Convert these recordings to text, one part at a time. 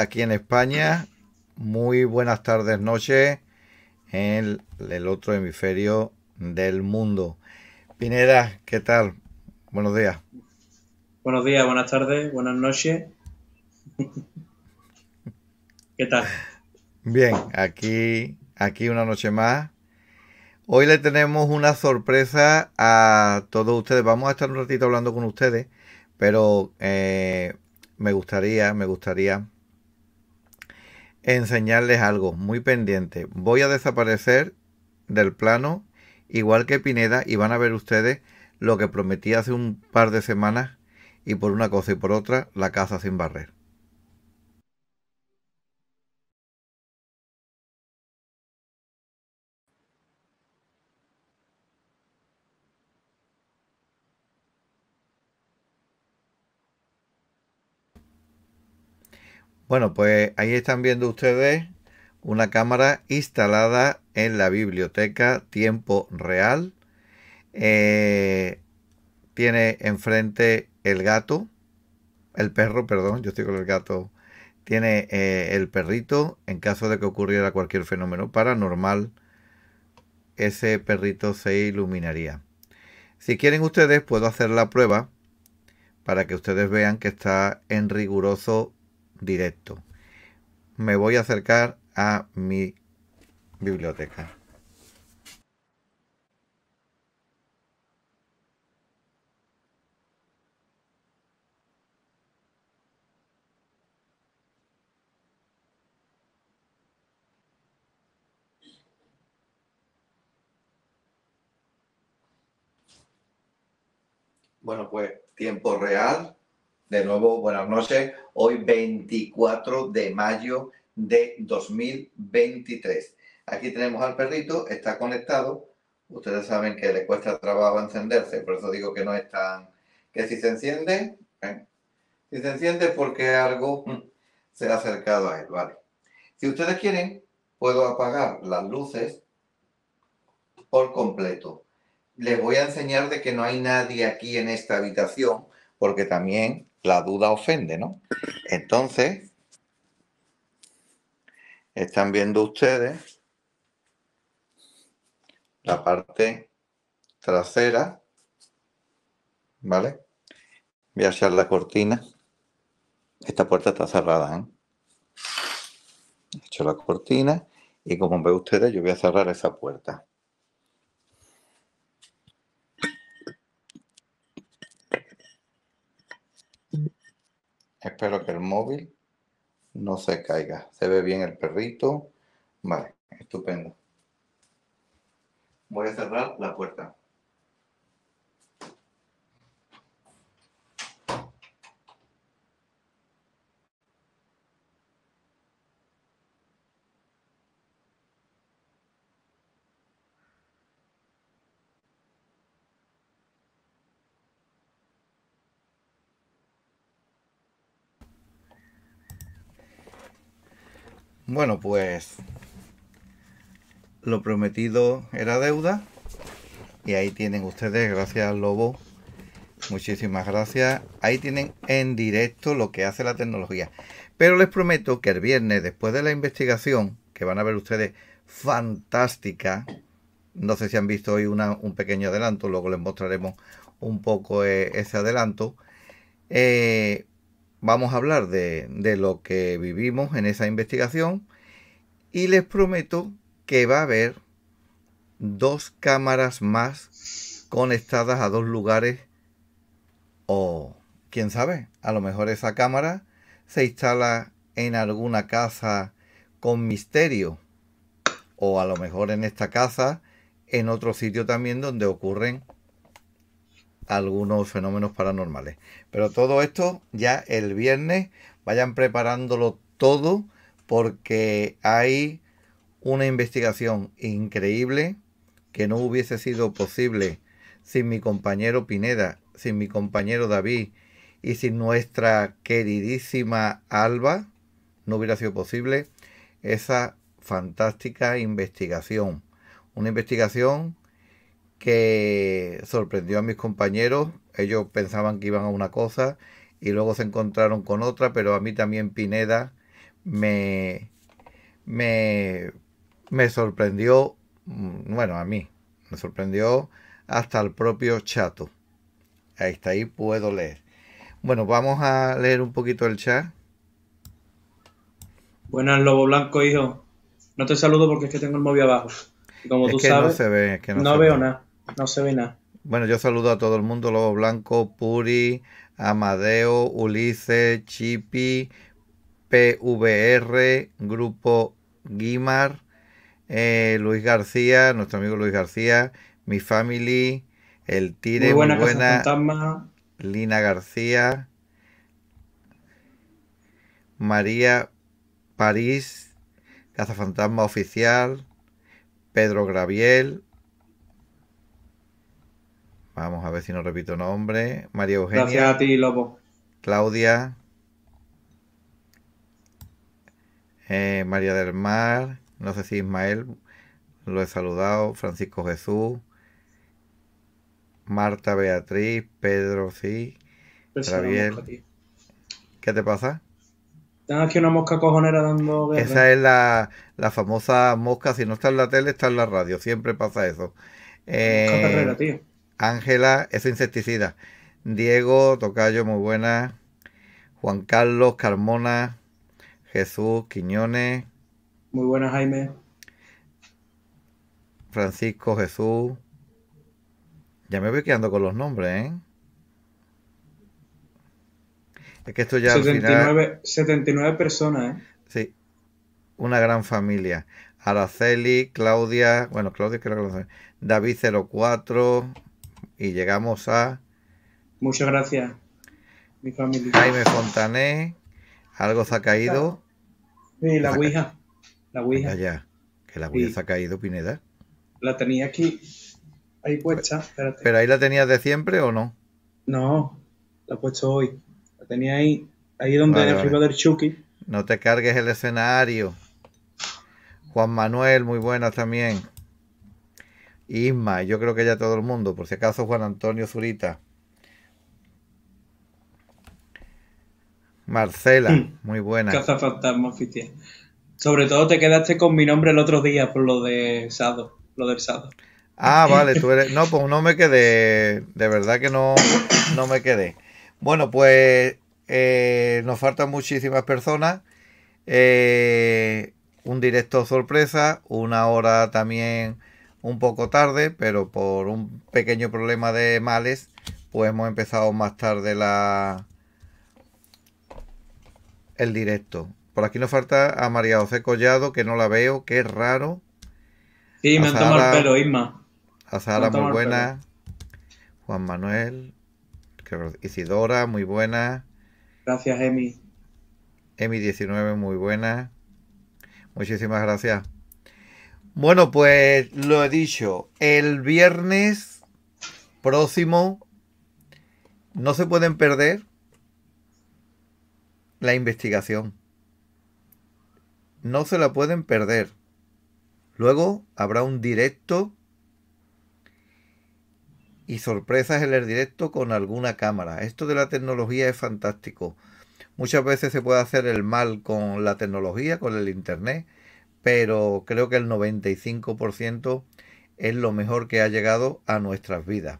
aquí en España. Muy buenas tardes, noches en el otro hemisferio del mundo. Pineda, ¿qué tal? Buenos días. Buenos días, buenas tardes, buenas noches. ¿Qué tal? Bien, aquí, aquí una noche más. Hoy le tenemos una sorpresa a todos ustedes. Vamos a estar un ratito hablando con ustedes, pero eh, me gustaría, me gustaría enseñarles algo, muy pendiente. Voy a desaparecer del plano, igual que Pineda, y van a ver ustedes lo que prometí hace un par de semanas, y por una cosa y por otra, la casa sin barrer. Bueno, pues ahí están viendo ustedes una cámara instalada en la biblioteca tiempo real. Eh, tiene enfrente el gato, el perro, perdón, yo estoy con el gato. Tiene eh, el perrito en caso de que ocurriera cualquier fenómeno paranormal. Ese perrito se iluminaría. Si quieren ustedes puedo hacer la prueba para que ustedes vean que está en riguroso directo. Me voy a acercar a mi biblioteca. Bueno, pues tiempo real, de nuevo, buenas noches. Hoy 24 de mayo de 2023. Aquí tenemos al perrito, está conectado. Ustedes saben que le cuesta trabajo encenderse, por eso digo que no es tan... que si se enciende, eh, si se enciende porque algo mm, se ha acercado a él, ¿vale? Si ustedes quieren, puedo apagar las luces por completo. Les voy a enseñar de que no hay nadie aquí en esta habitación, porque también la duda ofende, ¿no? Entonces, están viendo ustedes la parte trasera, ¿vale? Voy a echar la cortina. Esta puerta está cerrada, ¿eh? He hecho la cortina y como ven ustedes, yo voy a cerrar esa puerta. Espero que el móvil no se caiga. Se ve bien el perrito. Vale, estupendo. Voy a cerrar la puerta. Bueno, pues lo prometido era deuda. Y ahí tienen ustedes, gracias Lobo. Muchísimas gracias. Ahí tienen en directo lo que hace la tecnología. Pero les prometo que el viernes, después de la investigación, que van a ver ustedes fantástica, no sé si han visto hoy un pequeño adelanto, luego les mostraremos un poco eh, ese adelanto. Eh, vamos a hablar de, lo que vivimos en esa investigación y les prometo que va a haber dos cámaras más conectadas a dos lugares o quién sabe, a lo mejor esa cámara se instala en alguna casa con misterio o a lo mejor en esta casa en otro sitio también donde ocurren algunos fenómenos paranormales. Pero todo esto ya el viernes, vayan preparándolo todo porque hay una investigación increíble que no hubiese sido posible sin mi compañero Pineda, sin mi compañero David y sin nuestra queridísima Alba, no hubiera sido posible esa fantástica investigación. Una investigación que sorprendió a mis compañeros. Ellos pensaban que iban a una cosa y luego se encontraron con otra, pero a mí también Pineda me, me, sorprendió, mm, bueno, a mí, me sorprendió hasta el propio chato. Ahí está, ahí puedo leer. Bueno, vamos a leer un poquito el chat. Buenas, Lobo Blanco, hijo. No te saludo porque es que tengo el móvil abajo. como tú sabes, no, se ve, que no, veo nada. No se ve nada. Bueno, yo saludo a todo el mundo, Lobo Blanco, Puri, Amadeo, Ulises, Chipi, PVR, Grupo Guimar, eh, Luis García, nuestro amigo Luis García, mi family, el Tire, buena, Lina García, María París, fantasma Oficial, Pedro Graviel, Vamos a ver si no repito nombre. María Eugenia. Gracias a ti, Lobo. Claudia. Eh, María del Mar. No sé si Ismael. Lo he saludado. Francisco Jesús. Marta Beatriz. Pedro, sí. Javier. Pues ¿Qué te pasa? Tengo aquí una mosca cojonera dando Esa es la, famosa mosca. Si no está en la tele, está en la radio. Siempre pasa eso. Eh, Ángela es insecticida. Diego Tocayo, muy buena. Juan Carlos Carmona. Jesús Quiñones. Muy buena, Jaime. Francisco Jesús. Ya me voy quedando con los nombres, ¿eh? Es que esto ya 79, al final... personas, ¿eh? Sí. Una gran familia. Araceli, Claudia, bueno, Claudia creo que lo David 04, y llegamos a... Muchas gracias, mi familia. Jaime Fontané, algo se ha caído. Sí, la Ouija. La Ouija. Allá, que la Ouija se ha caído, Pineda. La tenía aquí, ahí pues, puesta, ¿Pero ahí la tenías de siempre o no? No, la he puesto hoy. La tenía ahí, ahí donde el del Chucky. No te cargues el escenario. Juan Manuel, muy buena también. Isma, yo creo que ya todo el mundo, por si acaso Juan Antonio Zurita. Marcela, hmm. muy buena. Caza fantasma oficial. Sobre todo te quedaste con mi nombre el otro día por lo de Sado, lo del Sado. Ah, vale, No, pues no me quedé. De verdad que no, no me quedé. Bueno, pues eh, nos faltan muchísimas personas. Eh, un directo sorpresa, una hora también un poco tarde, pero por un pequeño problema de males, pues hemos empezado más tarde la el directo. Por aquí nos falta a María José Collado, que no la veo, que raro. Sí, me han tomado el pelo, Isma. A muy buena. Juan Manuel. Isidora, muy buena. Gracias, Emi. Emi19, muy buena. Muchísimas gracias bueno, pues lo he dicho, el viernes próximo no se pueden perder la investigación. No se la pueden perder. Luego habrá un directo y sorpresas en el directo con alguna cámara. Esto de la tecnología es fantástico. Muchas veces se puede hacer el mal con la tecnología, con el Internet pero creo que el 95% es lo mejor que ha llegado a nuestras vidas.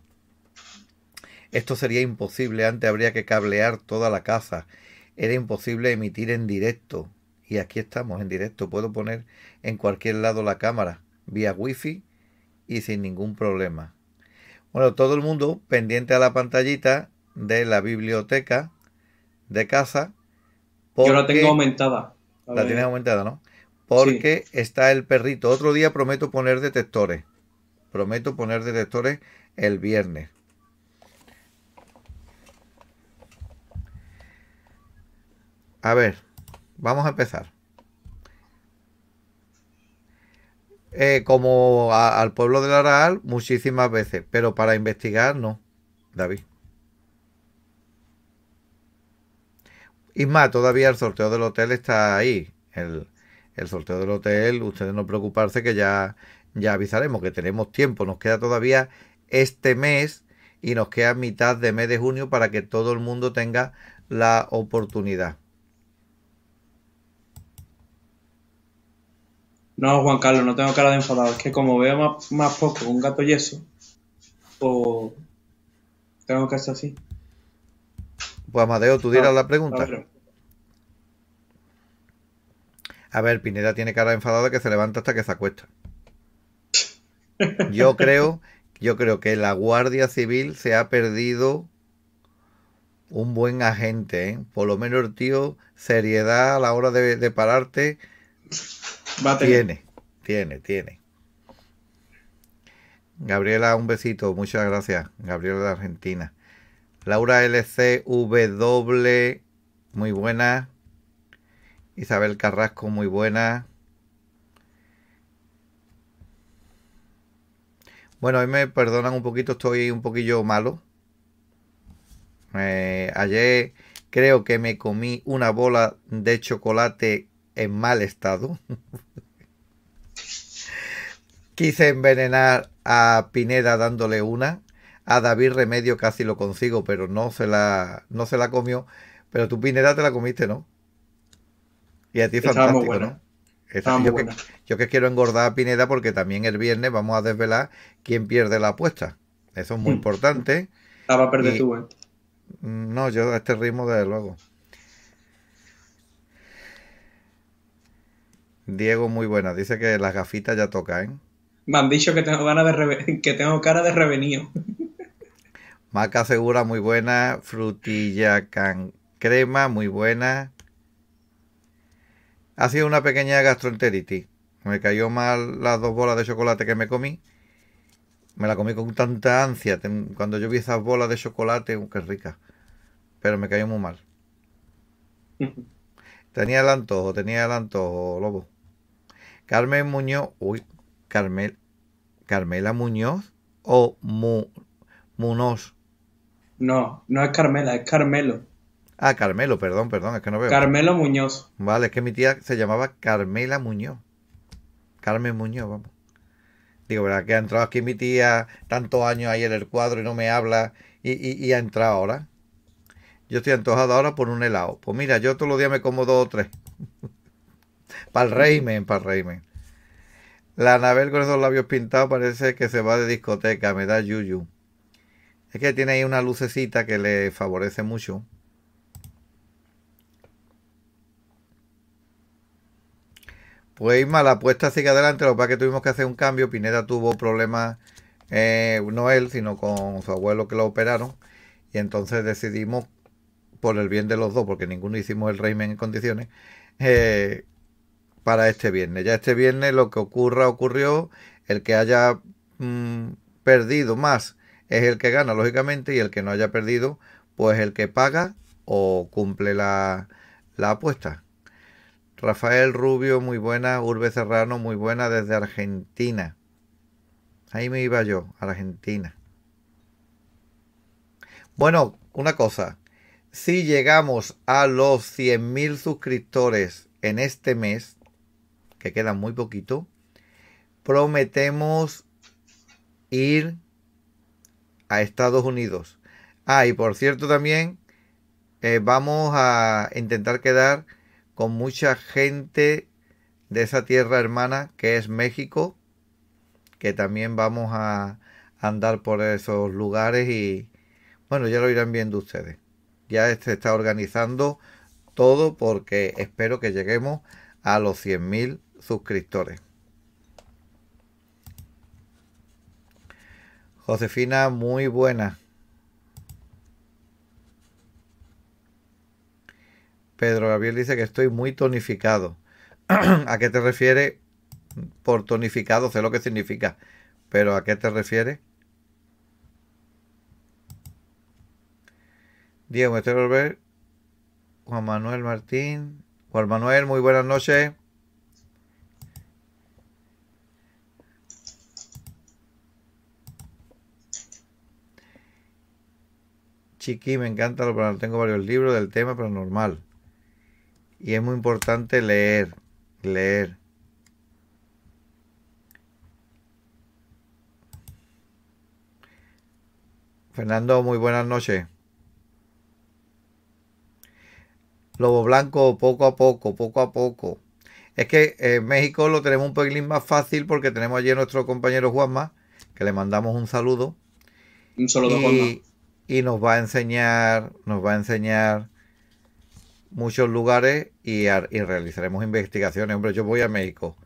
Esto sería imposible, antes habría que cablear toda la casa, era imposible emitir en directo, y aquí estamos en directo, puedo poner en cualquier lado la cámara, vía wifi y sin ningún problema. Bueno, todo el mundo pendiente a la pantallita de la biblioteca de casa. Yo la tengo aumentada. La tienes aumentada, ¿no? porque está el perrito. Otro día prometo poner detectores. Prometo poner detectores el viernes. A ver, vamos a empezar. Eh, como al pueblo de Araal, muchísimas veces, pero para investigar no, David. Y más, todavía el sorteo del hotel está ahí. El, el sorteo del hotel, ustedes no preocuparse que ya, ya avisaremos que tenemos tiempo, nos queda todavía este mes y nos queda mitad de mes de junio para que todo el mundo tenga la oportunidad. No, Juan Carlos, no tengo cara de enfadado. Es que como veo más, poco un gato yeso, pues tengo que hacer así. Pues Amadeo, tú dirás la pregunta. A ver, Pineda tiene cara enfadada que se levanta hasta que se acuesta. Yo creo, yo creo que la Guardia Civil se ha perdido un buen agente, ¿eh? por lo menos, tío, seriedad a la hora de, pararte. tiene, tiene, tiene. Gabriela, un besito, muchas gracias. Gabriela de Argentina. Laura LCW, muy buena. Isabel Carrasco, muy buena. Bueno, mí me perdonan un poquito, estoy un poquillo malo. Eh, ayer creo que me comí una bola de chocolate en mal estado. Quise envenenar a Pineda dándole una. A David Remedio casi lo consigo, pero no se la, no se la comió. Pero tú, Pineda, te la comiste, ¿no? Y a ti fantástico, ¿no? Yo que, yo, que, quiero engordar a Pineda porque también el viernes vamos a desvelar quién pierde la apuesta. Eso es muy mm. importante. Estaba perder tú, ¿eh? Mm, no, yo a este ritmo desde luego. Diego, muy buena. Dice que las gafitas ya tocan. ¿eh? Me han dicho que tengo, que tengo cara de revenido. Maca Segura, muy buena. Frutilla can crema, muy buena ha sido una pequeña gastroenteritis. Me cayó mal las dos bolas de chocolate que me comí. Me la comí con tanta ansia. Cuando yo vi esas bolas de chocolate, aunque uh, qué rica. Pero me cayó muy mal. tenía el antojo, tenía el antojo, lobo. Carmen Muñoz, uy, Carmel, Carmela Muñoz o Mu, Munoz. No, no es Carmela, es Carmelo. Ah, Carmelo, perdón, perdón, es que no veo. Carmelo Muñoz. Vale, es que mi tía se llamaba Carmela Muñoz. Carmen Muñoz, vamos. Digo, ¿verdad? Que ha entrado aquí mi tía tantos años ahí en el cuadro y no me habla y, ha entrado ahora. Yo estoy antojado ahora por un helado. Pues mira, yo todos los días me como dos o tres. para el reymen para el reymen. La Anabel con esos labios pintados parece que se va de discoteca, me da yuyu. Es que tiene ahí una lucecita que le favorece mucho. Pues mala la apuesta sigue adelante, lo que pasa es que tuvimos que hacer un cambio. Pineda tuvo problemas, eh, no él, sino con su abuelo que lo operaron. Y entonces decidimos, por el bien de los dos, porque ninguno hicimos el régimen en condiciones, eh, para este viernes. Ya este viernes lo que ocurra ocurrió, el que haya mm, perdido más es el que gana, lógicamente, y el que no haya perdido, pues el que paga o cumple la, la apuesta. Rafael Rubio, muy buena. Urbe Serrano, muy buena desde Argentina. Ahí me iba yo, a Argentina. Bueno, una cosa. Si llegamos a los 100.000 suscriptores en este mes, que queda muy poquito, prometemos ir a Estados Unidos. Ah, y por cierto también eh, vamos a intentar quedar con mucha gente de esa tierra hermana que es México, que también vamos a andar por esos lugares y bueno, ya lo irán viendo ustedes. Ya se está organizando todo porque espero que lleguemos a los 100.000 suscriptores. Josefina, muy buena. Pedro Gabriel dice que estoy muy tonificado. ¿A qué te refiere? por tonificado? Sé lo que significa, pero ¿a qué te refiere? Diego, me estoy volver. Juan Manuel Martín. Juan Manuel, muy buenas noches. Chiqui, me encanta lo Tengo varios libros del tema paranormal. Y es muy importante leer, leer. Fernando, muy buenas noches. Lobo Blanco, poco a poco, poco a poco. Es que en México lo tenemos un pelín más fácil porque tenemos allí a nuestro compañero Juanma, que le mandamos un saludo. Un saludo, y, Juanma. Y nos va a enseñar, nos va a enseñar muchos lugares y, realizaremos investigaciones. Hombre, yo voy a México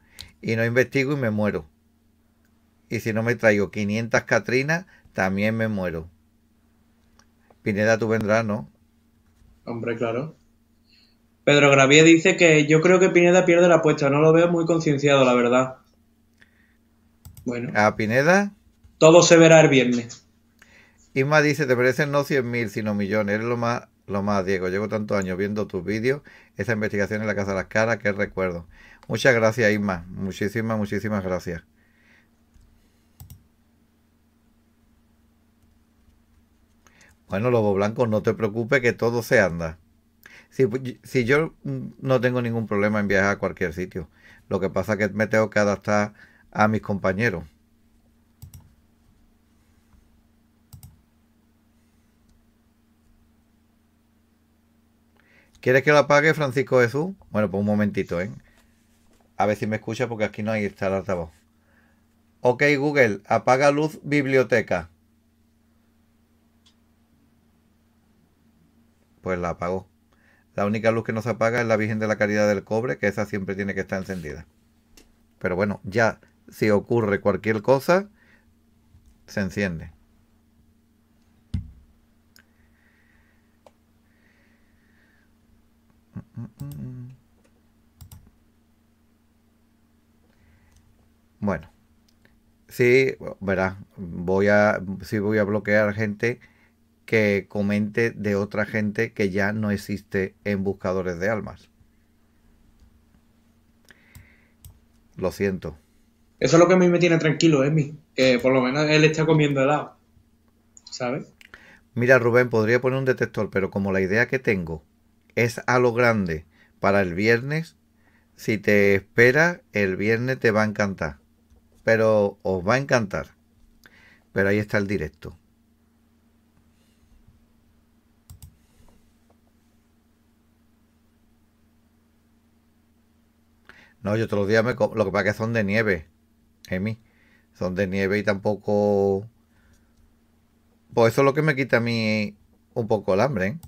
y no investigo y me muero. Y si no me traigo 500 Catrinas, también me muero. Pineda, tú vendrás, ¿no? Hombre, claro. Pedro Gravier dice que yo creo que Pineda pierde la apuesta. No lo veo muy concienciado, la verdad. Bueno. ¿A Pineda? Todo se verá el viernes. Isma dice, te parecen no 100.000, sino millones. Eres lo más lo más, Diego, llevo tantos años viendo tus vídeos, esa investigación en la Casa de las Caras, que recuerdo. Muchas gracias, Isma. Muchísimas, muchísimas gracias. Bueno, Lobo Blanco, no te preocupes que todo se anda. Si, si yo no tengo ningún problema en viajar a cualquier sitio, lo que pasa es que me tengo que adaptar a mis compañeros. ¿Quieres que lo apague, Francisco Jesús? Bueno, por pues un momentito, ¿eh? A ver si me escucha porque aquí no hay está el Ok, Google, apaga luz biblioteca. Pues la apagó. La única luz que no se apaga es la Virgen de la Caridad del Cobre, que esa siempre tiene que estar encendida. Pero bueno, ya si ocurre cualquier cosa, se enciende. Mm, mm, mm. Bueno. Sí, verás, voy a, sí voy a bloquear gente que comente de otra gente que ya no existe en buscadores de almas. Lo siento. Eso es lo que a mí me tiene tranquilo, Emi. Que por lo menos él está comiendo helado. ¿Sabes? Mira, Rubén, podría poner un detector, pero como la idea que tengo es a lo grande. Para el viernes, si te espera, el viernes te va a encantar. Pero os va a encantar. Pero ahí está el directo. No, yo todos los días me lo que pasa que son de nieve, Emi. Son de nieve y tampoco. Pues eso es lo que me quita a mí un poco el hambre, ¿eh?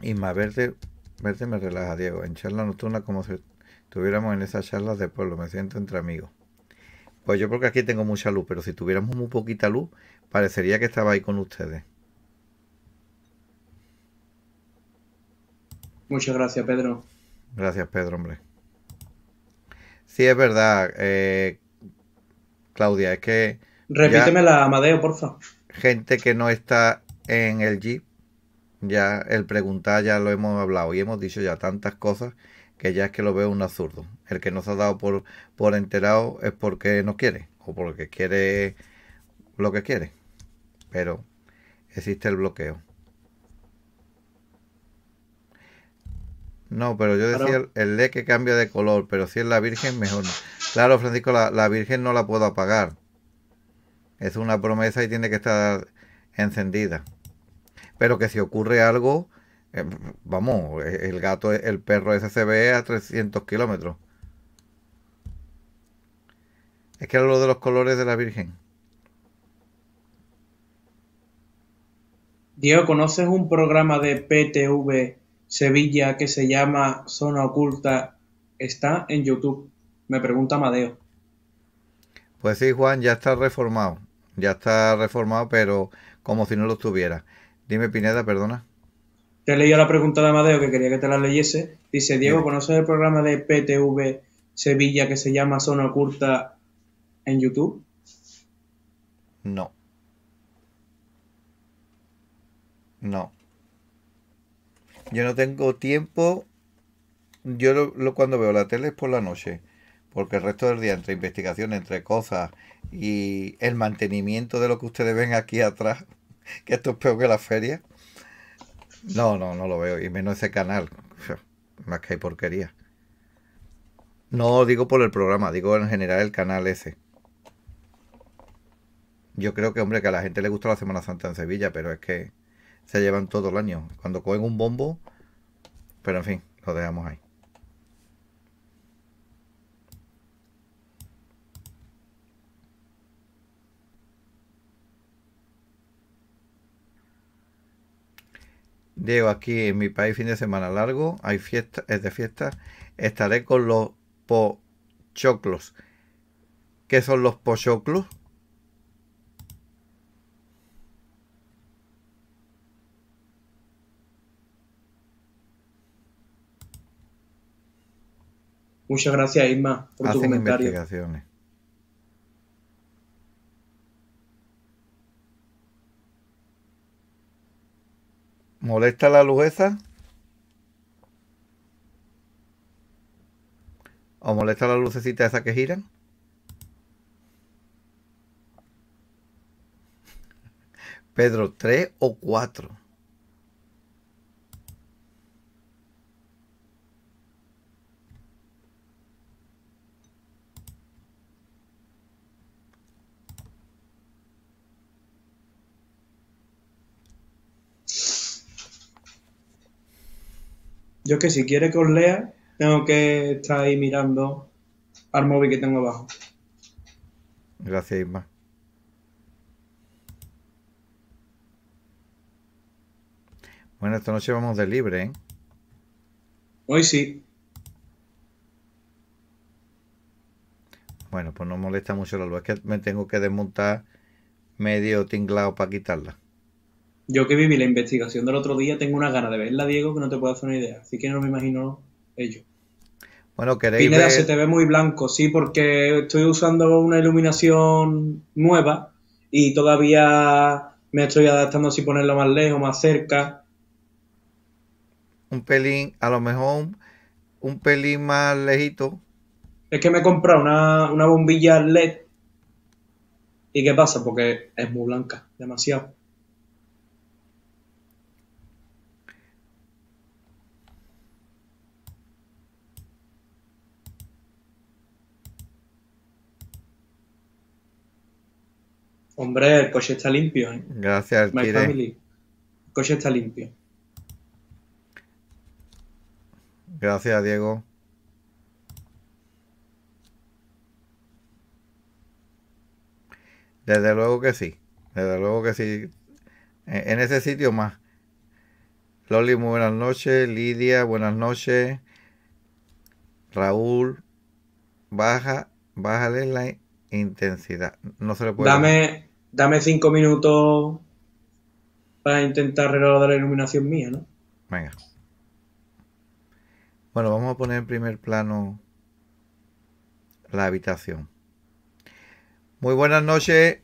Y más verte, verte me relaja, Diego. En charla nocturna como si estuviéramos en esas charlas de pueblo. Me siento entre amigos. Pues yo porque aquí tengo mucha luz, pero si tuviéramos muy poquita luz, parecería que estaba ahí con ustedes. Muchas gracias, Pedro. Gracias, Pedro, hombre. Sí, es verdad, eh, Claudia, es que... Repíteme la Amadeo, porfa. Gente que no está en el Jeep ya el preguntar ya lo hemos hablado y hemos dicho ya tantas cosas que ya es que lo veo un absurdo. El que nos ha dado por, por enterado es porque no quiere o porque quiere lo que quiere. Pero existe el bloqueo. No, pero yo decía el, de que cambia de color, pero si es la Virgen, mejor no. Claro, Francisco, la, la, Virgen no la puedo apagar. Es una promesa y tiene que estar encendida pero que si ocurre algo, eh, vamos, eh, el gato, el perro ese se ve a 300 kilómetros. Es que era lo de los colores de la Virgen. Diego, ¿conoces un programa de PTV Sevilla que se llama Zona Oculta? Está en YouTube. Me pregunta Madeo. Pues sí, Juan, ya está reformado. Ya está reformado, pero como si no lo estuviera. Dime, Pineda, perdona. Te leí la pregunta de Amadeo que quería que te la leyese. Dice, Diego, ¿conoces el programa de PTV Sevilla que se llama Zona Oculta en YouTube? No. No. Yo no tengo tiempo. Yo lo, cuando veo la tele es por la noche. Porque el resto del día, entre investigación, entre cosas y el mantenimiento de lo que ustedes ven aquí atrás, que esto es peor que la feria. No, no, no lo veo. Y menos ese canal. Más que hay porquería. No digo por el programa, digo en general el canal ese. Yo creo que, hombre, que a la gente le gusta la Semana Santa en Sevilla, pero es que se llevan todo el año. Cuando cogen un bombo, pero en fin, lo dejamos ahí. Diego, aquí en mi país fin de semana largo, hay fiesta, es de fiesta. Estaré con los pochoclos. ¿Qué son los pochoclos? Muchas gracias, Isma, por tu comentario. ¿Molesta la luz esa? ¿O molesta la lucecita esa que giran? Pedro, ¿tres o cuatro? Yo es que si quiere que os lea, tengo que estar ahí mirando al móvil que tengo abajo. Gracias, Isma. Bueno, esta noche vamos de libre, ¿eh? Hoy sí. Bueno, pues no molesta mucho la luz. Es que me tengo que desmontar medio tinglado para quitarla. Yo que viví la investigación del otro día, tengo una gana de verla, Diego, que no te puedo hacer una idea. Así que no me imagino ello. Bueno, queréis. Pineda se te ve muy blanco, sí, porque estoy usando una iluminación nueva y todavía me estoy adaptando si ponerlo más lejos, más cerca. Un pelín, a lo mejor un pelín más lejito. Es que me he comprado una bombilla LED. ¿Y qué pasa? Porque es muy blanca, demasiado. Hombre, el coche está limpio. ¿eh? Gracias, El coche está limpio. Gracias, Diego. Desde luego que sí. Desde luego que sí. E, en ese sitio más. Loli, muy buenas noches. Lidia, buenas noches. Raúl, baja, bájale la intensidad. No se le puede. Dame, cinco minutos para intentar regalar la iluminación mía, ¿no? Venga. Bueno, vamos a poner en primer plano la habitación. Muy buenas noches.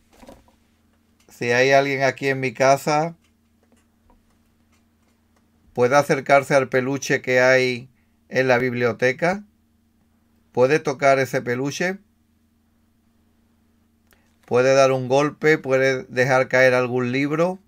Si hay alguien aquí en mi casa, puede acercarse al peluche que hay en la biblioteca. Puede tocar ese peluche. Puede dar un golpe, puede dejar caer algún libro.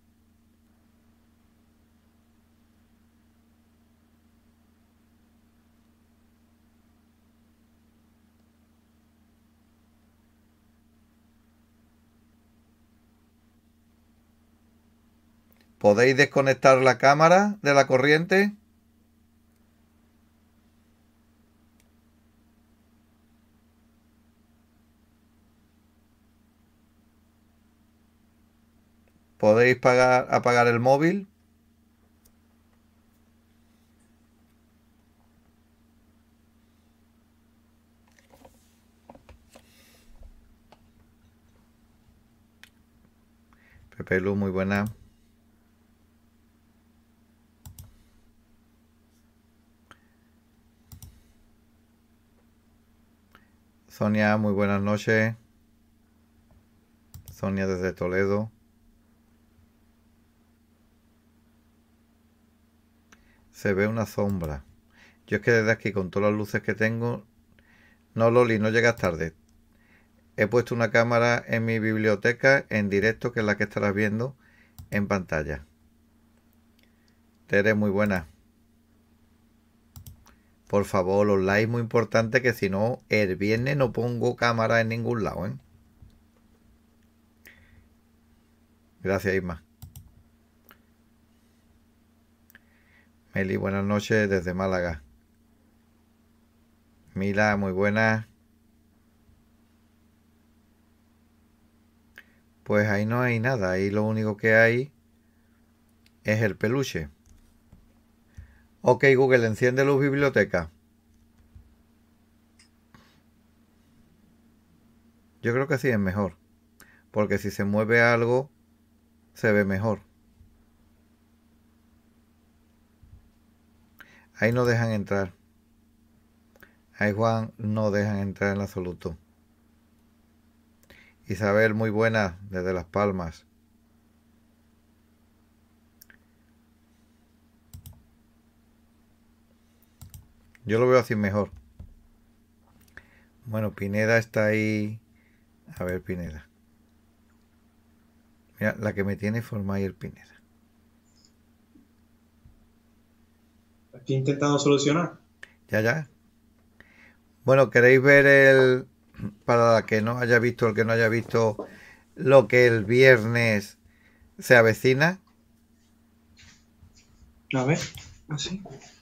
¿Podéis desconectar la cámara de la corriente? podéis pagar, apagar el móvil. Pepe Lu, muy buena. Sonia, muy buenas noches. Sonia desde Toledo. Se ve una sombra. Yo es que desde aquí, con todas las luces que tengo... No, Loli, no llegas tarde. He puesto una cámara en mi biblioteca en directo, que es la que estarás viendo en pantalla. Tere, muy buena. Por favor, los likes muy importante que si no, el viernes no pongo cámara en ningún lado. ¿eh? Gracias, Isma. Eli, buenas noches desde Málaga. Mila, muy buenas. Pues ahí no hay nada, ahí lo único que hay es el peluche. Ok Google, enciende luz biblioteca. Yo creo que así es mejor, porque si se mueve algo, se ve mejor. Ahí no dejan entrar. Ahí Juan no dejan entrar en absoluto. Isabel, muy buena, desde Las Palmas. Yo lo veo así mejor. Bueno, Pineda está ahí. A ver, Pineda. Mira, la que me tiene forma ahí el Pineda. He intentado solucionar. Ya, ya. Bueno, ¿queréis ver el, para que no haya visto, el que no haya visto lo que el viernes se avecina? A ver, así. ¿ah, así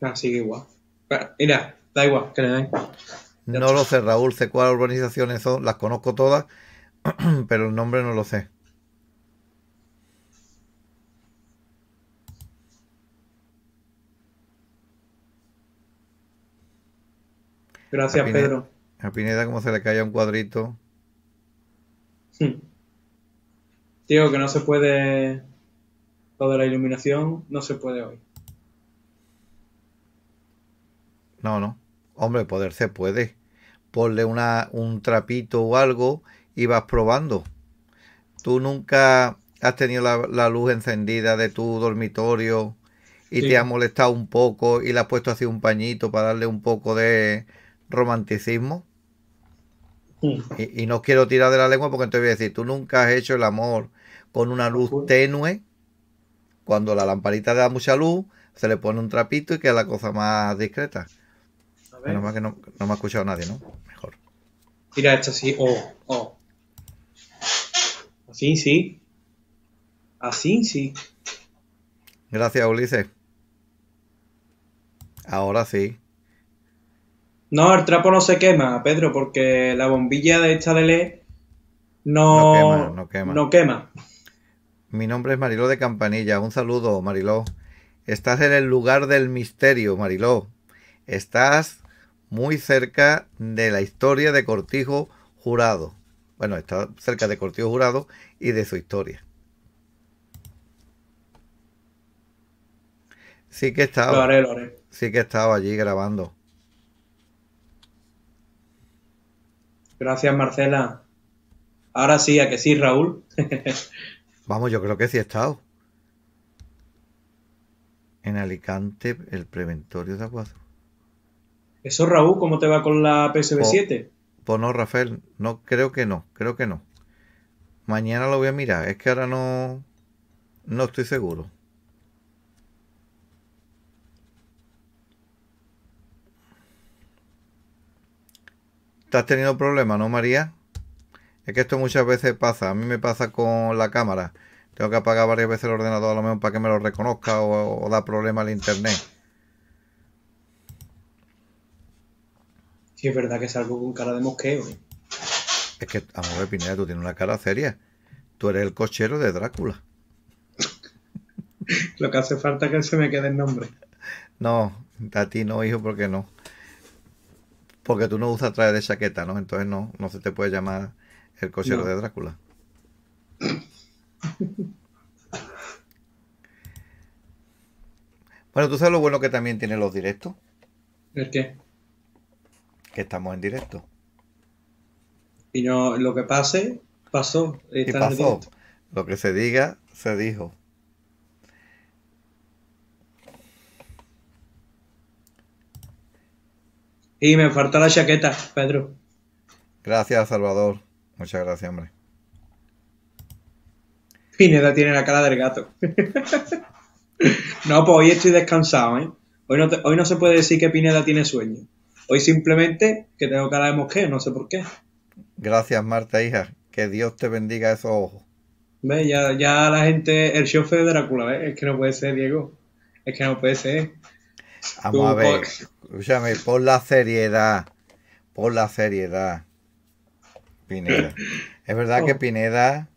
ah, sigue igual. Ah, mira, da igual, que le den. No lo sé, Raúl, sé cuáles urbanizaciones son, las conozco todas, pero el nombre no lo sé. Gracias, Pedro. A Pineda como se le cae un cuadrito. Sí. Tío, que no se puede... Lo de la iluminación no se puede hoy. No, no. Hombre, poder se puede. Ponle una, un trapito o algo y vas probando. Tú nunca has tenido la, luz encendida de tu dormitorio y te ha molestado un poco y le has puesto así un pañito para darle un poco de, romanticismo. Y, no quiero tirar de la lengua porque te voy a decir, tú nunca has hecho el amor con una luz tenue, cuando la lamparita da mucha luz, se le pone un trapito y queda la cosa más discreta. que no, me ha escuchado nadie, ¿no? Mejor. mira esto así, o oh, oh. Así, sí. Así, sí. Gracias, Ulises. Ahora sí. No, el trapo no se quema, Pedro, porque la bombilla de esta e no, no, quema, Mi nombre es Mariló de Campanilla. Un saludo, Mariló. Estás en el lugar del misterio, Mariló. Estás muy cerca de la historia de Cortijo Jurado. Bueno, está cerca de Cortijo Jurado y de su historia. Sí que estaba. Sí que estaba allí grabando. Gracias, Marcela. Ahora sí, a que sí, Raúl. Vamos, yo creo que sí he estado. En Alicante, el preventorio de Aguas. ¿Eso, Raúl, cómo te va con la PSV7? Pues, pues no, Rafael, no, creo que no, creo que no. Mañana lo voy a mirar, es que ahora no, no estoy seguro. ¿Estás teniendo problemas, no, María? Es que esto muchas veces pasa. A mí me pasa con la cámara. Tengo que apagar varias veces el ordenador a lo mejor para que me lo reconozca o, da problema al internet. Sí, es verdad que salgo con cara de mosqueo. ¿eh? Es que, amor de Pineda, tú tienes una cara seria. Tú eres el cochero de Drácula. lo que hace falta es que se me quede el nombre. No, a ti no, hijo, ¿por qué no. Porque tú no usas traer de chaqueta, ¿no? Entonces no, no se te puede llamar el cochero de Drácula. Bueno, tú sabes lo bueno que también tienen los directos. ¿El qué? Que estamos en directo. Y no, lo que pase, pasó. Y pasó. Lo que se diga, se dijo. Y me falta la chaqueta, Pedro. Gracias, Salvador. Muchas gracias, hombre. Pineda tiene la cara del gato. no, pues hoy estoy descansado, ¿eh? Hoy no, hoy no se puede decir que Pineda tiene sueño. Hoy simplemente que tengo cara de mosqueo, no sé por qué. Gracias, Marta, hija. Que Dios te bendiga esos ojos. Ve, ya, ya la gente, el chofer de Drácula, ¿eh? es que no puede ser, Diego. Es que no puede ser. Vamos a ver, escúchame, por la seriedad, por la seriedad, Pineda. Es verdad que oh. Pineda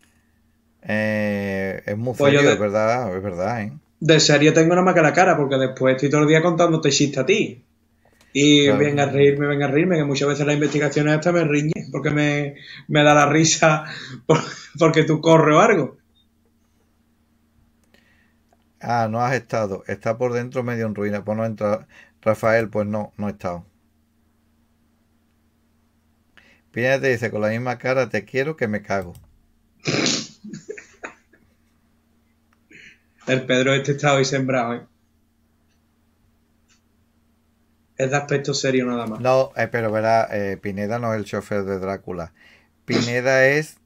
eh, es muy feo, pues es verdad, es verdad, ¿eh? De serio tengo una más que la cara, porque después estoy todo el día contándote chiste a ti. Y venga a reírme, venga a reírme, que muchas veces las investigaciones estas me riñen, porque me, me da la risa porque tú corres o algo. Ah, no has estado. Está por dentro medio en ruina. Pues no entra. Rafael, pues no, no he estado. Pineda te dice con la misma cara, te quiero que me cago. El Pedro este está hoy sembrado, ¿eh? Es de aspecto serio nada más. No, eh, pero verá, eh, Pineda no es el chofer de Drácula. Pineda es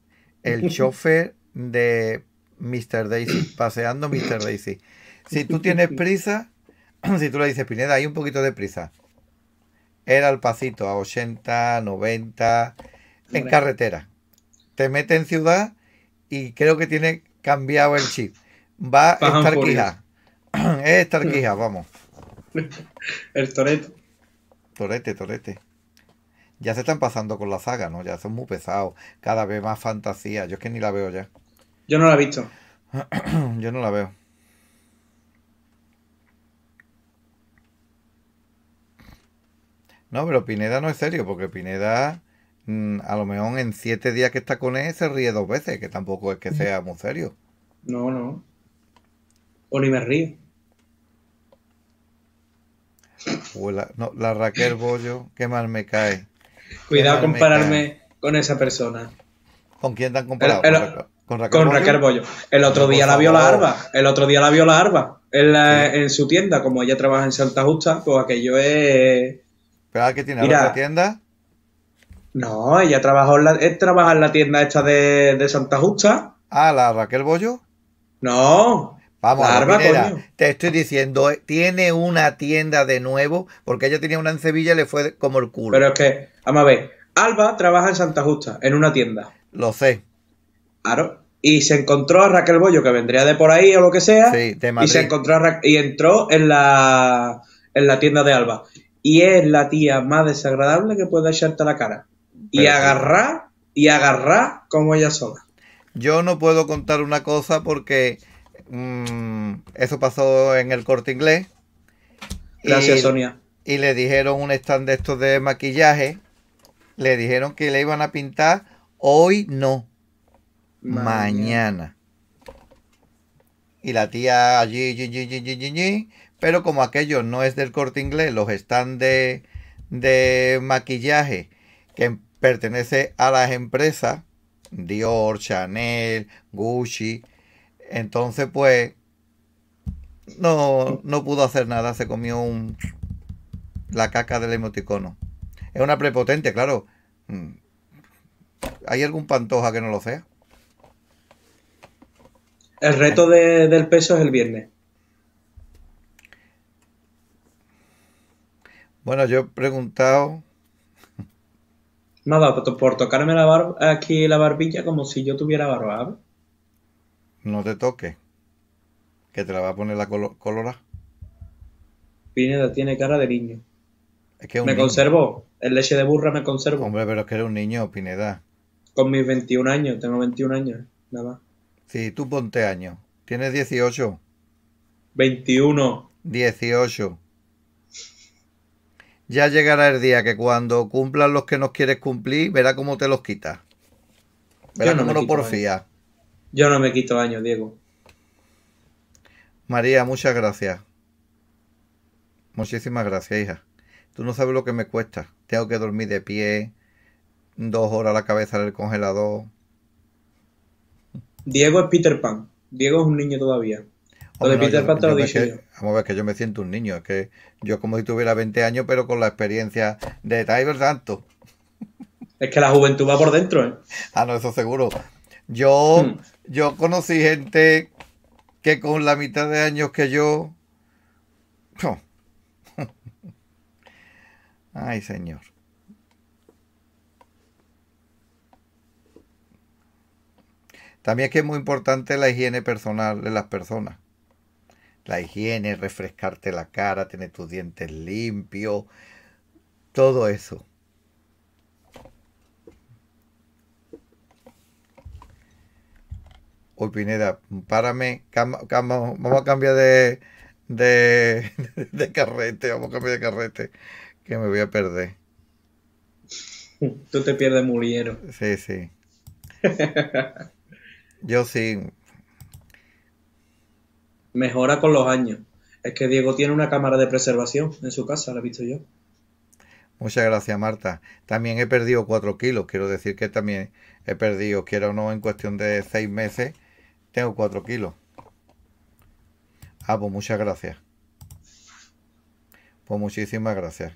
el chofer de Mr. Daisy, paseando Mr. Daisy. Si tú tienes prisa, si tú le dices, Pineda, hay un poquito de prisa. Era el pasito, a 80, 90, en carretera. Te mete en ciudad y creo que tiene cambiado el chip. Va a estar quija. Es estar quija, vamos. El torete. Torete, torete. Ya se están pasando con la saga, ¿no? Ya son muy pesados. Cada vez más fantasía. Yo es que ni la veo ya. Yo no la he visto. Yo no la veo. No, pero Pineda no es serio, porque Pineda mm, a lo mejor en siete días que está con él se ríe dos veces, que tampoco es que sea muy serio. No, no. O ni me río. la, Raquel Bollo, qué mal me cae. Cuidado compararme con esa persona. ¿Con quién te han comparado? Con Raquel, Bollo. El otro día la vio la Arba. El otro día la vio la Arba. En, en su tienda, como ella trabaja en Santa Justa, pues aquello es. ¿Pero que tiene la tienda? No, ella trabajó en trabaja en la tienda esta de, Santa Justa. Ah, la Raquel Bollo. No, Vamos, Arba, te estoy diciendo, eh, tiene una tienda de nuevo, porque ella tenía una en Sevilla y le fue como el culo. Pero es que, vamos a ver, Alba trabaja en Santa Justa, en una tienda. Lo sé. Claro. Y se encontró a Raquel Bollo, que vendría de por ahí o lo que sea. Y se encontró y entró en la, en la tienda de Alba. Y es la tía más desagradable que puede echarte la cara. y agarrar, y agarrar como ella sola. Yo no puedo contar una cosa porque mm, eso pasó en el corte inglés. Gracias, Sonia. Y le dijeron un stand de estos de maquillaje. Le dijeron que le iban a pintar. Hoy no mañana. Y la tía allí, pero como aquello no es del corte inglés, los están de, maquillaje que pertenece a las empresas Dior, Chanel, Gucci. Entonces, pues, no, no pudo hacer nada, se comió un, la caca del emoticono. Es una prepotente, claro. Mm. ¿Hay algún pantoja que no lo sea? El reto del peso es el viernes. Bueno, yo he preguntado. Nada, por, tocarme la aquí la barbilla como si yo tuviera barba. No te toques. Que te la va a poner la colorada. colora. Pineda tiene cara de niño. me conservo. El leche de burra me conservo. Hombre, pero es que era un niño, Pineda. Con mis 21 años, tengo 21 años, nada más. Sí, tú ponte año. ¿Tienes 18? 21. 18. Ya llegará el día que cuando cumplan los que nos quieres cumplir, verá cómo te los quitas. Verá no cómo lo porfía. Yo no me quito años, Diego. María, muchas gracias. Muchísimas gracias, hija. Tú no sabes lo que me cuesta. Tengo que dormir de pie, dos horas la cabeza en el congelador. Diego es Peter Pan. Diego es un niño todavía. O Peter Pan te Vamos a ver, que yo me siento un niño. Es que yo como si tuviera 20 años, pero con la experiencia de Tyler Santos. Es que la juventud va por dentro, ¿eh? Ah, no, eso seguro. Yo, hmm. yo conocí gente que con la mitad de años que yo... Ay, señor. También es que es muy importante la higiene personal de las personas. La higiene, refrescarte la cara, tener tus dientes limpios, todo eso. Uy, Pineda, párame, vamos a cambiar de, carrete, vamos a cambiar de carrete, que me voy a perder. Tú te pierdes murieron. Sí, sí. Yo sí. Mejora con los años. Es que Diego tiene una cámara de preservación en su casa, la he visto yo. Muchas gracias, Marta. También he perdido cuatro kilos. Quiero decir que también he perdido, quiero o no, en cuestión de seis meses, tengo cuatro kilos. Ah, pues muchas gracias. Pues muchísimas gracias.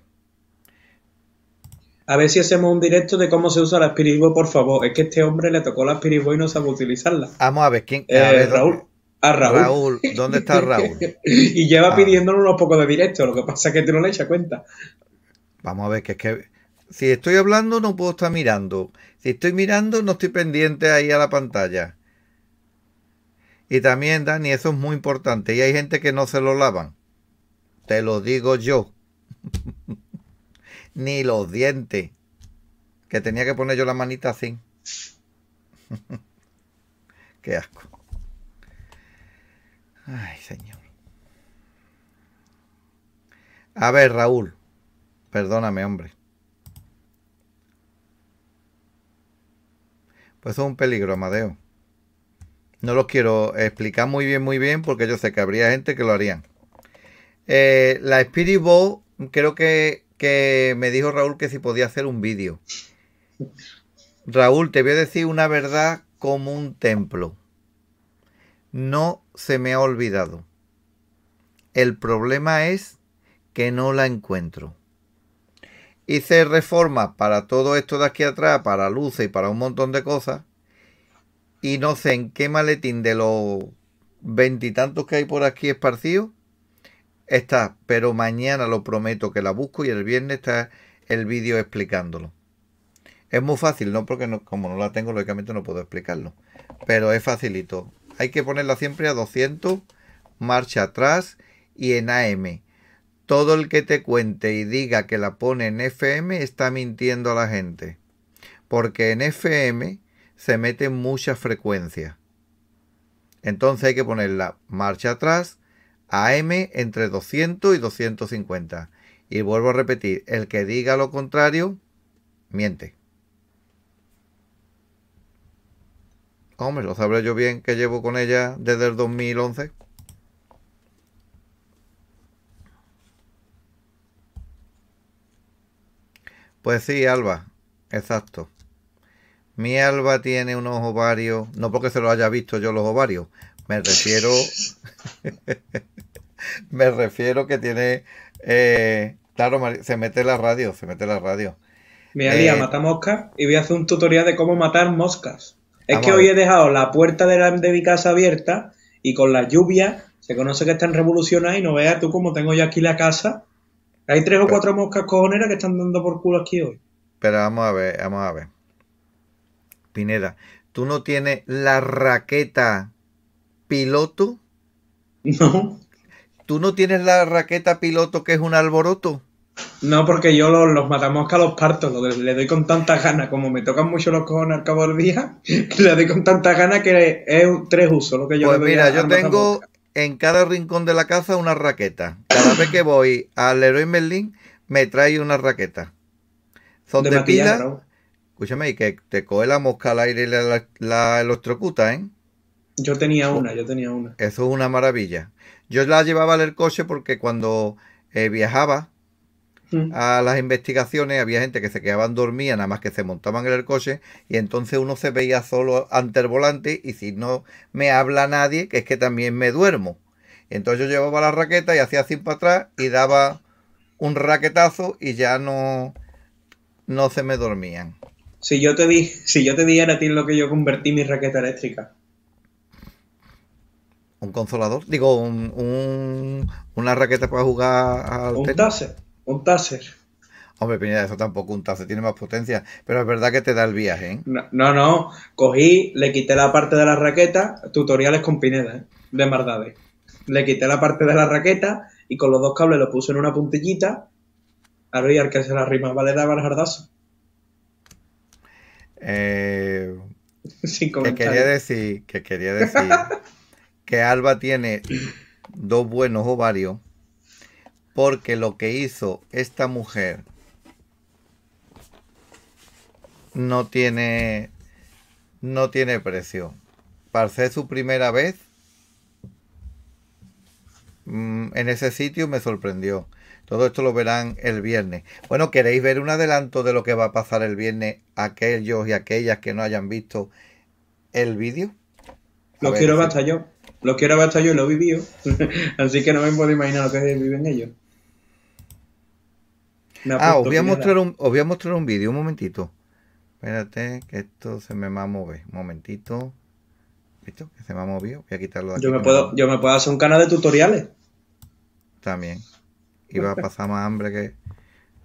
A ver si hacemos un directo de cómo se usa la aspirivo, por favor. Es que este hombre le tocó la aspirivo y no sabe utilizarla. Vamos a ver quién. Eh, Raúl. A Raúl. Raúl, ¿dónde está Raúl? y lleva ah. pidiéndole unos pocos de directo, lo que pasa es que tú no le echas cuenta. Vamos a ver, que es que si estoy hablando no puedo estar mirando. Si estoy mirando no estoy pendiente ahí a la pantalla. Y también, Dani, eso es muy importante. Y hay gente que no se lo lavan. Te lo digo yo. ni los dientes. Que tenía que poner yo la manita así. Qué asco. Ay, señor. A ver, Raúl. Perdóname, hombre. Pues es un peligro, Amadeo. No los quiero explicar muy bien, muy bien, porque yo sé que habría gente que lo harían. Eh, la Spirit Ball creo que que me dijo Raúl que si podía hacer un vídeo. Raúl, te voy a decir una verdad como un templo. No se me ha olvidado. El problema es que no la encuentro. Hice reformas para todo esto de aquí atrás, para luces y para un montón de cosas. Y no sé en qué maletín de los veintitantos que hay por aquí esparcidos está, pero mañana lo prometo que la busco y el viernes está el vídeo explicándolo. Es muy fácil, ¿no? Porque como no la tengo, lógicamente no puedo explicarlo. Pero es facilito. Hay que ponerla siempre a 200, marcha atrás y en AM. Todo el que te cuente y diga que la pone en FM está mintiendo a la gente. Porque en FM se mete muchas frecuencias. Entonces hay que ponerla marcha atrás, AM entre 200 y 250. Y vuelvo a repetir, el que diga lo contrario, miente. Hombre, lo sabré yo bien que llevo con ella desde el 2011. Pues sí, Alba, exacto. Mi Alba tiene unos ovarios, no porque se los haya visto yo los ovarios, me refiero me refiero que tiene. Eh, claro, se mete la radio, se mete la radio. Mira, eh, mata moscas y voy a hacer un tutorial de cómo matar moscas. Es que hoy he dejado la puerta de, mi casa abierta y con la lluvia se conoce que están revolucionadas y no veas tú cómo tengo yo aquí la casa. Hay tres o cuatro moscas cojoneras que están dando por culo aquí hoy. Pero vamos a ver, vamos a ver. Pineda, ¿tú no tienes la raqueta piloto? No. ¿Tú no tienes la raqueta piloto que es un alboroto? No, porque yo los, los a los partos le doy con tantas ganas, como me tocan mucho los cojones al cabo del día, le doy con tantas ganas que es tres usos lo que yo pues Mira, yo tengo en cada rincón de la casa una raqueta. Cada vez que voy al Héroe Merlin me trae una raqueta. Son de, Escúchame, y que te coge la mosca al aire y la, la, ¿eh? Yo tenía una, yo tenía una. Eso es una maravilla. Yo la llevaba en el coche porque cuando eh, viajaba mm. a las investigaciones había gente que se quedaban dormida, nada más que se montaban en el coche y entonces uno se veía solo ante el volante y si no me habla nadie, que es que también me duermo. Entonces yo llevaba la raqueta y hacía así para atrás y daba un raquetazo y ya no, no se me dormían. Si yo te di, si yo te a ti lo que yo convertí mi raqueta eléctrica un consolador, digo, un, una raqueta para jugar al Un taser, un taser. Hombre, Piñera, eso tampoco un taser tiene más potencia, pero es verdad que te da el viaje, ¿eh? No, no, cogí, le quité la parte de la raqueta, tutoriales con Pineda, ¿eh? de Mardade. Le quité la parte de la raqueta y con los dos cables lo puse en una puntillita, al ver, al que se la rima? ¿Vale? daba el jardazo. Eh... que quería decir, que quería decir que Alba tiene dos buenos ovarios, porque lo que hizo esta mujer no tiene, no tiene precio. Para ser su primera vez mm, en ese sitio me sorprendió. Todo esto lo verán el viernes. Bueno, ¿queréis ver un adelanto de lo que va a pasar el viernes aquellos y aquellas que no hayan visto el vídeo? Lo quiero hasta yo. Lo quiero ver hasta yo, lo he vivido. Así que no me puedo imaginar lo que viven ellos. Ah, os voy, a mostrar un, os voy a mostrar un vídeo, un momentito. Espérate, que esto se me va a mover. Un momentito. ¿Visto? Que se me ha movido. Voy a quitarlo de aquí. Yo me, puedo, yo me hacer un canal de tutoriales. También. Iba a pasar más hambre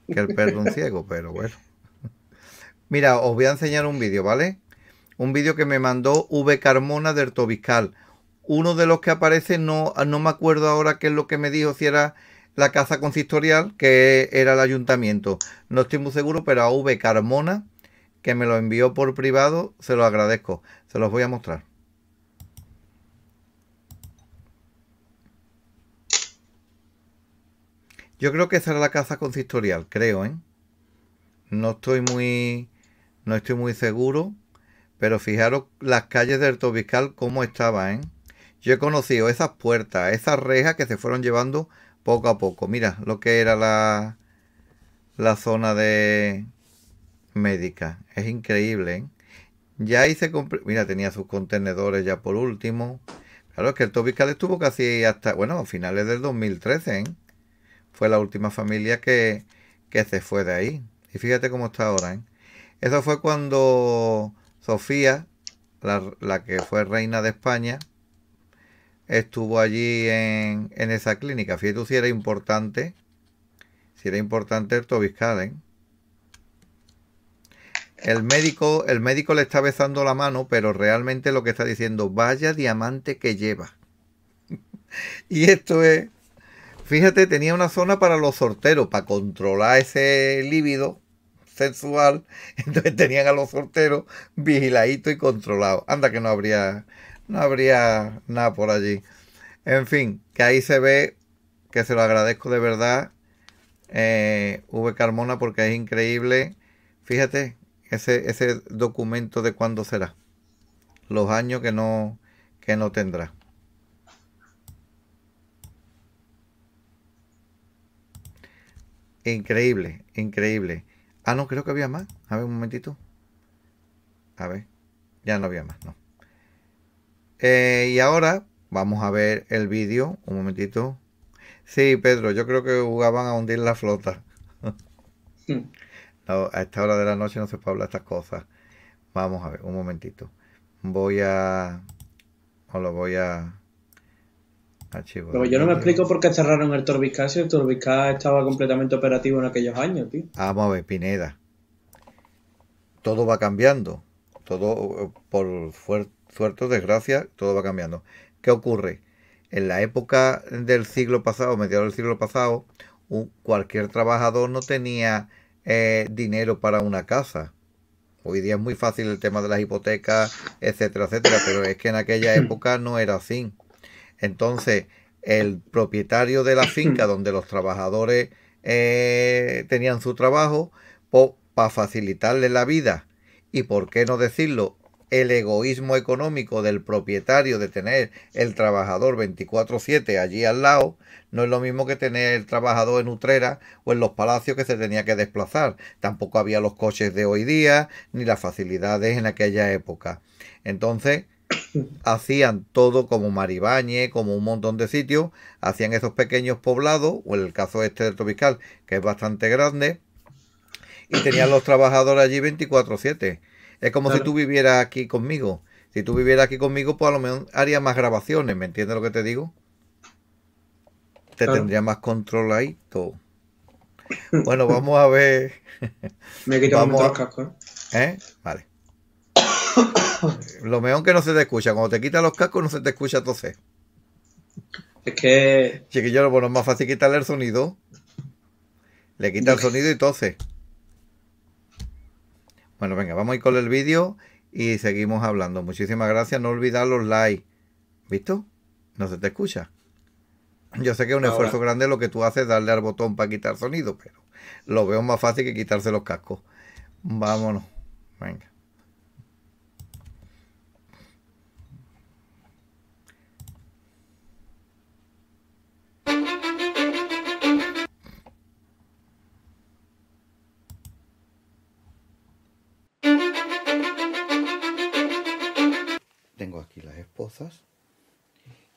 que, que el perro un ciego, pero bueno. Mira, os voy a enseñar un vídeo, ¿vale? Un vídeo que me mandó V. Carmona de Tobiscal uno de los que aparece, no, no me acuerdo ahora qué es lo que me dijo, si era la casa consistorial, que era el ayuntamiento. No estoy muy seguro, pero a V Carmona, que me lo envió por privado, se lo agradezco. Se los voy a mostrar. Yo creo que esa era la casa consistorial, creo, ¿eh? No estoy muy, no estoy muy seguro, pero fijaros las calles del Tobiscal cómo estaban, ¿eh? Yo he conocido esas puertas, esas rejas que se fueron llevando poco a poco. Mira lo que era la, la zona de médica. Es increíble. ¿eh? Ya hice... Mira, tenía sus contenedores ya por último. Claro, es que el Tobiscal estuvo casi hasta, bueno, a finales del 2013. ¿eh? Fue la última familia que, se fue de ahí. Y fíjate cómo está ahora. ¿eh? Eso fue cuando Sofía, la que fue reina de España, estuvo allí en, en esa clínica. Fíjate si era importante, si era importante el Tobiscaden. El médico, el médico le está besando la mano, pero realmente lo que está diciendo, vaya diamante que lleva. y esto es, fíjate, tenía una zona para los sorteros, para controlar ese líbido sexual. Entonces tenían a los sorteros vigiladitos y controlados. Anda que no habría no habría nada por allí. En fin, que ahí se ve que se lo agradezco de verdad, eh, V. Carmona, porque es increíble. Fíjate, ese, ese documento de cuándo será. Los años que no, que no tendrá. Increíble, increíble. Ah, no, creo que había más. A ver, un momentito. A ver. Ya no había más, no. Eh, y ahora vamos a ver el vídeo. Un momentito. Sí, Pedro, yo creo que jugaban a hundir la flota. a esta hora de la noche no se puede hablar estas cosas. Vamos a ver, un momentito. Voy a... O lo voy a... Archivo. yo no me explico por qué cerraron el Torbisca si el Torbisca estaba completamente operativo en aquellos años, tío. Vamos a ver, Pineda. Todo va cambiando. Todo eh, por fuerte suerte desgracia, todo va cambiando. ¿Qué ocurre? En la época del siglo pasado, mediados del siglo pasado, cualquier trabajador no tenía eh, dinero para una casa. Hoy día es muy fácil el tema de las hipotecas, etcétera, etcétera, pero es que en aquella época no era así. Entonces, el propietario de la finca donde los trabajadores eh, tenían su trabajo, pues, para facilitarle la vida, y por qué no decirlo, el egoísmo económico del propietario de tener el trabajador 24/7 allí al lado, no es lo mismo que tener el trabajador en Utrera o en los palacios que se tenía que desplazar. Tampoco había los coches de hoy día ni las facilidades en aquella época. Entonces, hacían todo como Maribañe, como un montón de sitios, hacían esos pequeños poblados, o en el caso este del Tropical, que es bastante grande, y tenían los trabajadores allí 24/7 es como si tú vivieras aquí conmigo. Si tú vivieras aquí conmigo, pues a lo mejor haría más grabaciones, ¿me entiendes lo que te digo? Te tendría más control ahí todo. Bueno, vamos a ver. Me he quitado los cascos. ¿eh? ¿Eh? Vale. lo mejor que no se te escucha. Cuando te quitas los cascos, no se te escucha entonces. Es que. Chiquillo, bueno, es más fácil quitarle el sonido. Le quita el sonido y entonces... Bueno, venga, vamos a ir con el vídeo y seguimos hablando. Muchísimas gracias. No olvidar los likes. ¿Visto? No se te escucha. Yo sé que es un esfuerzo grande lo que tú haces darle al botón para quitar sonido, pero lo veo más fácil que quitarse los cascos. Vámonos. Venga.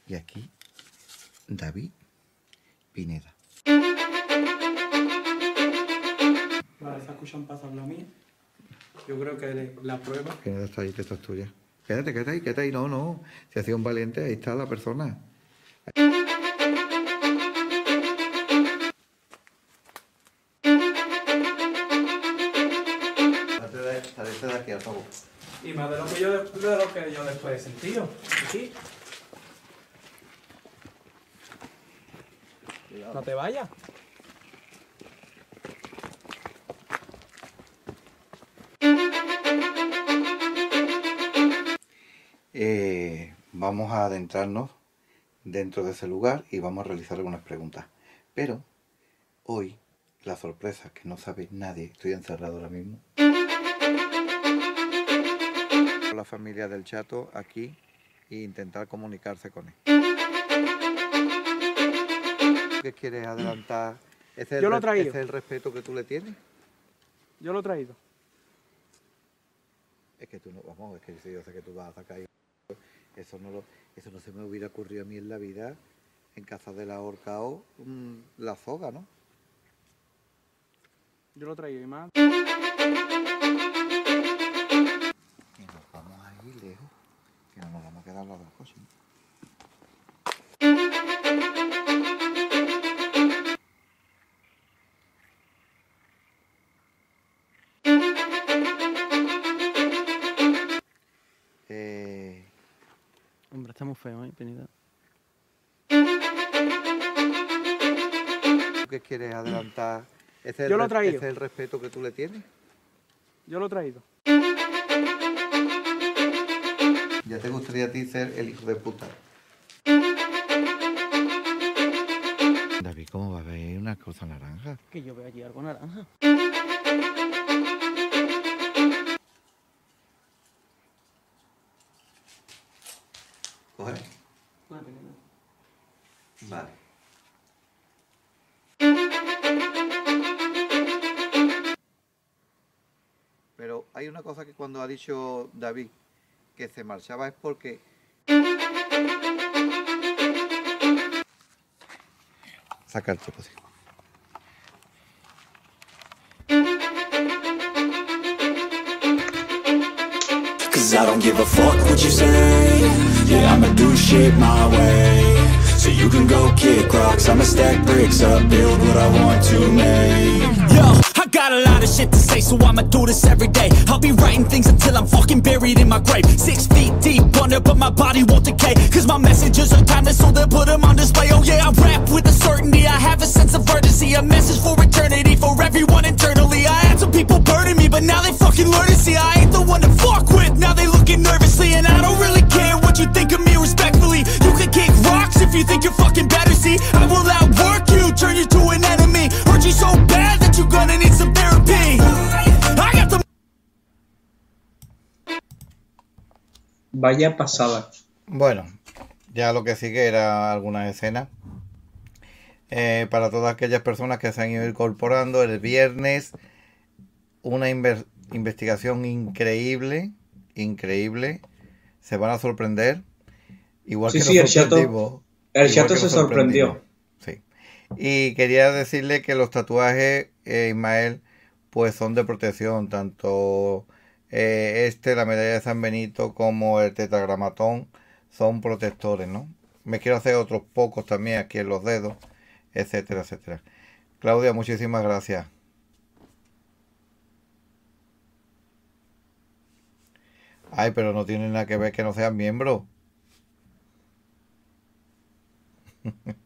Y aquí, David Pineda. Vale, se escuchan pasar la mía. Yo creo que la prueba. Pineda está ahí, que esta es tuya. Quédate, quédate ahí, quédate ahí. No, no. Se hacía un valiente, ahí está la persona. y más de lo que yo, de lo que yo después he sentido. No te vayas. Eh, vamos a adentrarnos dentro de ese lugar y vamos a realizar algunas preguntas. Pero hoy, la sorpresa que no sabe nadie, estoy encerrado ahora mismo la familia del Chato aquí e intentar comunicarse con él. ¿Qué quieres adelantar? ¿Es el, ¿Es el respeto que tú le tienes? Yo lo he traído. Es que tú no, vamos, es que yo sé que tú vas a sacar Eso no, eso no se me hubiera ocurrido a mí en la vida, en casa de la horca o mm, la soga, ¿no? Yo lo traía y más lejos, que no nos vamos a quedar los dos cosas, Eh... Hombre, está muy feo, ¿eh? ¿Tú qué quieres adelantar? Yo lo he traído. ¿Ese es el respeto que tú le tienes? Yo lo he traído. Ya te gustaría a ti ser el hijo de puta. David, ¿cómo va a ver una cosa naranja? Que yo veo allí algo naranja. Coge. Vale. Vale. Pero hay una cosa que cuando ha dicho David, que se marchaba es porque... Saca el chico, sí. Cause I don't give a fuck what you say Yeah, I'ma do shit my way So you can go kick rocks I'ma stack bricks up, build what I want to make Got a lot of shit to say, so I'ma do this every day. I'll be writing things until I'm fucking buried in my grave. Six feet deep under, but my body won't decay. Cause my messages are timeless, so they'll put them on display. Oh yeah, I rap with a certainty, I have a sense of urgency. A message for eternity, for everyone internally. I had some people burning me, but now they fucking learn to see. I ain't the one to fuck with, now they looking nervously. And I don't really care what you think of me respectfully. Vaya pasada. Bueno, ya lo que sigue era alguna escena eh, para todas aquellas personas que se han ido incorporando el viernes, una investigación increíble, increíble. Se van a sorprender. Igual que sí, el chato se sorprendió. Sí. Y quería decirle que los tatuajes, eh, Ismael, pues son de protección, tanto eh, este, la medalla de San Benito, como el tetragramatón, son protectores, ¿no? Me quiero hacer otros pocos también aquí en los dedos, etcétera, etcétera. Claudia, muchísimas gracias. Ay, pero no tiene nada que ver que no sean miembros.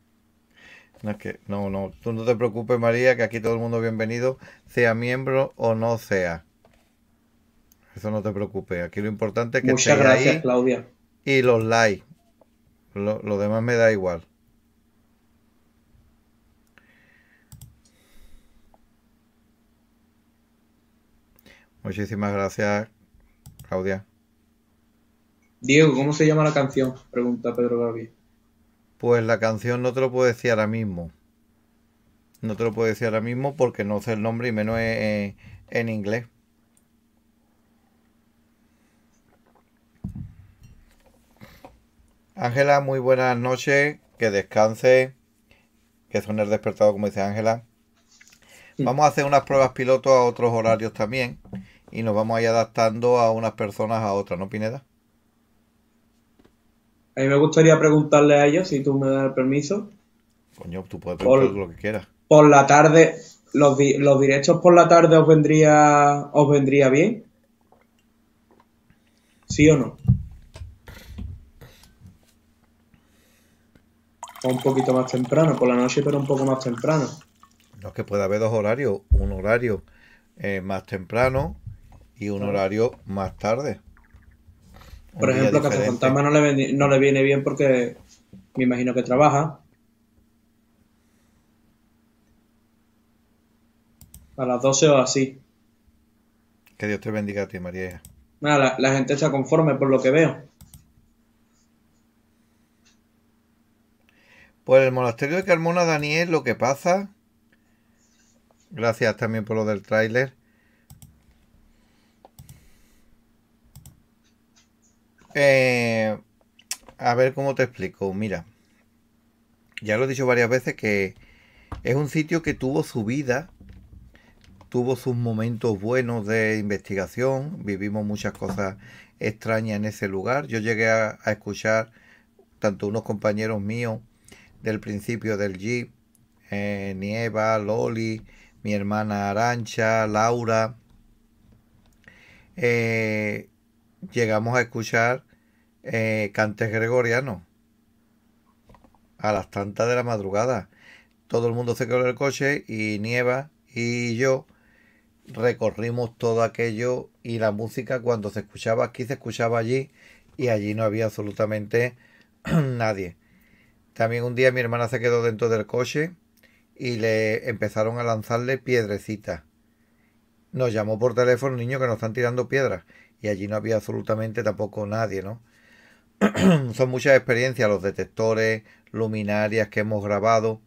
No, que, no, no, tú no te preocupes María, que aquí todo el mundo bienvenido, sea miembro o no sea. Eso no te preocupes, aquí lo importante es que... Muchas gracias Claudia. Y los likes, lo, demás me da igual. Muchísimas gracias, Claudia. Diego, ¿cómo se llama la canción? Pregunta Pedro Gabriel. Pues la canción no te lo puedo decir ahora mismo. No te lo puedo decir ahora mismo porque no sé el nombre y menos en, inglés. Ángela, muy buenas noches. Que descanse. Que suene el despertado, como dice Ángela. Vamos a hacer unas pruebas piloto a otros horarios también. Y nos vamos a ir adaptando a unas personas a otras, ¿no, Pineda? A mí me gustaría preguntarle a ellos, si tú me das el permiso. Coño, tú puedes preguntar lo que quieras. Por la tarde, los, los, directos por la tarde os vendría, os vendría bien. ¿Sí o no? O un poquito más temprano, por la noche, pero un poco más temprano. No es que pueda haber dos horarios, un horario eh, más temprano y un horario más tarde. Por ejemplo, Cazafantasma no le, no le viene bien porque me imagino que trabaja. A las 12 o así. Que Dios te bendiga a ti, María. Nada, la, gente está conforme por lo que veo. Pues el monasterio de Carmona, Daniel, lo que pasa. Gracias también por lo del tráiler. Eh, a ver cómo te explico. Mira, ya lo he dicho varias veces que es un sitio que tuvo su vida, tuvo sus momentos buenos de investigación, vivimos muchas cosas extrañas en ese lugar. Yo llegué a, escuchar tanto unos compañeros míos del principio del Jeep, Nieva, eh, Loli, mi hermana Arancha, Laura, eh, llegamos a escuchar eh, cantes gregorianos a las tantas de la madrugada. Todo el mundo se quedó en el coche y Nieva y yo recorrimos todo aquello y la música cuando se escuchaba aquí se escuchaba allí y allí no había absolutamente nadie. También un día mi hermana se quedó dentro del coche y le empezaron a lanzarle piedrecitas. Nos llamó por teléfono, niño, que nos están tirando piedras y allí no había absolutamente tampoco nadie, ¿no? Son muchas experiencias los detectores, luminarias que hemos grabado,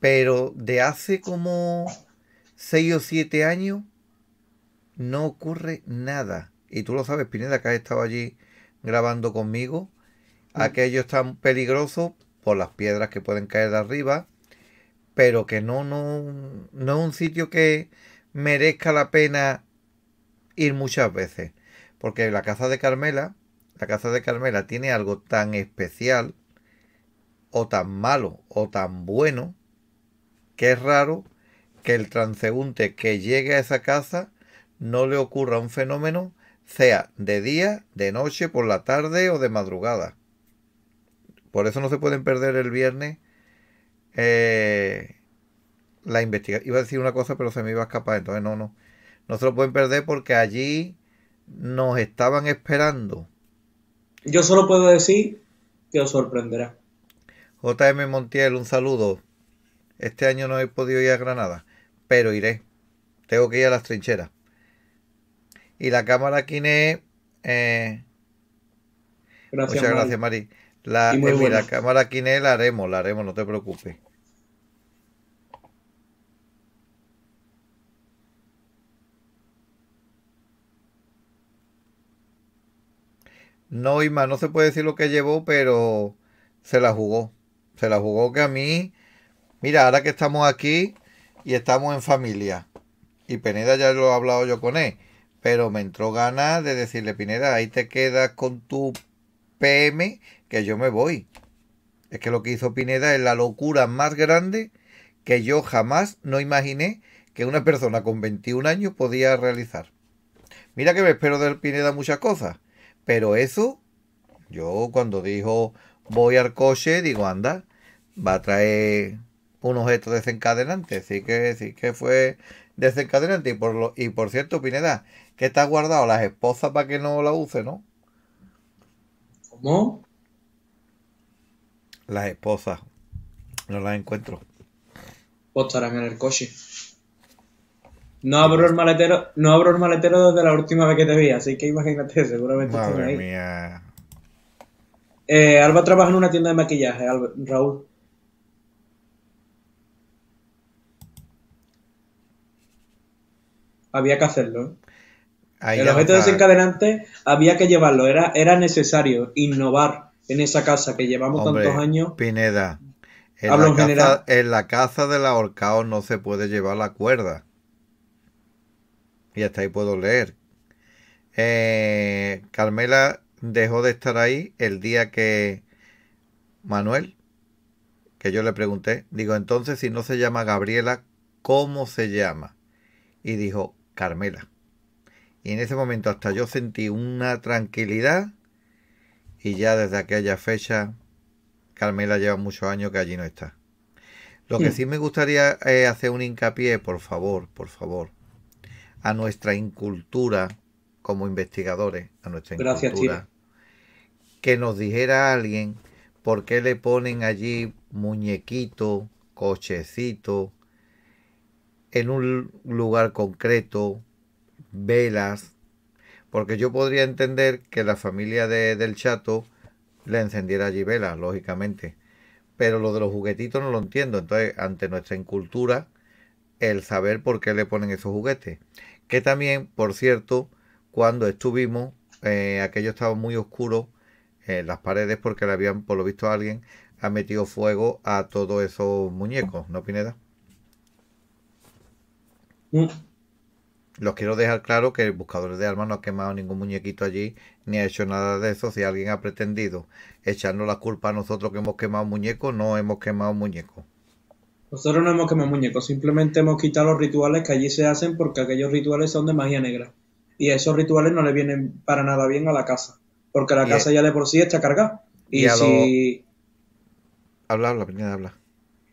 pero de hace como 6 o 7 años no ocurre nada. Y tú lo sabes, Pineda, que has estado allí grabando conmigo. Aquello es tan peligroso por las piedras que pueden caer de arriba, pero que no, no, no es un sitio que merezca la pena ir muchas veces. Porque la casa de Carmela, la casa de Carmela tiene algo tan especial, o tan malo, o tan bueno, que es raro que el transeúnte que llegue a esa casa... no le ocurra un fenómeno, sea de día, de noche, por la tarde o de madrugada. Por eso no se pueden perder el viernes eh, la investigación. Iba a decir una cosa, pero se me iba a escapar, entonces no, no. No se lo pueden perder porque allí nos estaban esperando? Yo solo puedo decir que os sorprenderá. JM Montiel, un saludo. Este año no he podido ir a Granada, pero iré. Tengo que ir a las trincheras. Y la cámara Kine. Eh, muchas gracias, Mari. La, eh, la cámara Kine la haremos, la haremos, no te preocupes. No, Ima, no se puede decir lo que llevó, pero se la jugó. Se la jugó que a mí, mira, ahora que estamos aquí y estamos en familia, y Pineda ya lo he hablado yo con él, pero me entró ganas de decirle, Pineda, ahí te quedas con tu PM, que yo me voy. Es que lo que hizo Pineda es la locura más grande que yo jamás no imaginé que una persona con 21 años podía realizar. Mira que me espero del Pineda muchas cosas, pero eso, yo cuando dijo voy al coche, digo, anda, va a traer un objeto desencadenante. Así que sí que fue desencadenante. Y por, lo, y por cierto, Pineda, ¿qué te has guardado las esposas para que no la use, ¿no? ¿Cómo? Las esposas. No las encuentro. Pues estarán en el coche. No abro el maletero, no abro el maletero desde la última vez que te vi, así que imagínate, seguramente Madre ahí. Mía. Eh, Alba trabaja en una tienda de maquillaje, Raúl. Había que hacerlo. El objeto desencadenante había que llevarlo, era, era necesario innovar en esa casa que llevamos tantos años. Pineda, en la, casa en la horcao del ahorcado no se puede llevar la cuerda. Y hasta ahí puedo leer. Eh, Carmela dejó de estar ahí el día que Manuel, que yo le pregunté, digo, entonces si no se llama Gabriela, ¿cómo se llama? Y dijo, Carmela. Y en ese momento hasta yo sentí una tranquilidad y ya desde aquella fecha Carmela lleva muchos años que allí no está. Lo que sí me gustaría es eh, hacer un hincapié, por favor, por favor, a nuestra incultura como investigadores, a nuestra incultura, que nos dijera alguien por qué le ponen allí muñequito, cochecito, en un lugar concreto, velas, porque yo podría entender que la familia del chato le encendiera allí velas, lógicamente, pero lo de los juguetitos no lo entiendo, entonces ante nuestra incultura, el saber por qué le ponen esos juguetes. Que también, por cierto, cuando estuvimos, eh, aquello estaba muy oscuro en eh, las paredes porque le habían, por lo visto, alguien ha metido fuego a todos esos muñecos, ¿no, Pineda? Mm. Los quiero dejar claro que el buscador de armas no ha quemado ningún muñequito allí, ni ha hecho nada de eso. Si alguien ha pretendido echarnos la culpa a nosotros que hemos quemado muñecos, no hemos quemado muñecos. Nosotros pues no hemos quemado muñecos, simplemente hemos quitado los rituales que allí se hacen porque aquellos rituales son de magia negra. Y esos rituales no le vienen para nada bien a la casa, porque la casa eh, ya de por sí está cargada. Y, si... Habla, habla, habla.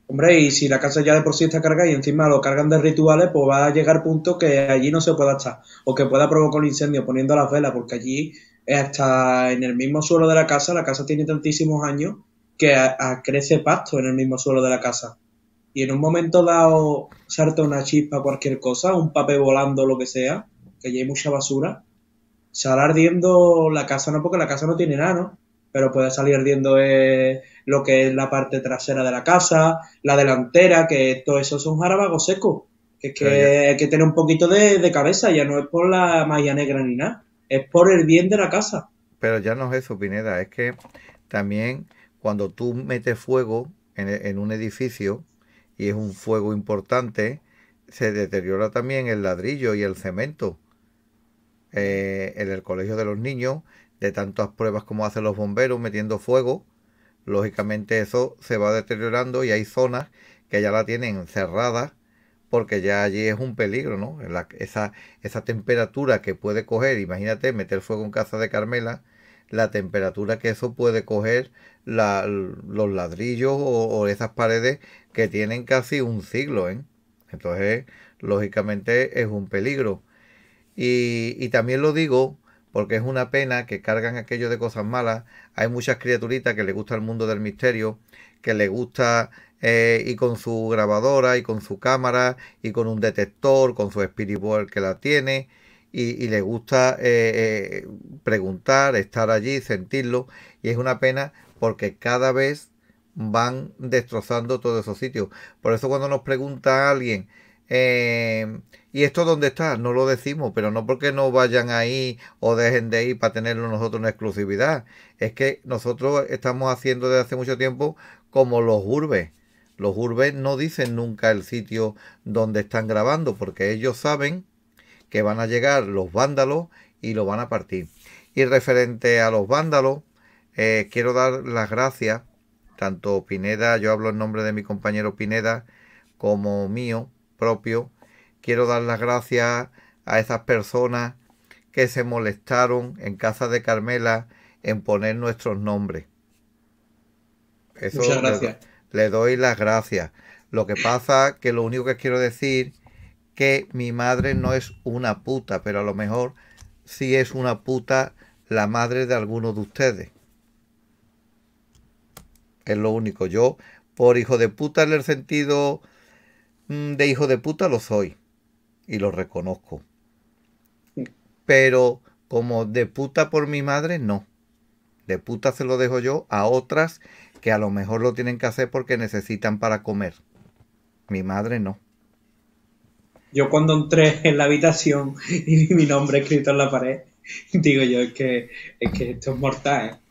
Hombre, y si la casa ya de por sí está cargada y encima lo cargan de rituales, pues va a llegar punto que allí no se pueda estar. O que pueda provocar un incendio poniendo las velas, porque allí, está en el mismo suelo de la casa, la casa tiene tantísimos años que crece pasto en el mismo suelo de la casa y en un momento dado salta una chispa, cualquier cosa, un papel volando, lo que sea, que ya hay mucha basura, sale ardiendo la casa, no porque la casa no tiene nada, ¿no? Pero puede salir ardiendo eh, lo que es la parte trasera de la casa, la delantera, que todo eso es un jarabago seco. Que es que hay que tener un poquito de, cabeza, ya no es por la malla negra ni nada, es por el bien de la casa. Pero ya no es eso, Pineda, es que también cuando tú metes fuego en, en un edificio, y es un fuego importante, se deteriora también el ladrillo y el cemento eh, en el colegio de los niños, de tantas pruebas como hacen los bomberos metiendo fuego, lógicamente eso se va deteriorando y hay zonas que ya la tienen cerrada porque ya allí es un peligro, ¿no? esa, esa temperatura que puede coger, imagínate meter fuego en casa de Carmela, la temperatura que eso puede coger los ladrillos o, esas paredes que tienen casi un siglo. ¿eh? Entonces, lógicamente es un peligro. Y, también lo digo porque es una pena que cargan aquello de cosas malas. Hay muchas criaturitas que le gusta el mundo del misterio, que le gusta eh, ir y con su grabadora y con su cámara y con un detector, con su spirit world que la tiene. Y, y gusta eh, eh, preguntar, estar allí, sentirlo. Y es una pena porque cada vez van destrozando todos esos sitios. Por eso cuando nos pregunta alguien, em, ¿y esto dónde está? No lo decimos, pero no porque no vayan ahí o dejen de ir para tenerlo nosotros en exclusividad. Es que nosotros estamos haciendo desde hace mucho tiempo como los urbes. Los urbes no dicen nunca el sitio donde están grabando porque ellos saben que van a llegar los vándalos y lo van a partir. Y referente a los vándalos, eh, quiero dar las gracias tanto Pineda, yo hablo en nombre de mi compañero Pineda, como mío propio, quiero dar las gracias a esas personas que se molestaron en casa de Carmela en poner nuestros nombres. Muchas gracias. Le, doy las gracias. Lo que pasa que lo único que quiero decir que mi madre no es una puta, pero a lo mejor sí es una puta la madre de alguno de ustedes. Es lo único. Yo, por hijo de puta en el sentido mm, de hijo de puta, lo soy. Y lo reconozco. Pero como de puta por mi madre, no. De puta se lo dejo yo a otras que a lo mejor lo tienen que hacer porque necesitan para comer. Mi madre no. Yo cuando entré en la habitación y vi mi nombre escrito en la pared, digo yo, es que, esto es mortal. ¿eh?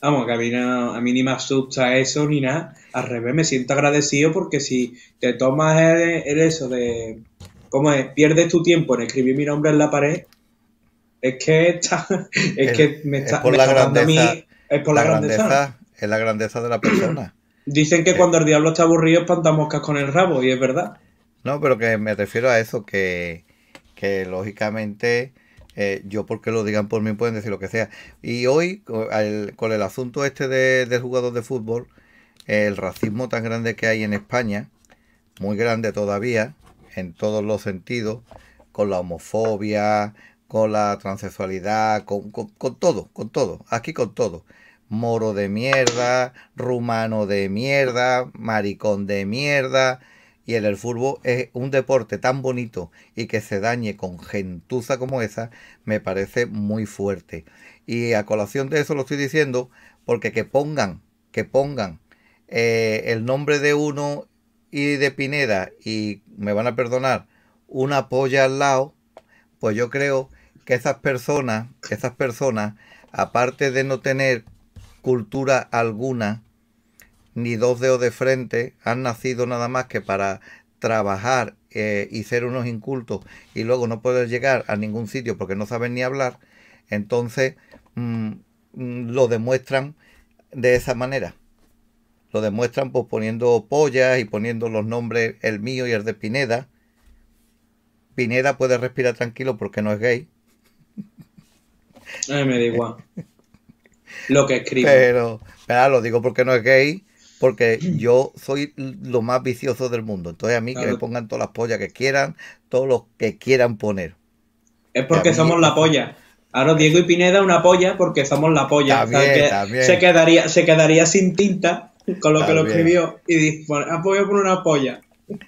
Vamos, que a mí, no, ni me asusta eso ni nada. Al revés, me siento agradecido porque si te tomas el, eso de. ¿Cómo es? Pierdes tu tiempo en escribir mi nombre en la pared. Es que Es, que me está. Es por la grandeza. Mí, es por la, grandeza, Es la grandeza de la persona. Dicen que eh. cuando el diablo está aburrido espanta moscas con el rabo, y es verdad. No, pero que me refiero a eso, que, que lógicamente eh, yo porque lo digan por mí pueden decir lo que sea. Y hoy, con el, asunto este de, del jugador de fútbol, el racismo tan grande que hay en España, muy grande todavía, en todos los sentidos, con la homofobia, con la transexualidad, con, con todo, con todo, aquí con todo moro de mierda, rumano de mierda, maricón de mierda, y el fútbol es un deporte tan bonito y que se dañe con gentuza como esa, me parece muy fuerte. Y a colación de eso lo estoy diciendo porque que pongan, que pongan eh, el nombre de uno y de Pineda y me van a perdonar una polla al lado, pues yo creo que esas personas, esas personas, aparte de no tener cultura alguna, ni dos dedos de frente, han nacido nada más que para trabajar eh, y ser unos incultos y luego no poder llegar a ningún sitio porque no saben ni hablar, entonces mm, mm, lo demuestran de esa manera. Lo demuestran pues poniendo pollas y poniendo los nombres, el mío y el de Pineda. Pineda puede respirar tranquilo porque no es gay. Ay, eh, me da igual. lo que escribe. Pero, pero lo digo porque no es gay porque yo soy lo más vicioso del mundo. Entonces a mí que me pongan todas las pollas que quieran, todos los que quieran poner. Es porque somos la polla. Ahora Diego y Pineda una polla porque somos la polla. También, o que también. Se, quedaría, se quedaría sin tinta con lo que lo escribió y dice, apoyo ah, por una polla.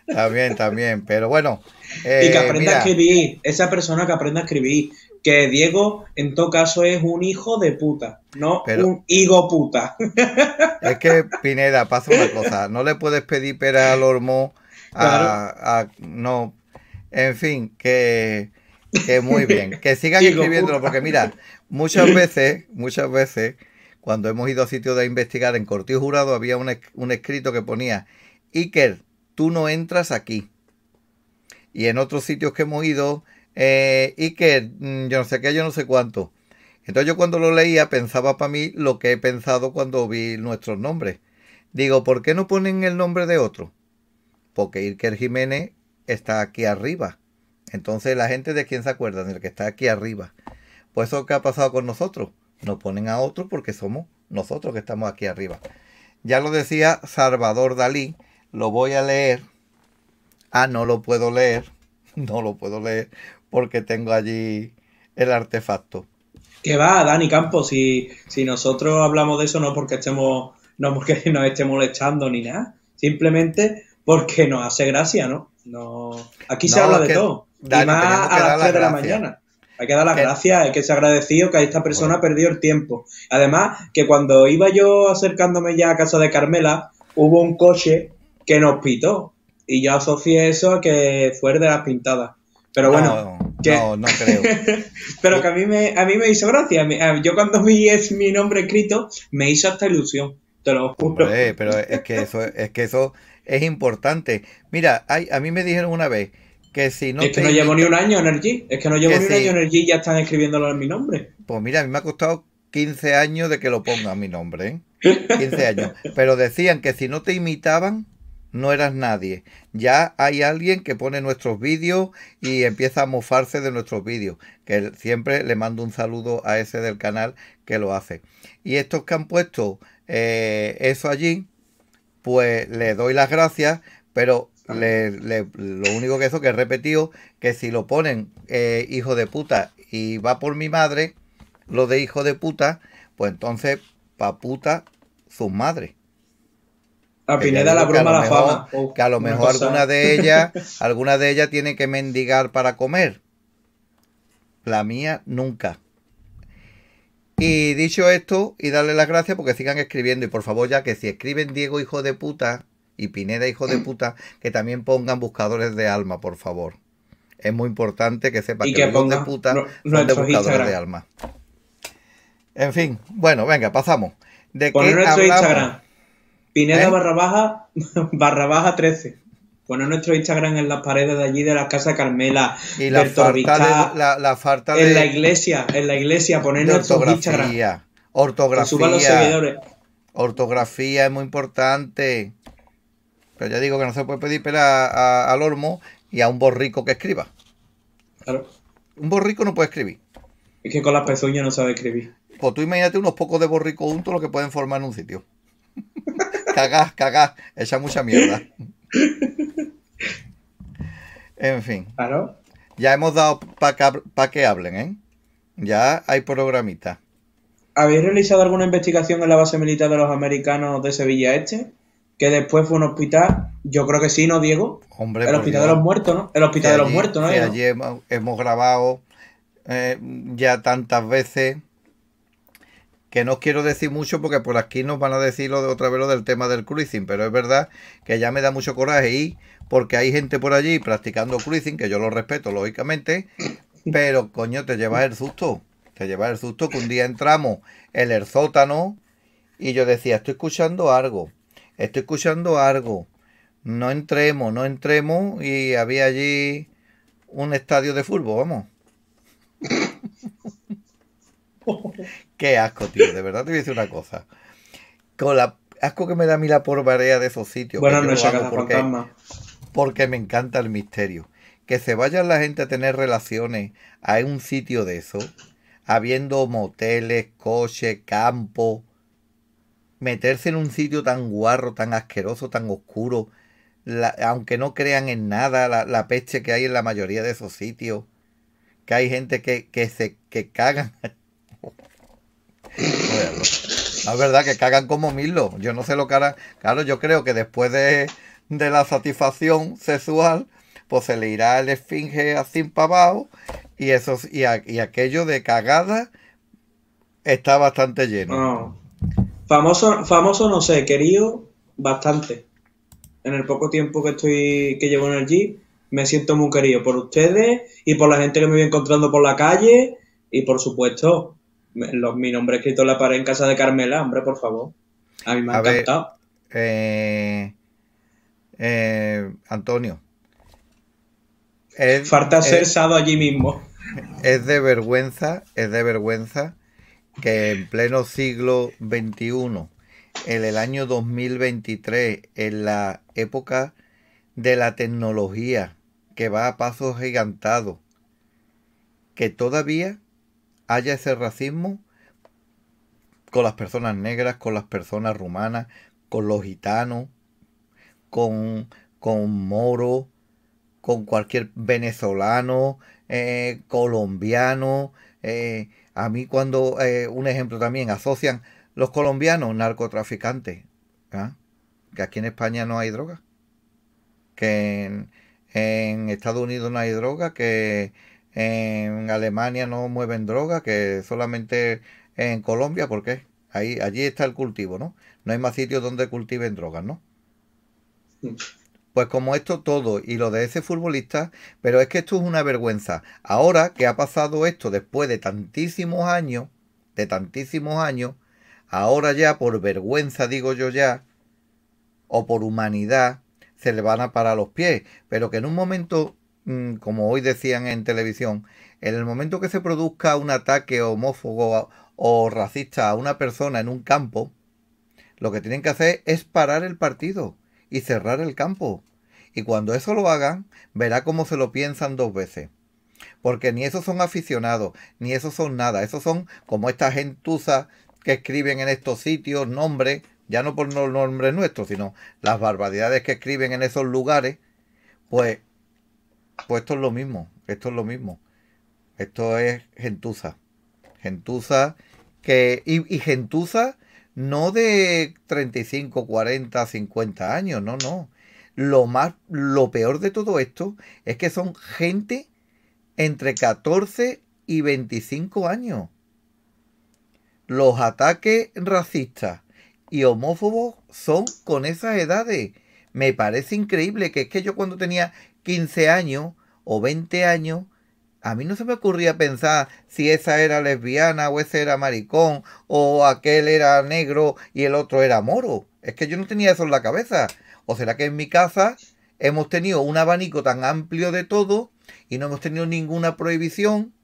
También, también, pero bueno. y que eh, aprenda a escribir, esa persona que aprenda a escribir, que Diego en todo caso es un hijo de puta, no un higo puta. Es que Pineda, pasa una cosa, no le puedes pedir pera al hormón. a, no, en fin, que, que muy bien, que sigan escribiéndolo, porque mira, muchas veces, muchas veces, cuando hemos ido a sitios de investigar en Cortío Jurado, había un, un escrito que ponía, Iker, tú no entras aquí. Y en otros sitios que hemos ido, eh, y que mm, yo no sé qué, yo no sé cuánto. Entonces yo cuando lo leía pensaba para mí lo que he pensado cuando vi nuestros nombres. Digo, ¿por qué no ponen el nombre de otro? Porque Irker Jiménez está aquí arriba. Entonces la gente de quién se acuerda, el que está aquí arriba. Pues eso que ha pasado con nosotros. Nos ponen a otro porque somos nosotros que estamos aquí arriba. Ya lo decía Salvador Dalí, lo voy a leer. Ah, no lo puedo leer. No lo puedo leer porque tengo allí el artefacto. Que va, Dani Campos, si, si nosotros hablamos de eso no porque estemos, no porque nos esté molestando ni nada, simplemente porque nos hace gracia, ¿no? no aquí se habla de todo. Además a las 3 de la mañana. Hay que dar las gracias, hay que ser agradecido que esta persona perdió el tiempo. Además, que cuando iba yo acercándome ya a casa de Carmela, hubo un coche que nos pitó. Y yo asocié eso a que fuera de las pintadas. Pero bueno. No, no, creo. Pero que a mí me, a mí me hizo gracia. Yo cuando vi es mi nombre escrito, me hizo hasta ilusión. Te lo juro. pero es que eso, es que eso es importante. Mira, a mí me dijeron una vez que si no. Es que no llevo ni un año en Es que no llevo ni un año en y ya están escribiéndolo en mi nombre. Pues mira, a mí me ha costado 15 años de que lo pongan mi nombre, 15 ¿eh? años. Pero decían que si no te imitaban, no eras nadie. Ya hay alguien que pone nuestros vídeos y empieza a mofarse de nuestros vídeos. Que siempre le mando un saludo a ese del canal que lo hace. Y estos que han puesto eh, eso allí, pues le doy las gracias, pero lo único que eso que he repetido, que si lo ponen eh, hijo de puta y va por mi madre, lo de hijo de puta, pues entonces pa puta sus madres. Ah, pues a Pineda la broma la fama. que a lo mejor alguna de ellas, alguna de ellas tiene que mendigar para comer. La mía nunca. Y dicho esto, y darle las gracias porque sigan escribiendo. Y por favor, ya que si escriben Diego hijo de puta y Pineda hijo de puta, que también pongan buscadores de alma, por favor. Es muy importante que sepan que, que de puta no, es de buscadores de alma. En fin, bueno, venga, pasamos. ¿De qué Pineda ¿Eh? barra baja, barra baja 13. Poner nuestro Instagram en las paredes de allí de la casa Carmela. Y la falta, la, falta de, En la iglesia, en la iglesia, poner nuestro Instagram. Ortografía. los seguidores. Ortografía es muy importante. Pero ya digo que no se puede pedir pela al Olmo y a un borrico que escriba. Claro. Un borrico no puede escribir. Es que con las pezuñas no sabe escribir. Pues tú imagínate unos pocos de borrico juntos lo que pueden formar en un sitio cagás, cagás, esa mucha mierda. En fin. Claro. Ya hemos dado para que hablen, ¿eh? Ya hay programita. ¿Habéis realizado alguna investigación en la base militar de los americanos de Sevilla Este? que después fue un hospital, yo creo que sí, ¿no, Diego? Hombre, el hospital de los muertos, ¿no? El hospital de los muertos, ¿no? Y allí hemos, grabado eh, ya tantas veces que no quiero decir mucho porque por aquí nos van a decir lo de otra vez lo del tema del cruising, pero es verdad que ya me da mucho coraje y porque hay gente por allí practicando cruising, que yo lo respeto lógicamente, pero coño, te llevas el susto, te llevas el susto que un día entramos en el sótano y yo decía, estoy escuchando algo, estoy escuchando algo, no entremos, no entremos y había allí un estadio de fútbol, vamos. Qué asco, tío. De verdad te voy a decir una cosa. Con la asco que me da a mí la porvarea de esos sitios. Bueno, no porque, porque me encanta el misterio. Que se vayan la gente a tener relaciones a un sitio de eso, habiendo moteles, coches, campo. Meterse en un sitio tan guarro, tan asqueroso, tan oscuro, aunque no crean en nada, la, peche que hay en la mayoría de esos sitios. Que hay gente que, que se que cagan la verdad que cagan como Milo. Yo no sé lo que hará. Claro, yo creo que después de, la satisfacción sexual, pues se le irá el esfinge así sin y, eso, y, y, aquello de cagada está bastante lleno. Famoso, famoso no sé, querido bastante. En el poco tiempo que estoy que llevo en el me siento muy querido por ustedes y por la gente que me voy encontrando por la calle y por supuesto mi nombre escrito en la pared en casa de Carmela, hombre, por favor. A mí me ha encantado. Eh, eh, Antonio. Falta ser sado allí mismo. Es de vergüenza, es de vergüenza que en pleno siglo XXI, en el año 2023, en la época de la tecnología que va a pasos gigantados, que todavía haya ese racismo con las personas negras, con las personas rumanas, con los gitanos, con, con moro, con cualquier venezolano, eh, colombiano. Eh, a mí cuando, eh, un ejemplo también, asocian los colombianos narcotraficantes, ¿ah? que aquí en España no hay droga, que en, en Estados Unidos no hay droga, que en Alemania no mueven droga, que solamente en Colombia, porque ahí, allí está el cultivo, ¿no? No hay más sitios donde cultiven drogas, ¿no? Pues como esto todo y lo de ese futbolista, pero es que esto es una vergüenza. Ahora que ha pasado esto después de tantísimos años, de tantísimos años, ahora ya por vergüenza digo yo ya, o por humanidad, se le van a parar los pies, pero que en un momento Mm, como hoy decían en televisión, en el momento que se produzca un ataque homófobo o racista a una persona en un campo, lo que tienen que hacer es parar el partido y cerrar el campo. Y cuando eso lo hagan, verá cómo se lo piensan dos veces. Porque ni esos son aficionados, ni esos son nada. Esos son como esta gentuza que escriben en estos sitios nombres, ya no por los nombres nuestros, sino las barbaridades que escriben en esos lugares. Pues pues esto es lo mismo, esto es lo mismo. Esto es gentuza. Gentuza que. Y, gentuza no de 35, 40, 50 años, no, no. Lo más, lo peor de todo esto es que son gente entre 14 y 25 años. Los ataques racistas y homófobos son con esas edades me parece increíble que es que yo cuando tenía 15 años o 20 años, a mí no se me ocurría pensar si esa era lesbiana o ese era maricón o aquel era negro y el otro era moro. Es que yo no tenía eso en la cabeza. ¿O será que en mi casa hemos tenido un abanico tan amplio de todo y no hemos tenido ninguna prohibición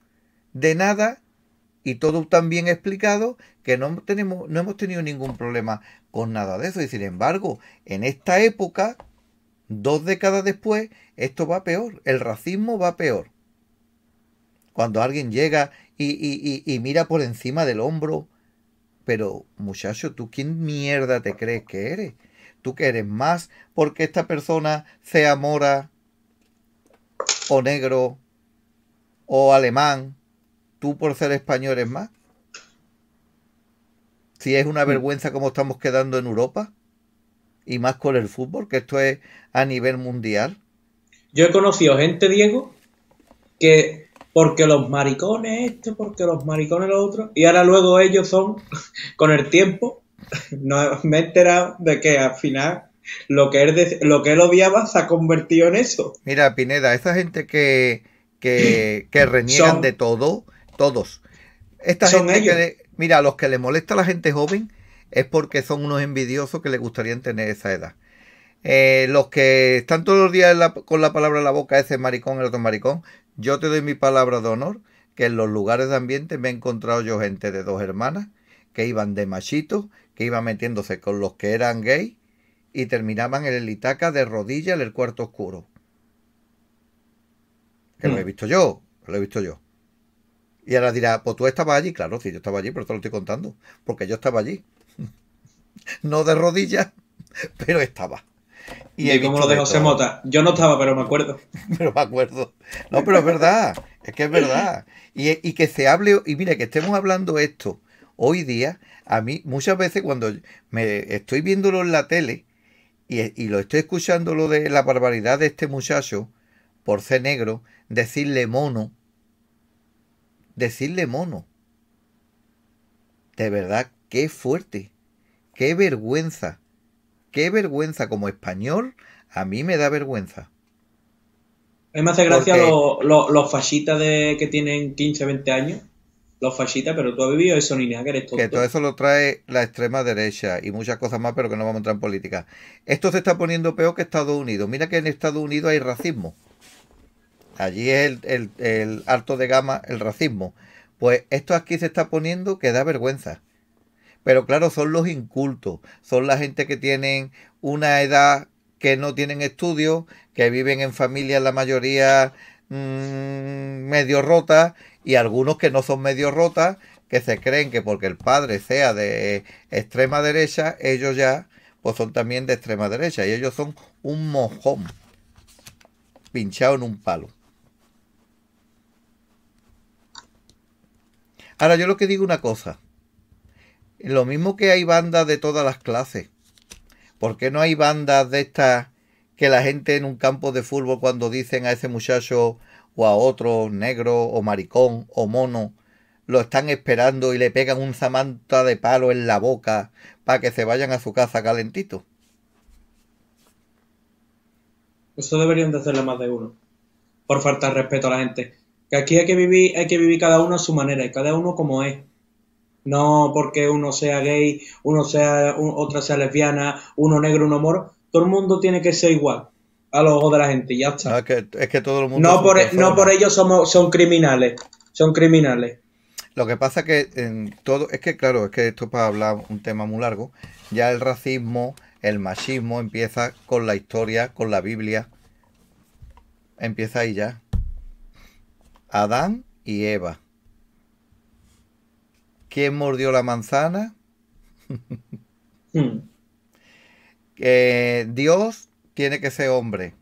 de nada y todo tan bien explicado que no, tenemos, no hemos tenido ningún problema con nada de eso. Y sin embargo, en esta época, dos décadas después, esto va peor, el racismo va peor. Cuando alguien llega y, y, y mira por encima del hombro, pero muchacho, ¿tú quién mierda te crees que eres? ¿Tú que eres más porque esta persona sea mora o negro o alemán por ser español es más. Si es una vergüenza como estamos quedando en Europa y más con el fútbol, que esto es a nivel mundial. Yo he conocido gente, Diego, que porque los maricones esto, porque los maricones lo otro, y ahora luego ellos son, con el tiempo, no me he de que al final lo que él, lo que él odiaba se ha convertido en eso. Mira, Pineda, esa gente que, que, que reniegan de todo todos. Esta son gente Que mira, los que le molesta a la gente joven es porque son unos envidiosos que les gustaría tener esa edad. Eh, los que están todos los días con la palabra en la boca, ese maricón, el otro maricón, yo te doy mi palabra de honor que en los lugares de ambiente me he encontrado yo gente de dos hermanas que iban de machitos, que iban metiéndose con los que eran gay y terminaban en el Itaca de rodillas en el cuarto oscuro. Que lo he mm. visto yo, lo he visto yo. Y ahora dirá, pues tú estabas allí. Claro, sí, yo estaba allí, pero te lo estoy contando. Porque yo estaba allí. no de rodillas, pero estaba. Y, como lo de José Mota. Yo no estaba, pero me acuerdo. pero me acuerdo. No, pero es verdad. Es que es verdad. Y, que se hable, y mira, que estemos hablando esto hoy día, a mí muchas veces cuando me estoy viéndolo en la tele y, y, lo estoy escuchando lo de la barbaridad de este muchacho por ser negro, decirle mono decirle mono. De verdad, qué fuerte, qué vergüenza, qué vergüenza como español, a mí me da vergüenza. Es mí me hace gracia los, los, de, que tienen 15, 20 años. Los fascistas, pero tú has vivido eso, ni que Que todo eso lo trae la extrema derecha y muchas cosas más, pero que no vamos a entrar en política. Esto se está poniendo peor que Estados Unidos. Mira que en Estados Unidos hay racismo allí es el, el, de gama el racismo. Pues esto aquí se está poniendo que da vergüenza. Pero claro, son los incultos, son la gente que tienen una edad que no tienen estudios, que viven en familias la mayoría mm, medio rota, y algunos que no son medio rotas, que se creen que porque el padre sea de extrema derecha, ellos ya pues son también de extrema derecha y ellos son un mojón pinchado en un palo. Ahora, yo lo que digo una cosa. Lo mismo que hay bandas de todas las clases. ¿Por qué no hay bandas de estas que la gente en un campo de fútbol cuando dicen a ese muchacho o a otro negro o maricón o mono, lo están esperando y le pegan un zamanta de palo en la boca para que se vayan a su casa calentito? Eso deberían de hacerle más de uno. Por falta de respeto a la gente. Que aquí hay que vivir, hay que vivir cada uno a su manera y cada uno como es. No porque uno sea gay, uno sea, otra sea lesbiana, uno negro, uno moro. Todo el mundo tiene que ser igual a los ojos de la gente, ya está. No, ah, es, que, todo el mundo. No por, e, no ello somos, son criminales. Son criminales. Lo que pasa que en todo, es que claro, es que esto para hablar un tema muy largo. Ya el racismo, el machismo empieza con la historia, con la Biblia. Empieza ahí ya. Adán y Eva. ¿Quién mordió la manzana? Hmm. Eh, Dios tiene que ser hombre.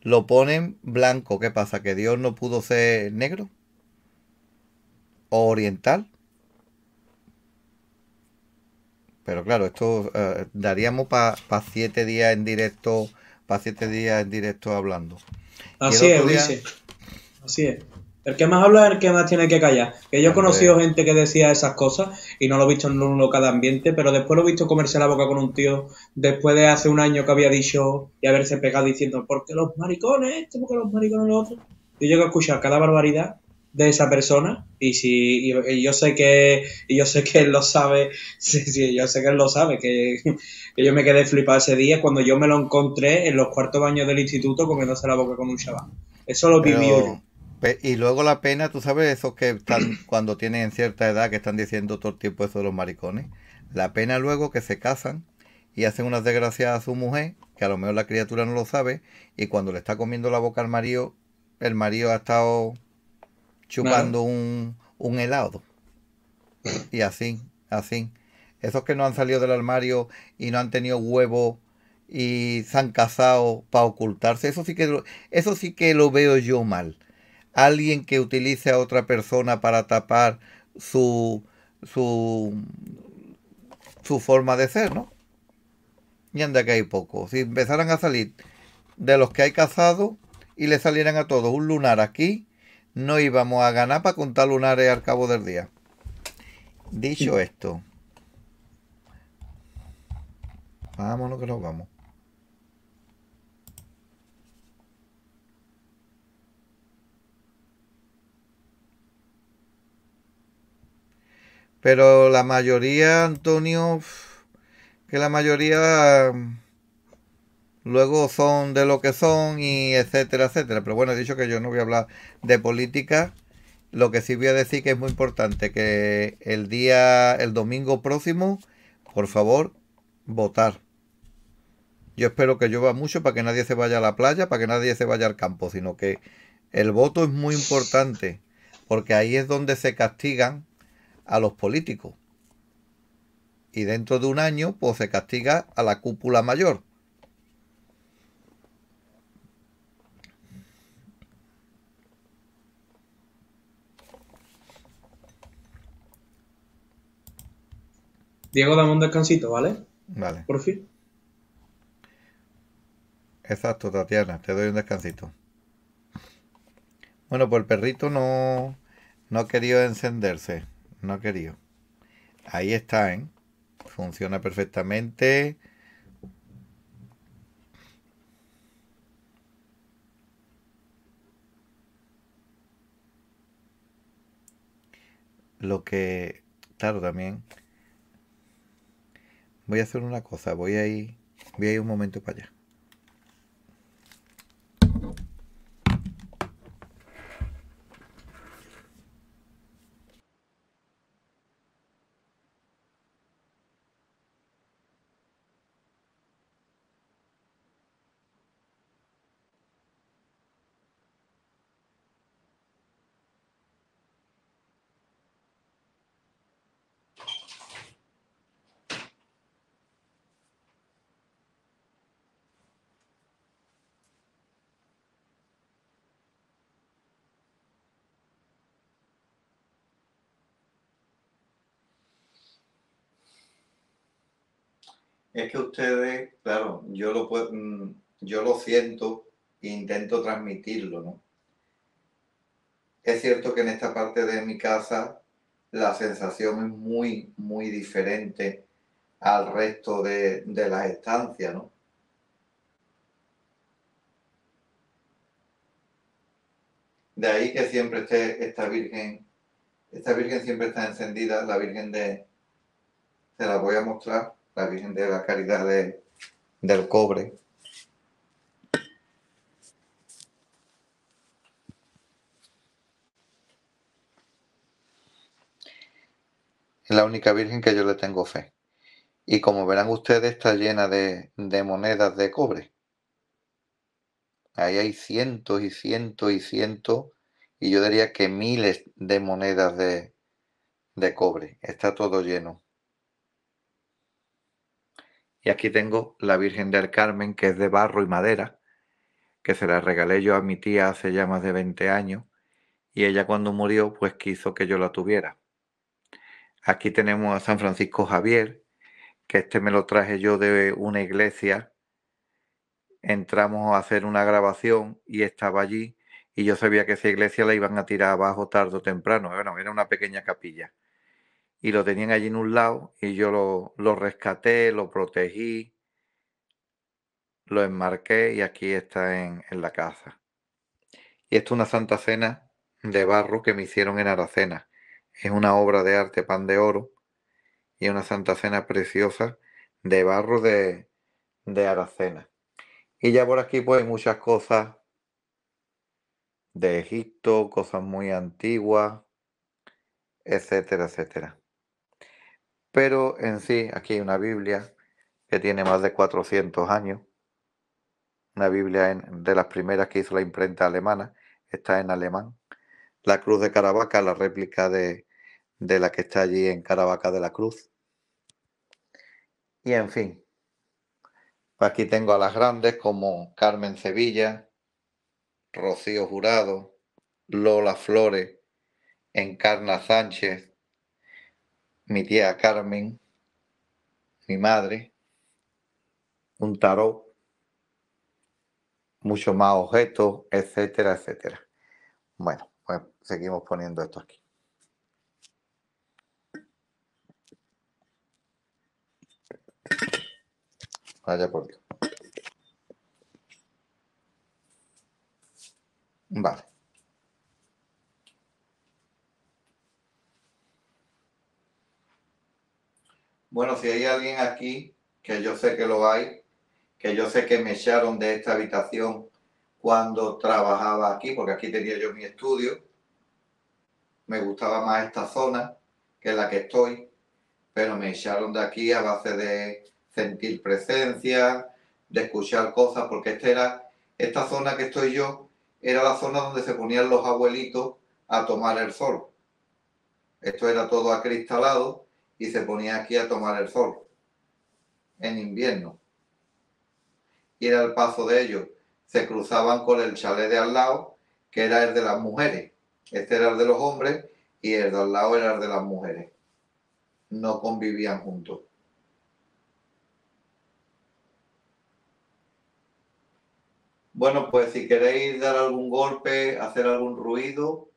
Lo ponen blanco. ¿Qué pasa? ¿Que Dios no pudo ser negro? ¿O oriental? Pero claro, esto eh, daríamos para siete días en directo, para siete días en directo hablando. Así es, Así es. El que más habla es el que más tiene que callar. Que yo he conocido gente que decía esas cosas y no lo he visto en uno cada ambiente, pero después lo he visto comerse la boca con un tío después de hace un año que había dicho y haberse pegado diciendo, porque los maricones esto, porque los maricones los otro. Yo llego a escuchar cada barbaridad de esa persona y si yo sé que yo sé que él lo sabe sí, yo sé que él lo sabe que, yo me quedé flipado ese día cuando yo me lo encontré en los cuartos baños del instituto comiéndose la boca con un chaval eso lo vivió yo y luego la pena, tú sabes, esos que están cuando tienen cierta edad, que están diciendo todo el tiempo eso de los maricones. La pena luego que se casan y hacen unas desgracias a su mujer, que a lo mejor la criatura no lo sabe, y cuando le está comiendo la boca al marido, el marido ha estado chupando un, un helado. Y así, así. Esos que no han salido del armario y no han tenido huevo y se han casado para ocultarse, eso sí que eso sí que lo veo yo mal alguien que utilice a otra persona para tapar su, su, forma de ser, ¿no? Y anda que hay poco. Si empezaran a salir de los que hay casados y le salieran a todos un lunar aquí, no íbamos a ganar para contar lunares al cabo del día. Dicho esto, vámonos que nos vamos. Pero la mayoría, Antonio, que la mayoría mm, luego son de lo que son y etcétera, etcétera. Pero bueno, he dicho que yo no voy a hablar de política. Lo que sí voy a decir que es muy importante, que el día, el domingo próximo, por favor, votar. Yo espero que llueva mucho para que nadie se vaya a la playa, para que nadie se vaya al campo, sino que el voto es muy importante, porque ahí es donde se castigan a los políticos. Y dentro de un año, pues se castiga a la cúpula mayor. Diego, dame un descansito, ¿vale? Vale. Por fin. Exacto, Tatiana, te doy un descansito. Bueno, pues el perrito no, no ha querido encenderse no ha querido. Ahí está, ¿eh? Funciona perfectamente. Lo que, claro, también voy a hacer una cosa, voy a ir, voy a ir un momento para allá. Es que ustedes, claro, yo lo, mm, yo lo siento e intento transmitirlo, ¿no? Es cierto que en esta parte de mi casa la sensación es muy, muy diferente al resto de, de las estancias, ¿no? De ahí que siempre esté esta Virgen, esta Virgen siempre está encendida, la Virgen de... Se la voy a mostrar la Virgen de la Caridad del Cobre. Es la única Virgen que yo le tengo fe. Y como verán ustedes, está llena de, monedas de cobre. Ahí hay cientos y cientos y cientos, y yo diría que miles de monedas de, de cobre. Está todo lleno. Y aquí tengo la Virgen del Carmen, que es de barro y madera, que se la regalé yo a mi tía hace ya más de 20 años, y ella cuando murió, pues quiso que yo la tuviera. Aquí tenemos a San Francisco Javier, que este me lo traje yo de una iglesia. Entramos a hacer una grabación y estaba allí, y yo sabía que esa iglesia la iban a tirar abajo tarde o temprano. Bueno, era una pequeña capilla y lo tenían allí en un lado y yo lo, rescaté, lo protegí, lo enmarqué y aquí está en, la casa. Y esto es una Santa Cena de barro que me hicieron en Aracena. Es una obra de arte pan de oro y una Santa Cena preciosa de barro de, de Aracena. Y ya por aquí pues muchas cosas de Egipto, cosas muy antiguas, etcétera, etcétera. Pero en sí, aquí hay una Biblia que tiene más de 400 años, una Biblia de las primeras que hizo la imprenta alemana, está en alemán. La Cruz de Caravaca, la réplica de, de la que está allí en Caravaca de la Cruz. Y en fin, pues aquí tengo a las grandes como Carmen Sevilla, Rocío Jurado, Lola Flores, Encarna Sánchez, mi tía Carmen, mi madre, un tarot, muchos más objetos, etcétera, etcétera. Bueno, pues seguimos poniendo esto aquí. Vaya por Dios. Vale. Bueno, si hay alguien aquí, que yo sé que lo hay, que yo sé que me echaron de esta habitación cuando trabajaba aquí, porque aquí tenía yo mi estudio, me gustaba más esta zona que la que estoy, pero me echaron de aquí a base de sentir presencia, de escuchar cosas, porque este esta zona que estoy yo, era la zona donde se ponían los abuelitos a tomar el sol. Esto era todo acristalado y se ponía aquí a tomar el sol en invierno. Y era el paso de ellos. Se cruzaban con el chalet de al lado, que era el de las mujeres. Este era el de los hombres y el de al lado era el de las mujeres. No convivían juntos. Bueno, pues si queréis dar algún golpe, hacer algún ruido,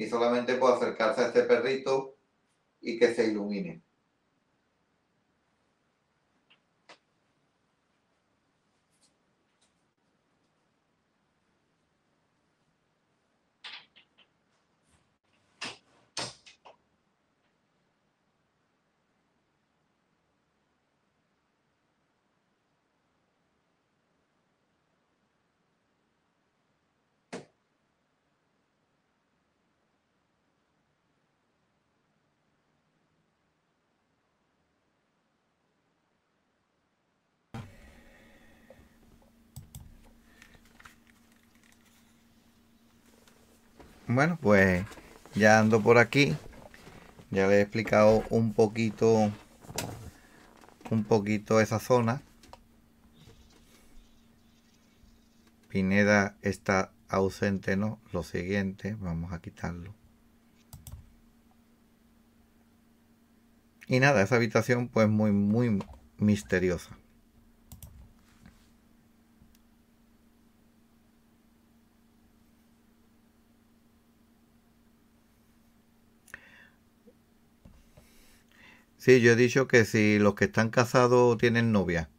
y solamente puedo acercarse a este perrito y que se ilumine. Bueno, pues ya ando por aquí. Ya le he explicado un poquito un poquito esa zona. Pineda está ausente, ¿no? Lo siguiente, vamos a quitarlo. Y nada, esa habitación pues muy, muy misteriosa. Sí, yo he dicho que si los que están casados tienen novia,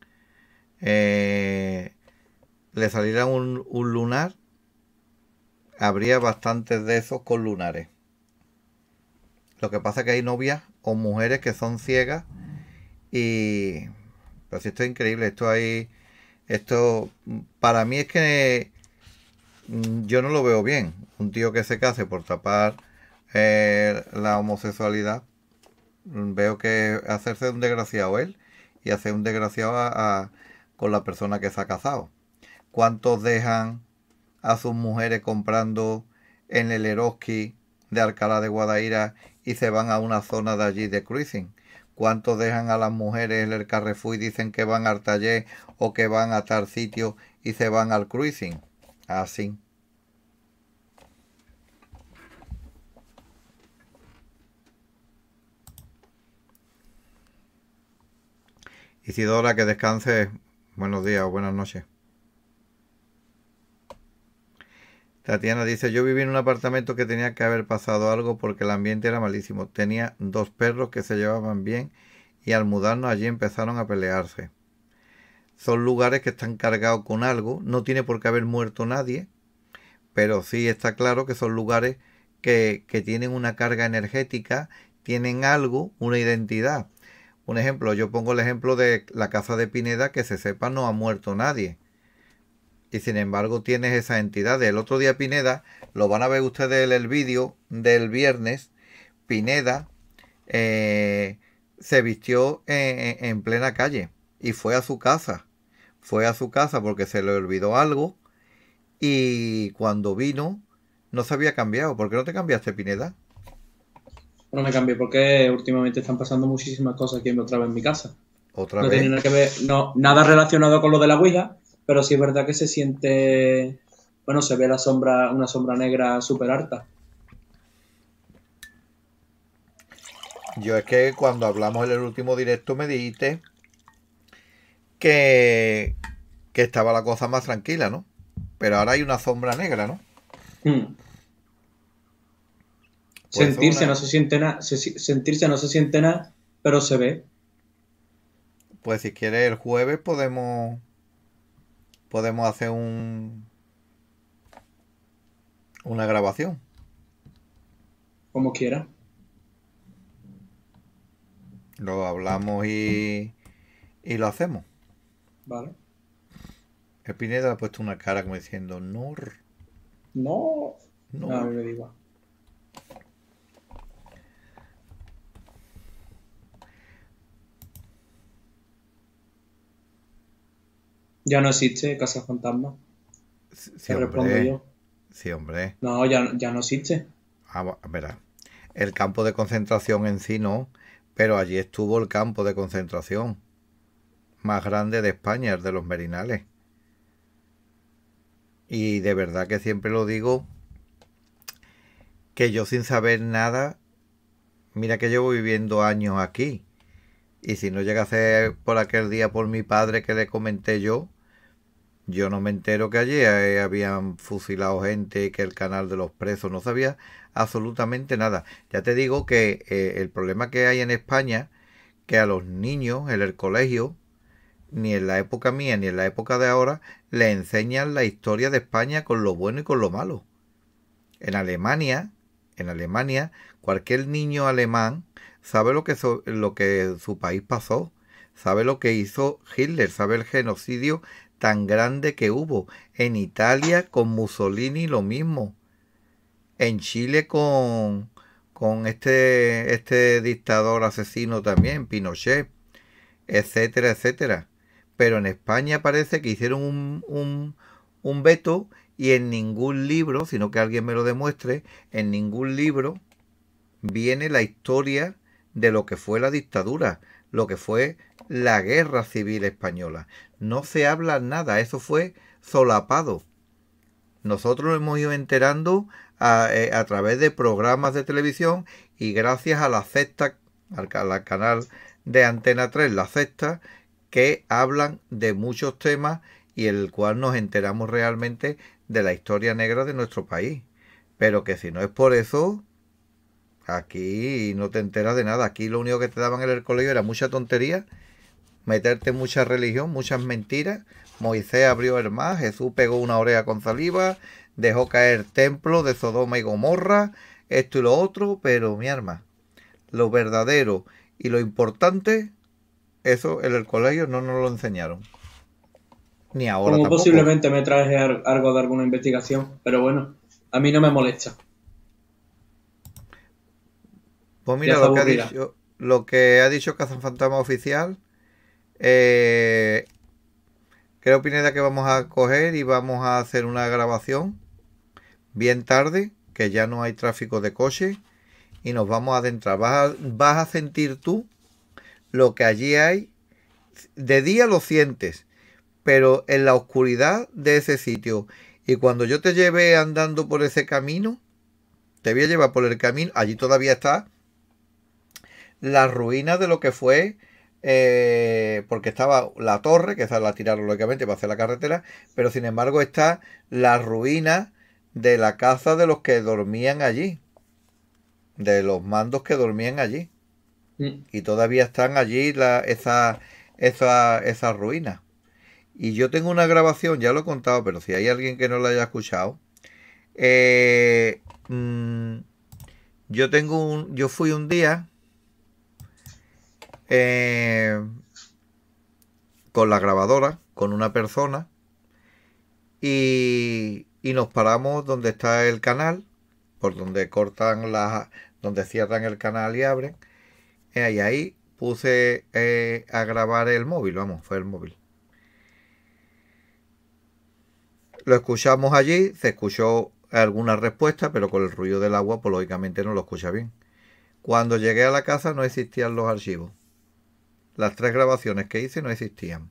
eh, le saliera un, lunar, habría bastantes de esos con lunares. Lo que pasa es que hay novias o mujeres que son ciegas y... Pues, esto es increíble, esto ahí, Esto para mí es que mm, yo no lo veo bien. Un tío que se case por tapar eh, la homosexualidad Veo que hacerse un desgraciado él y hacer un desgraciado a, con la persona que se ha casado. ¿Cuántos dejan a sus mujeres comprando en el Eroski de Alcalá de Guadaira y se van a una zona de allí de cruising? ¿Cuántos dejan a las mujeres en el Carrefour y dicen que van al taller o que van a tal sitio y se van al cruising? Así. Isidora, que descanse Buenos días o buenas noches. Tatiana dice, yo viví en un apartamento que tenía que haber pasado algo porque el ambiente era malísimo. Tenía dos perros que se llevaban bien y al mudarnos allí empezaron a pelearse. Son lugares que están cargados con algo, no tiene por qué haber muerto nadie, pero sí está claro que son lugares que, que tienen una carga energética, tienen algo, una identidad. Un ejemplo, yo pongo el ejemplo de la casa de Pineda, que se sepa no ha muerto nadie. Y sin embargo tienes esa entidad. El otro día Pineda, lo van a ver ustedes en el vídeo del viernes, Pineda eh, se vistió en plena calle y fue a su casa. Fue a su casa porque se le olvidó algo y cuando vino no se había cambiado. ¿Por qué no te cambiaste, Pineda? No me cambié porque últimamente están pasando muchísimas cosas aquí otra vez en mi casa. Otra no nada que ver, no, nada relacionado con lo de la Ouija, pero sí es verdad que se siente. Bueno, se ve la sombra, una sombra negra súper harta. Yo es que cuando hablamos en el último directo me dijiste que, que estaba la cosa más tranquila, ¿no? Pero ahora hay una sombra negra, ¿no? Hmm. Sentirse, no se siente nada sentirse no se siente nada, pero se ve. Pues si quiere el jueves podemos podemos hacer un una grabación. Como quiera. Lo hablamos y, y lo hacemos. Vale. El Pineda ha puesto una cara como diciendo, no. No. No. no Ya no existe Casa Fantasma. Sí, Te hombre. respondo yo. Sí, hombre. No, ya, no existe. Ah, verá. El campo de concentración en sí no, pero allí estuvo el campo de concentración más grande de España, el de los Merinales. Y de verdad que siempre lo digo, que yo sin saber nada, mira que llevo viviendo años aquí. Y si no llegase por aquel día por mi padre que le comenté yo, yo no me entero que ayer eh, habían fusilado gente, que el canal de los presos, no sabía absolutamente nada. Ya te digo que eh, el problema que hay en España, que a los niños en el colegio, ni en la época mía ni en la época de ahora, le enseñan la historia de España con lo bueno y con lo malo. En Alemania, en Alemania, cualquier niño alemán sabe lo que, lo que su país pasó, sabe lo que hizo Hitler, sabe el genocidio tan grande que hubo. En Italia con Mussolini lo mismo. En Chile con, con este, este dictador asesino también, Pinochet, etcétera, etcétera. Pero en España parece que hicieron un, un, un veto y en ningún libro, sino que alguien me lo demuestre, en ningún libro viene la historia de lo que fue la dictadura, lo que fue la guerra civil española. No se habla nada, eso fue solapado. Nosotros hemos ido enterando a, eh, través de programas de televisión y gracias a la cesta, al, canal de Antena 3, la cesta, que hablan de muchos temas y el cual nos enteramos realmente de la historia negra de nuestro país. Pero que si no es por eso, aquí no te enteras de nada. Aquí lo único que te daban en el colegio era mucha tontería meterte mucha religión, muchas mentiras. Moisés abrió el mar, Jesús pegó una oreja con saliva, dejó caer templo de Sodoma y Gomorra, esto y lo otro, pero mi arma, lo verdadero y lo importante, eso en el colegio no nos lo enseñaron. Ni ahora. Como posiblemente me traje algo de alguna investigación, pero bueno, a mí no me molesta. Pues mira lo que, ha dicho, lo que ha dicho Oficial eh, creo, Pineda, que vamos a coger y vamos a hacer una grabación bien tarde, que ya no hay tráfico de coches y nos vamos a adentrar. Vas a, sentir tú lo que allí hay. De día lo sientes, pero en la oscuridad de ese sitio. Y cuando yo te lleve andando por ese camino, te voy a llevar por el camino. Allí todavía está La ruina de lo que fue eh, porque estaba la torre, que esa la tiraron lógicamente para hacer la carretera, pero sin embargo está la ruina de la casa de los que dormían allí, de los mandos que dormían allí. Mm. Y todavía están allí esa, esa, esas ruinas. Y yo tengo una grabación, ya lo he contado, pero si hay alguien que no la haya escuchado, eh, mm, yo tengo un, yo fui un día eh, con la grabadora, con una persona, y, nos paramos donde está el canal, por donde cortan las, donde cierran el canal y abren, y ahí puse eh, a grabar el móvil, vamos, fue el móvil. Lo escuchamos allí, se escuchó alguna respuesta, pero con el ruido del agua, pues lógicamente no lo escucha bien. Cuando llegué a la casa no existían los archivos. Las tres grabaciones que hice no existían.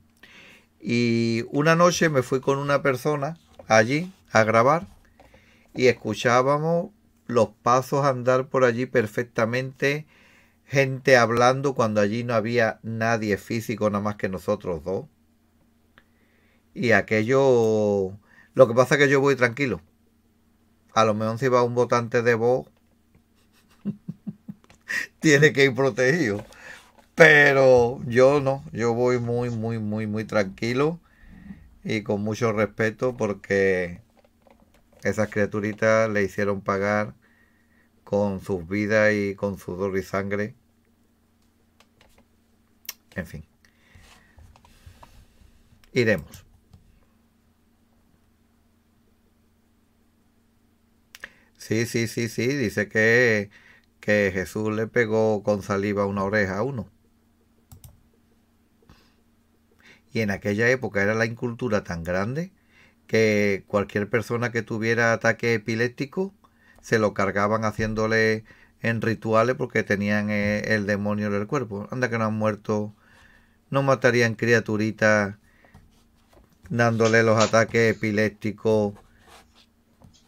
Y una noche me fui con una persona allí a grabar y escuchábamos los pasos andar por allí perfectamente, gente hablando cuando allí no había nadie físico, nada más que nosotros dos. Y aquello... Lo que pasa es que yo voy tranquilo. A lo mejor si va un votante de voz, tiene que ir protegido. Pero yo no, yo voy muy, muy, muy, muy tranquilo y con mucho respeto porque esas criaturitas le hicieron pagar con sus vidas y con sudor y sangre. En fin. Iremos. Sí, sí, sí, sí. Dice que, que Jesús le pegó con saliva una oreja a uno. y en aquella época era la incultura tan grande que cualquier persona que tuviera ataque epiléptico se lo cargaban haciéndole en rituales porque tenían eh, el demonio en el cuerpo. Anda que no han muerto, no matarían criaturitas dándole los ataques epilépticos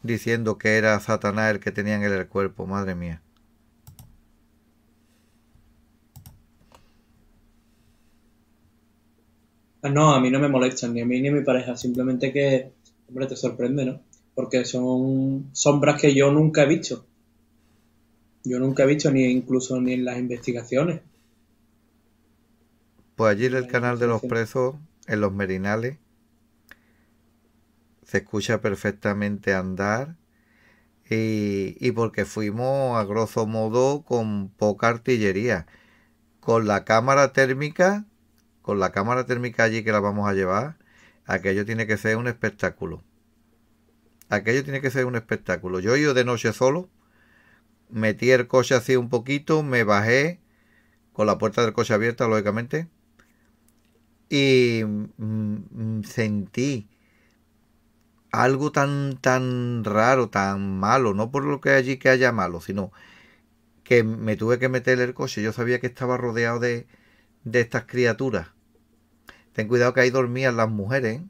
diciendo que era Satanás el que tenían en el cuerpo, madre mía. Ah, no, a mí no me molestan, ni a mí ni a mi pareja, simplemente que, hombre, te sorprende, ¿no? Porque son sombras que yo nunca he visto. Yo nunca he visto, ni incluso ni en las investigaciones. Pues allí en el canal de los presos, en los merinales, se escucha perfectamente andar. Y, y porque fuimos a grosso modo con poca artillería, con la cámara térmica con la cámara térmica allí que la vamos a llevar, aquello tiene que ser un espectáculo. Aquello tiene que ser un espectáculo. Yo iba de noche solo, metí el coche así un poquito, me bajé, con la puerta del coche abierta, lógicamente, y mm, mm, sentí algo tan, tan raro, tan malo, no por lo que allí que haya malo, sino que me tuve que meter el coche. Yo sabía que estaba rodeado de, de estas criaturas. Ten cuidado que ahí dormían las mujeres,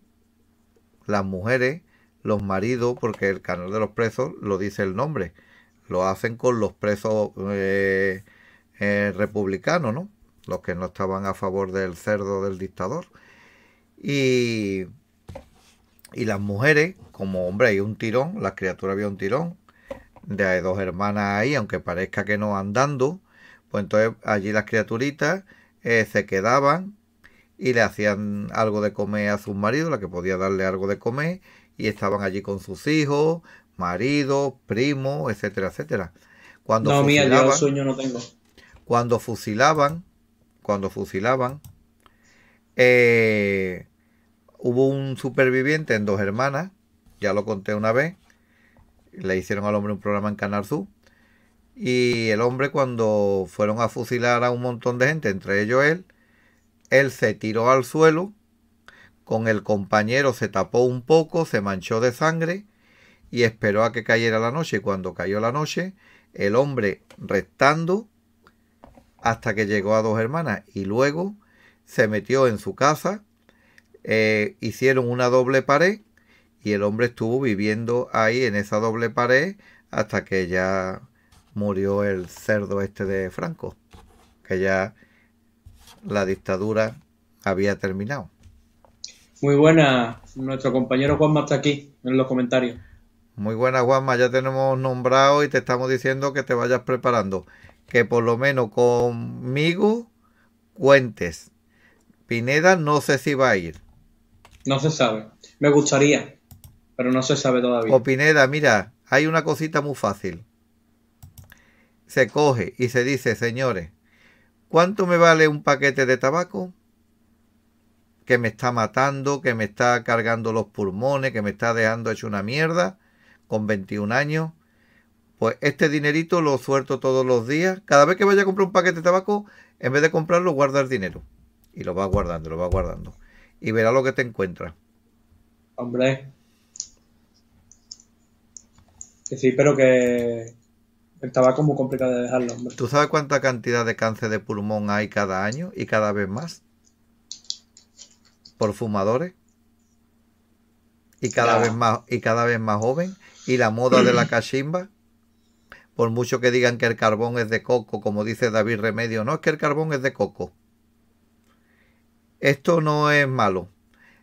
las mujeres, los maridos, porque el canal de los presos lo dice el nombre. Lo hacen con los presos eh, eh, republicanos, ¿no? Los que no estaban a favor del cerdo del dictador. Y, y las mujeres, como hombre, hay un tirón, las criaturas había un tirón, de dos hermanas ahí, aunque parezca que no andando, pues entonces allí las criaturitas eh, se quedaban y le hacían algo de comer a su marido, la que podía darle algo de comer, y estaban allí con sus hijos, marido, primo, etcétera, etcétera. Cuando no, mía, yo sueño no tengo. Cuando fusilaban, cuando fusilaban, eh, hubo un superviviente en Dos Hermanas, ya lo conté una vez, le hicieron al hombre un programa en Canal Sur, y el hombre cuando fueron a fusilar a un montón de gente, entre ellos él, él se tiró al suelo, con el compañero se tapó un poco, se manchó de sangre y esperó a que cayera la noche. Y Cuando cayó la noche, el hombre restando hasta que llegó a dos hermanas y luego se metió en su casa, eh, hicieron una doble pared y el hombre estuvo viviendo ahí en esa doble pared hasta que ya murió el cerdo este de Franco, que ya la dictadura había terminado. Muy buena, nuestro compañero Juanma está aquí en los comentarios. Muy buena Juanma, ya tenemos nombrado y te estamos diciendo que te vayas preparando, que por lo menos conmigo cuentes. Pineda no sé si va a ir. No se sabe, me gustaría, pero no se sabe todavía. O Pineda, mira, hay una cosita muy fácil se coge y se dice, señores, ¿cuánto me vale un paquete de tabaco? Que me está matando, que me está cargando los pulmones, que me está dejando hecho una mierda con 21 años. Pues este dinerito lo suelto todos los días. Cada vez que vaya a comprar un paquete de tabaco, en vez de comprarlo, guarda el dinero. Y lo va guardando, lo va guardando. Y verá lo que te encuentra. Hombre. sí, pero que el tabaco es complicado de dejarlo, ¿Tú sabes cuánta cantidad de cáncer de pulmón hay cada año y cada vez más? Por fumadores. Y cada, vez, más, y cada vez más joven. Y la moda de la cachimba por mucho que digan que el carbón es de coco, como dice David Remedio, no es que el carbón es de coco. Esto no es malo.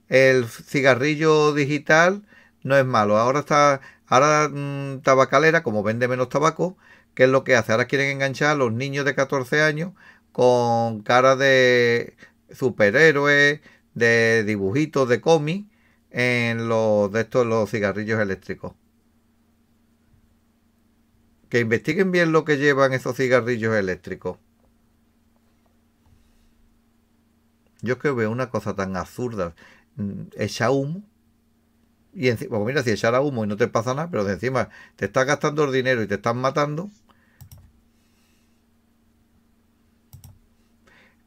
El cigarrillo digital no es malo. Ahora está, ahora mm, tabacalera, como vende menos tabaco, ¿Qué es lo que hace? Ahora quieren enganchar a los niños de 14 años con cara de superhéroes, de dibujitos, de cómic, en los de estos los cigarrillos eléctricos. Que investiguen bien lo que llevan esos cigarrillos eléctricos. Yo es que veo una cosa tan absurda. Mm, echa humo y encima, mira, si echara humo y no te pasa nada, pero encima te está gastando el dinero y te están matando.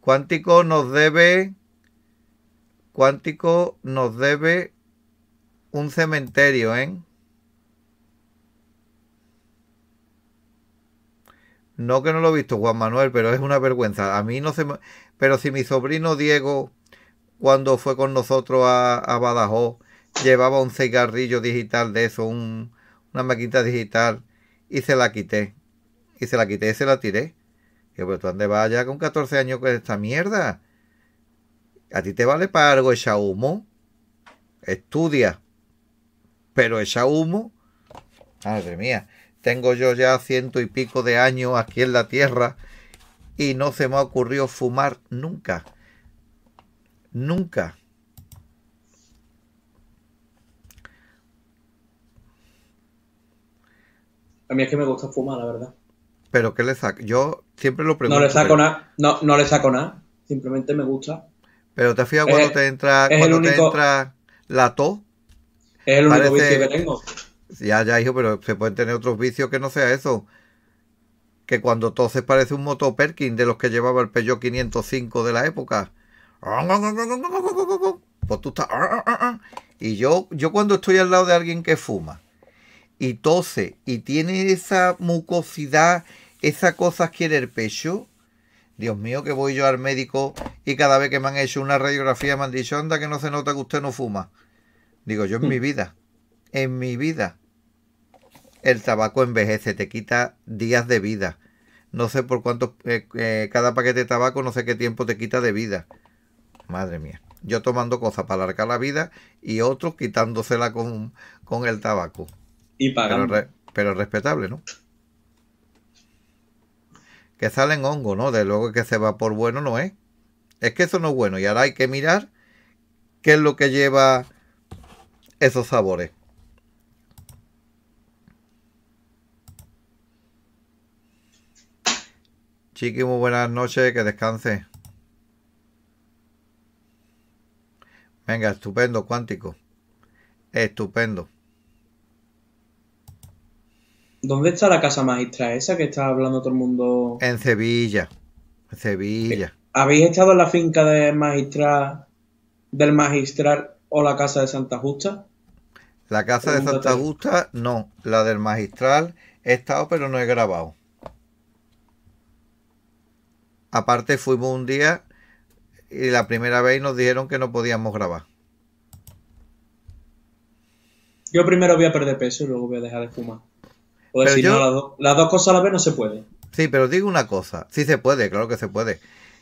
Cuántico nos debe. Cuántico nos debe un cementerio, ¿eh? No que no lo he visto, Juan Manuel, pero es una vergüenza. A mí no se Pero si mi sobrino Diego, cuando fue con nosotros a Badajoz, llevaba un cigarrillo digital de eso, una maquinita digital, y se la quité. Y se la quité y se la tiré. Yo, pero tú dónde vaya con 14 años con esta mierda. A ti te vale para algo esa humo. Estudia. Pero esa humo. Madre mía. Tengo yo ya ciento y pico de años aquí en la tierra y no se me ha ocurrido fumar nunca. Nunca. A mí es que me gusta fumar, la verdad. ¿Pero qué le saco? Yo siempre lo pregunto. No le saco nada. No, le saco nada. Simplemente me gusta. Pero te fijas cuando te entra, cuando te entra la tos. Es el único vicio que tengo. Ya, ya, hijo, pero se pueden tener otros vicios que no sea eso. Que cuando toses parece un moto Perkin de los que llevaba el Peugeot 505 de la época. Pues tú estás. Y yo, yo cuando estoy al lado de alguien que fuma y tose y tiene esa mucosidad, esa cosa quiere el pecho, Dios mío, que voy yo al médico y cada vez que me han hecho una radiografía me han dicho, anda, que no se nota que usted no fuma. Digo, yo en mi mm. vida, en mi vida. El tabaco envejece, te quita días de vida. No sé por cuánto, eh, eh, cada paquete de tabaco, no sé qué tiempo te quita de vida. Madre mía. Yo tomando cosas para alargar la vida y otros quitándosela con, con el tabaco. Pero, respetable, ¿no? Que salen hongo, ¿no? De luego que se va por bueno no es. Es que eso no es bueno. Y ahora hay que mirar qué es lo que lleva esos sabores. Chiqui, muy buenas noches, que descanse. Venga, estupendo, cuántico. Estupendo. ¿Dónde está la casa magistral esa que está hablando todo el mundo? En Sevilla. Sevilla. Eh, ¿Habéis estado en la finca de magistral, del magistral o la casa de Santa Justa? La casa de Santa Justa, no. La del magistral he estado, pero no he grabado. Aparte, fuimos un día y la primera vez nos dijeron que no podíamos grabar. Yo primero voy a perder peso y luego voy a dejar de fumar. Pues las, dos cosas a la vez no se puede. Sí, pero digo una cosa. Sí se puede, claro que se puede.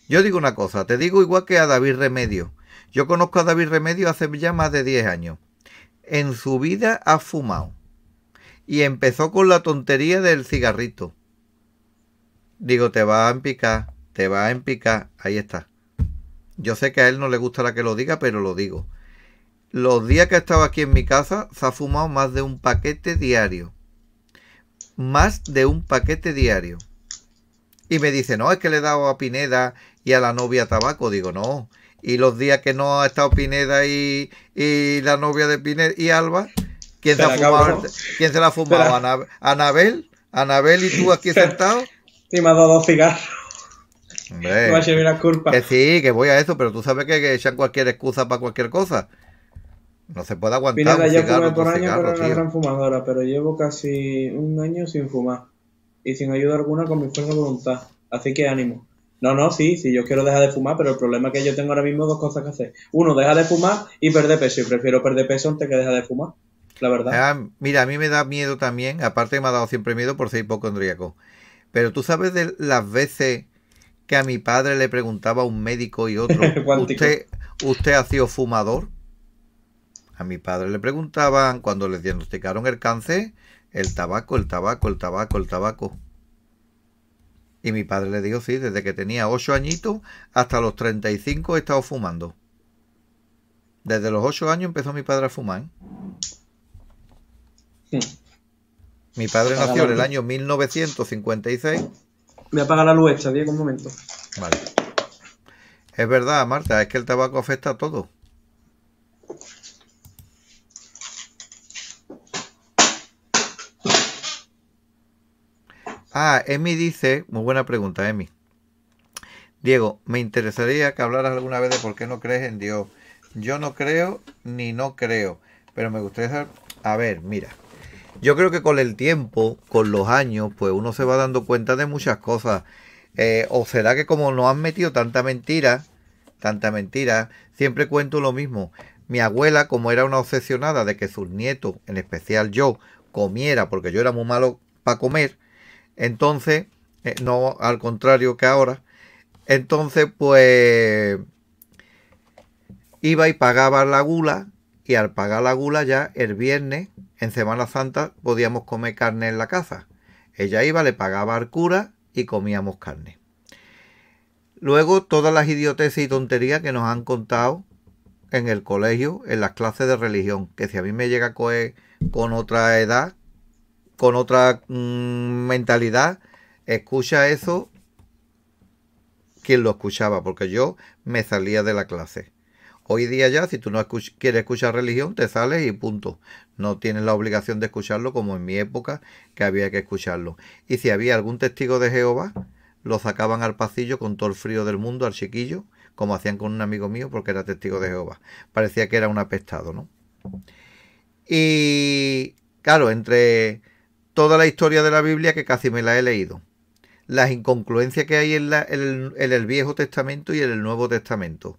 Yo digo una cosa, te digo igual que a David Remedio. Yo conozco a David Remedio hace ya más de 10 años. En su vida ha fumado. Y empezó con la tontería del cigarrito. Digo, te va a empicar, te va a empicar. Ahí está. Yo sé que a él no le gusta la que lo diga, pero lo digo. Los días que he estado aquí en mi casa, se ha fumado más de un paquete diario más de un paquete diario. Y me dice, no, es que le he dado a Pineda y a la novia tabaco. Digo, no. Y los días que no ha estado Pineda y, la novia de Pineda y Alba, ¿quién, se, la, fumado, ¿quién se la ha fumado? ¿Anabel? ¿Anabel y tú aquí sentado? Y me ha dado dos cigarros. a culpa. sí, que voy a eso, pero tú sabes que, que echan cualquier excusa para cualquier cosa. No se puede aguantar. por año, pero una gran fumadora, pero llevo casi un año sin fumar y sin ayuda alguna con mi fuerza de voluntad. Así que ánimo. No, no, sí, sí, yo quiero dejar de fumar, pero el problema es que yo tengo ahora mismo dos cosas que hacer. Uno, deja de fumar y perder peso. Y prefiero perder peso antes que dejar de fumar, la verdad. Ah, mira, a mí me da miedo también, aparte me ha dado siempre miedo por ser hipocondríaco. Pero tú sabes de las veces que a mi padre le preguntaba a un médico y otro, ¿usted, ¿usted ha sido fumador? A mi padre le preguntaban cuando les diagnosticaron el cáncer, el tabaco, el tabaco, el tabaco, el tabaco. Y mi padre le dijo, sí, desde que tenía 8 añitos hasta los 35 he estado fumando. Desde los 8 años empezó mi padre a fumar. Mi padre nació en el año 1956. me Me la luz salí Diego, un momento. Vale. Es verdad, Marta, es que el tabaco afecta a todo. Ah, Emi dice, muy buena pregunta, Emi. Diego, me interesaría que hablaras alguna vez de por qué no crees en Dios. Yo no creo ni no creo, pero me gustaría saber, a ver, mira. Yo creo que con el tiempo, con los años, pues uno se va dando cuenta de muchas cosas. Eh, o será que como no han metido tanta mentira, tanta mentira, siempre cuento lo mismo. Mi abuela, como era una obsesionada de que sus nietos, en especial yo, comiera, porque yo era muy malo para comer, entonces, eh, no al contrario que ahora. Entonces, pues iba y pagaba la gula y al pagar la gula ya el viernes, en Semana Santa, podíamos comer carne en la casa. Ella iba, le pagaba al cura y comíamos carne. Luego todas las idioteces y tonterías que nos han contado en el colegio, en las clases de religión, que si a mí me llega a coger con otra edad, con otra mm, mentalidad, escucha eso quien lo escuchaba, porque yo me salía de la clase. Hoy día ya, si tú no quieres escuchar religión, te sales y punto. No tienes la obligación de escucharlo como en mi época que había que escucharlo. Y si había algún testigo de Jehová, lo sacaban al pasillo con todo el frío del mundo al chiquillo, como hacían con un amigo mío porque era testigo de Jehová. Parecía que era un apestado, ¿no? Y claro, entre toda la historia de la Biblia que casi me la he leído. Las inconcluencias que hay en, el, Viejo Testamento y en el Nuevo Testamento.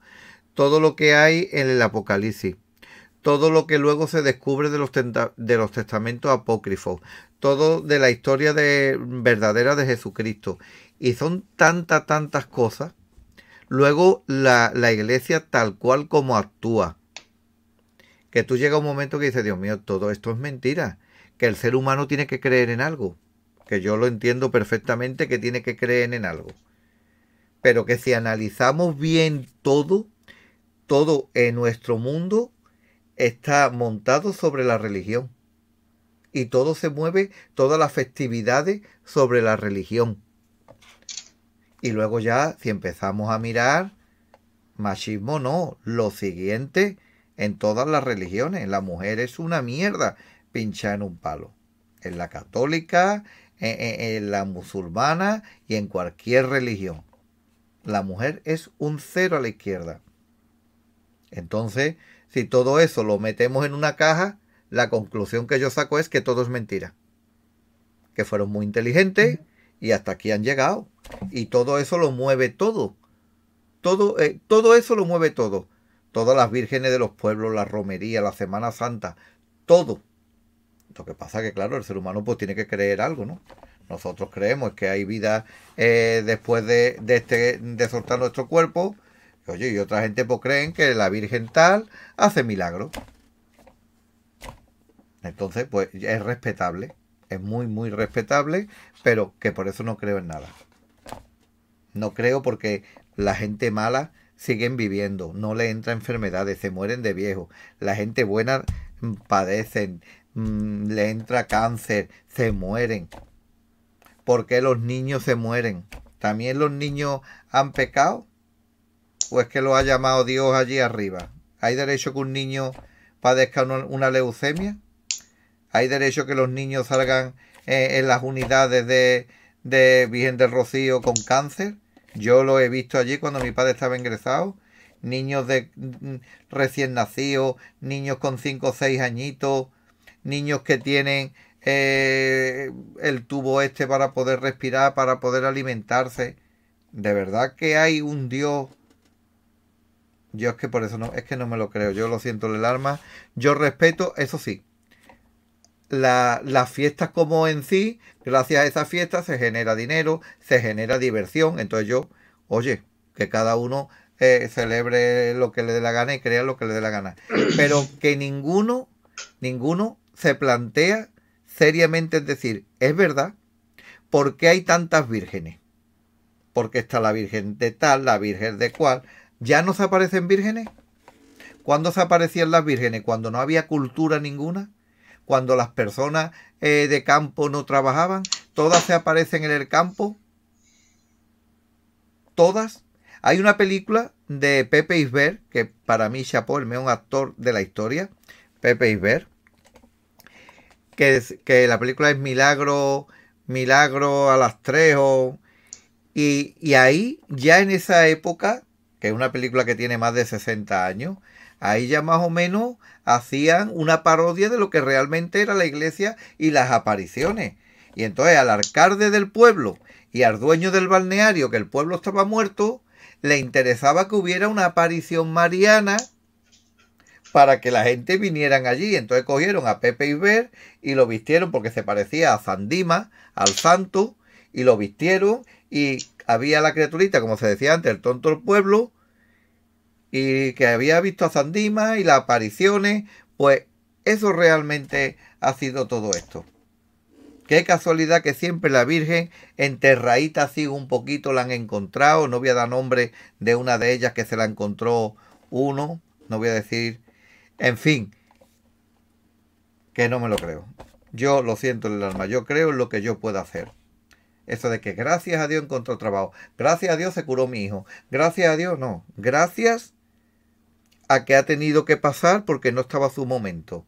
Todo lo que hay en el Apocalipsis todo lo que luego se descubre de los, testamentos apócrifos, todo de la historia verdadera de Jesucristo. Y son tantas, tantas cosas. Luego la, la, iglesia tal cual como actúa. Que tú llega un momento que dices, Dios mío, todo esto es mentira que el ser humano tiene que creer en algo, que yo lo entiendo perfectamente que tiene que creer en algo. Pero que si analizamos bien todo, todo en nuestro mundo está montado sobre la religión. Y todo se mueve, todas las festividades sobre la religión. Y luego ya, si empezamos a mirar, machismo no, lo siguiente en todas las religiones, la mujer es una mierda, pinchar en un palo. En la católica, en, la musulmana y en cualquier religión. La mujer es un cero a la izquierda. Entonces, si todo eso lo metemos en una caja, la conclusión que yo saco es que todo es mentira. Que fueron muy inteligentes y hasta aquí han llegado. Y todo eso lo mueve todo. Todo, eh, todo eso lo mueve todo. Todas las vírgenes de los pueblos, la romería, la Semana Santa, todo. Lo que pasa que, claro, el ser humano pues tiene que creer algo, ¿no? Nosotros creemos que hay vida eh, después este, de, soltar nuestro cuerpo. oye, y otra gente pues creen que la Virgen tal hace milagros. Entonces, pues es respetable. Es muy, muy respetable, pero que por eso no creo en nada. No creo porque la gente mala siguen viviendo, no le entra enfermedades, se mueren de viejo. La gente buena mm, padecen, Mm, le entra cáncer, se mueren. ¿Por qué los niños se mueren? ¿También los niños han pecado? ¿O es que lo ha llamado Dios allí arriba? ¿Hay derecho que un niño padezca una leucemia? ¿Hay derecho que los niños salgan eh, en las unidades de, de Virgen del Rocío con cáncer? Yo lo he visto allí cuando mi padre estaba ingresado. Niños de mm, recién nacidos, niños con 5 o 6 añitos niños que tienen eh, el tubo este para poder respirar, para poder alimentarse. De verdad que hay un Dios. Yo es que por eso no, es que no me lo creo. Yo lo siento en el alma, Yo respeto, eso sí. La, las fiestas como en sí, gracias a esas fiestas se genera dinero, se genera diversión. Entonces yo, oye, que cada uno eh, celebre lo que le dé la gana y crea lo que le dé la gana. Pero que ninguno, ninguno se plantea seriamente, es decir, es verdad, ¿por qué hay tantas vírgenes? Porque está la Virgen de tal, la Virgen de cual. ¿Ya no se aparecen vírgenes? ¿Cuándo se aparecían las vírgenes? Cuando no había cultura ninguna, cuando las personas eh, de campo no trabajaban, todas se aparecen en el campo. Todas. Hay una película de Pepe Isbert, que para mí, Chapo, el mejor actor de la historia, Pepe Isbert, que, la película es Milagro, Milagro a las Y, y, ahí, ya en esa época, que es una película que tiene más de 60 años, ahí ya más o menos hacían una parodia de lo que realmente era la iglesia y las apariciones. Y entonces al alcalde del pueblo y al dueño del balneario, que el pueblo estaba muerto, le interesaba que hubiera una aparición mariana para que la gente vinieran allí. Entonces cogieron a Pepe Iber y lo vistieron porque se parecía a Zandima, al Santo, y lo vistieron y había la criaturita, como se decía antes, el tonto del pueblo, y que había visto a Zandima y las apariciones, pues eso realmente ha sido todo esto. Qué casualidad que siempre la Virgen enterradita así un poquito la han encontrado. No voy a dar nombre de una de ellas que se la encontró uno. No voy a decir en fin, que no me lo creo. Yo lo siento en el alma, yo creo en lo que yo pueda hacer. Eso de que gracias a Dios encontró trabajo, gracias a Dios se curó mi hijo, gracias a Dios no, gracias a que ha tenido que pasar porque no estaba su momento.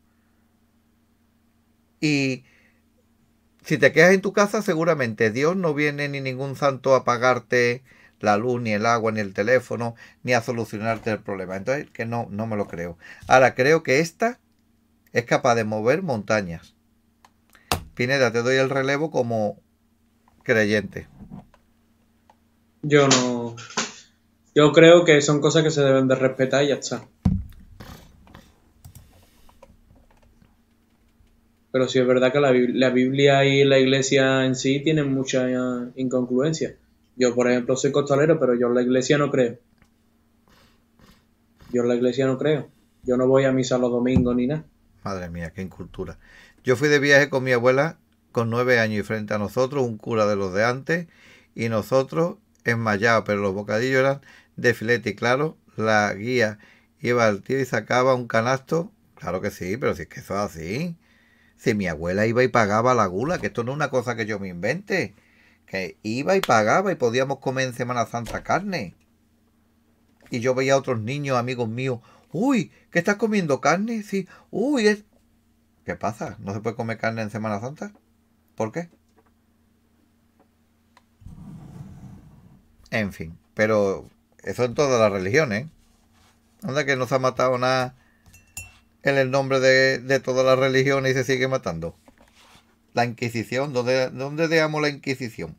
Y si te quedas en tu casa, seguramente Dios no viene ni ningún santo a pagarte la luz, ni el agua, ni el teléfono, ni a solucionarte el problema. Entonces, que no, no me lo creo. Ahora, creo que esta es capaz de mover montañas. Pineda, te doy el relevo como creyente. Yo no. Yo creo que son cosas que se deben de respetar y ya está. Pero sí es verdad que la, la Biblia y la iglesia en sí tienen mucha incongruencia. Yo, por ejemplo, soy costalero, pero yo en la iglesia no creo. Yo en la iglesia no creo. Yo no voy a misa los domingos ni nada. Madre mía, qué incultura. Yo fui de viaje con mi abuela con nueve años y frente a nosotros un cura de los de antes y nosotros enmayados, pero los bocadillos eran de filete y claro, la guía iba al tío y sacaba un canasto. Claro que sí, pero si es que eso es así. Si mi abuela iba y pagaba la gula, que esto no es una cosa que yo me invente iba y pagaba y podíamos comer en Semana Santa carne. Y yo veía a otros niños, amigos míos, uy, ¿qué estás comiendo carne? Sí, uy, es... ¿Qué pasa? ¿No se puede comer carne en Semana Santa? ¿Por qué? En fin, pero eso en todas las religiones. ¿eh? Anda que no se ha matado nada en el nombre de, todas las religiones y se sigue matando. La Inquisición, ¿dónde, dónde dejamos la Inquisición?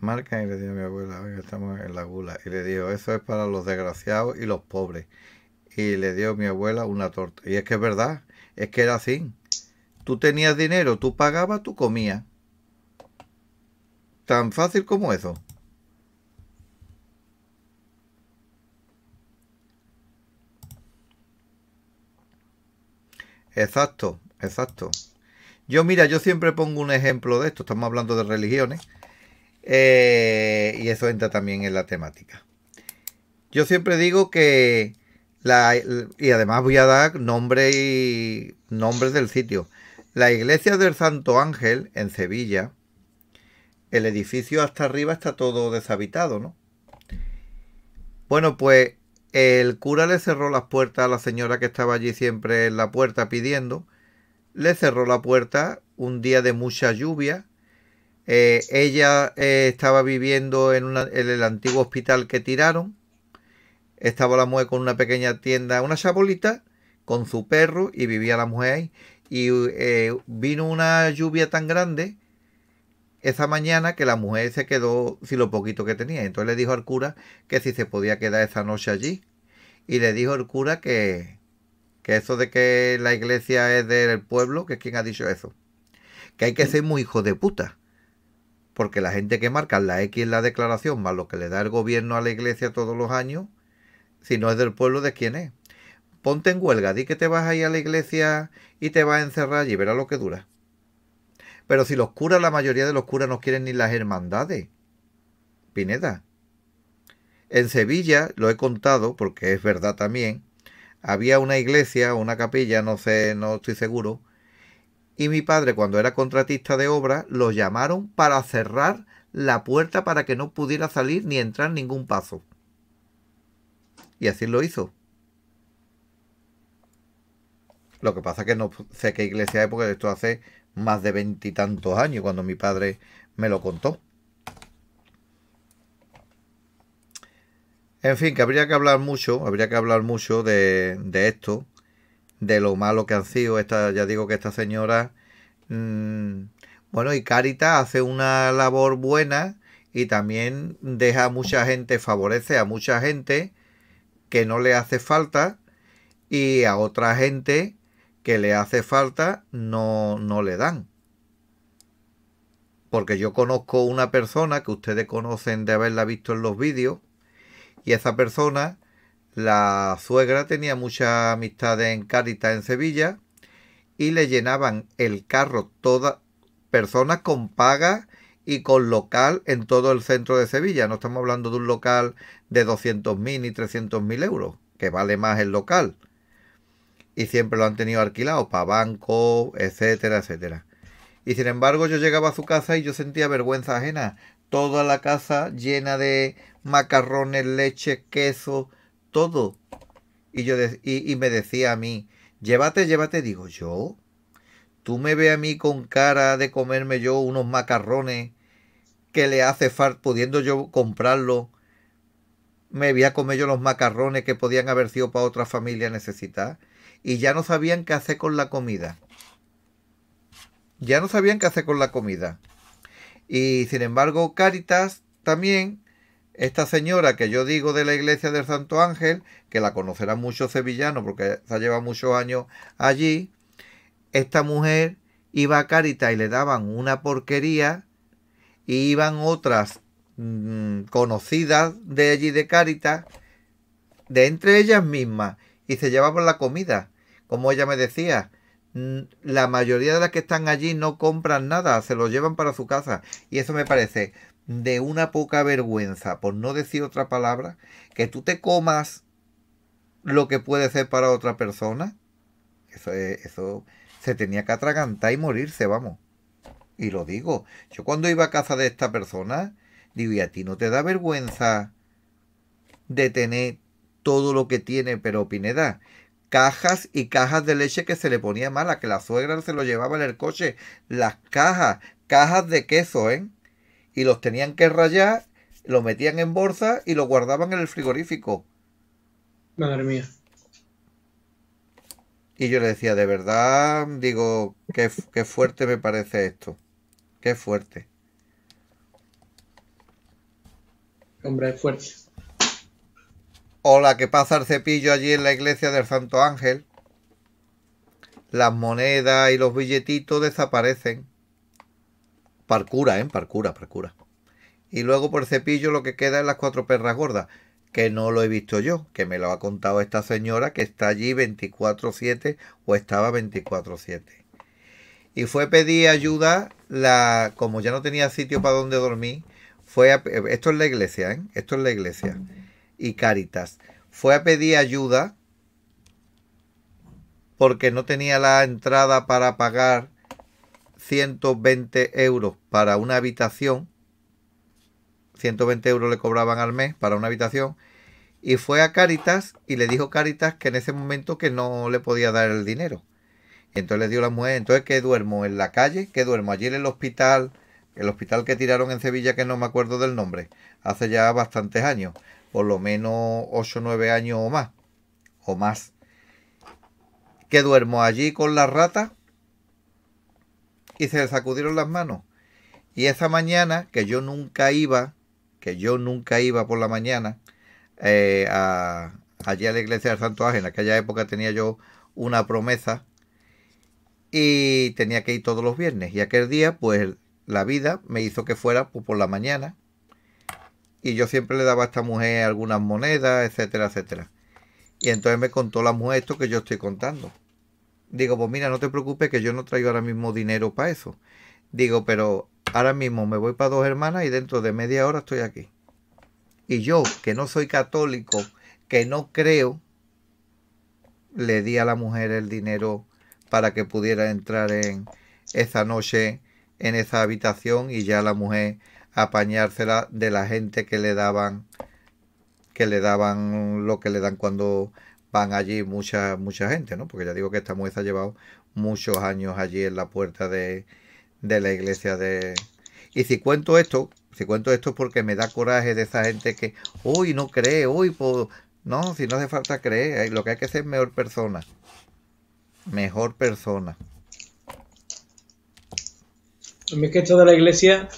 Marca y le dijo a mi abuela, estamos en la gula. Y le dijo, eso es para los desgraciados y los pobres. Y le dio a mi abuela una torta. Y es que es verdad, es que era así. Tú tenías dinero, tú pagabas, tú comías. Tan fácil como eso. Exacto, exacto. Yo, mira, yo siempre pongo un ejemplo de esto, estamos hablando de religiones, eh, y eso entra también en la temática. Yo siempre digo que, y además voy a dar nombre y nombres del sitio. La iglesia del Santo Ángel en Sevilla, el edificio hasta arriba está todo deshabitado, ¿no? Bueno, pues el cura le cerró las puertas a la señora que estaba allí siempre en la puerta pidiendo le cerró la puerta un día de mucha lluvia. Eh, ella eh, estaba viviendo en, el antiguo hospital que tiraron. Estaba la mujer con una pequeña tienda, una chabolita, con su perro y vivía la mujer ahí. Y eh, vino una lluvia tan grande esa mañana que la mujer se quedó sin lo poquito que tenía. Entonces le dijo al cura que si se podía quedar esa noche allí. Y le dijo el cura que, que eso de que la iglesia es del pueblo, que es quien ha dicho eso. Que hay que ser muy hijo de puta. Porque la gente que marca la X en la declaración, más lo que le da el gobierno a la iglesia todos los años, si no es del pueblo, ¿de quién es? Ponte en huelga, di que te vas a a la iglesia y te vas a encerrar y verá lo que dura. Pero si los curas, la mayoría de los curas no quieren ni las hermandades. Pineda. En Sevilla, lo he contado porque es verdad también, había una iglesia, una capilla, no sé, no estoy seguro. Y mi padre, cuando era contratista de obra, lo llamaron para cerrar la puerta para que no pudiera salir ni entrar ningún paso. Y así lo hizo. Lo que pasa es que no sé qué iglesia es porque esto hace más de veintitantos años cuando mi padre me lo contó. En fin, que habría que hablar mucho, habría que hablar mucho de, esto, de lo malo que han sido. Esta, ya digo que esta señora. Mm, bueno, y Carita hace una labor buena y también deja a mucha gente, favorece a mucha gente que no le hace falta y a otra gente que le hace falta no, no le dan. Porque yo conozco una persona que ustedes conocen de haberla visto en los vídeos, y esa persona, la suegra tenía muchas amistades en Cáritas en Sevilla y le llenaban el carro todas personas con paga y con local en todo el centro de Sevilla. No estamos hablando de un local de 200.000 ni 300.000 euros, que vale más el local. Y siempre lo han tenido alquilado para banco etcétera, etcétera. Y sin embargo yo llegaba a su casa y yo sentía vergüenza ajena. Toda la casa llena de macarrones, leche, queso, todo. Y, yo y, me decía a mí, llévate, llévate, digo yo. Tú me ve a mí con cara de comerme yo unos macarrones que le hace falta, pudiendo yo comprarlo, me voy a comer yo los macarrones que podían haber sido para otra familia necesitar. Y ya no sabían qué hacer con la comida. Ya no sabían qué hacer con la comida. Y sin embargo, Caritas también esta señora que yo digo de la iglesia del Santo Ángel, que la conocerá muchos sevillano, porque se ha muchos años allí, esta mujer iba a Carita y le daban una porquería y iban otras mm, conocidas de allí de Carita, de entre ellas mismas, y se llevaban la comida. Como ella me decía, mm, la mayoría de las que están allí no compran nada, se lo llevan para su casa. Y eso me parece de una poca vergüenza, por no decir otra palabra, que tú te comas lo que puede ser para otra persona, eso, eso se tenía que atragantar y morirse, vamos. Y lo digo, yo cuando iba a casa de esta persona, digo, ¿y a ti no te da vergüenza de tener todo lo que tiene, pero Pineda, cajas y cajas de leche que se le ponía mala, que la suegra se lo llevaba en el coche, las cajas, cajas de queso, ¿eh? y los tenían que rayar, los metían en bolsa y los guardaban en el frigorífico. Madre mía. Y yo le decía, de verdad, digo, qué, fuerte me parece esto. Qué fuerte. Hombre, es fuerte. Hola, ¿qué pasa el cepillo allí en la iglesia del Santo Ángel. Las monedas y los billetitos desaparecen. Parcura, ¿eh? Parcura, parcura. Y luego por cepillo lo que queda es las cuatro perras gordas, que no lo he visto yo, que me lo ha contado esta señora que está allí 24-7 o estaba 24-7. Y fue a pedir ayuda, la, como ya no tenía sitio para donde dormir, fue a, esto es la iglesia, ¿eh? Esto es la iglesia. Y Caritas. Fue a pedir ayuda porque no tenía la entrada para pagar 120 euros para una habitación. 120 euros le cobraban al mes para una habitación. Y fue a Caritas y le dijo Caritas que en ese momento que no le podía dar el dinero. entonces le dio la mujer, entonces que duermo en la calle, que duermo allí en el hospital, el hospital que tiraron en Sevilla, que no me acuerdo del nombre, hace ya bastantes años, por lo menos 8 o 9 años o más, o más. Que duermo allí con la rata y se le sacudieron las manos. Y esa mañana, que yo nunca iba, que yo nunca iba por la mañana, eh, a, allí a la iglesia del Santo Ángel, en aquella época tenía yo una promesa y tenía que ir todos los viernes. Y aquel día, pues la vida me hizo que fuera por la mañana. Y yo siempre le daba a esta mujer algunas monedas, etcétera, etcétera. Y entonces me contó la mujer esto que yo estoy contando. Digo, pues mira, no te preocupes que yo no traigo ahora mismo dinero para eso. Digo, pero ahora mismo me voy para dos hermanas y dentro de media hora estoy aquí. Y yo, que no soy católico, que no creo, le di a la mujer el dinero para que pudiera entrar en esa noche, en esa habitación y ya la mujer apañársela de la gente que le daban, que le daban lo que le dan cuando van allí mucha, mucha gente, ¿no? Porque ya digo que esta muestra ha llevado muchos años allí en la puerta de, la iglesia de... Y si cuento esto, si cuento esto es porque me da coraje de esa gente que, uy, no cree, uy, pues, No, si no hace falta creer, eh, lo que hay que hacer es mejor persona. Mejor persona. que de la iglesia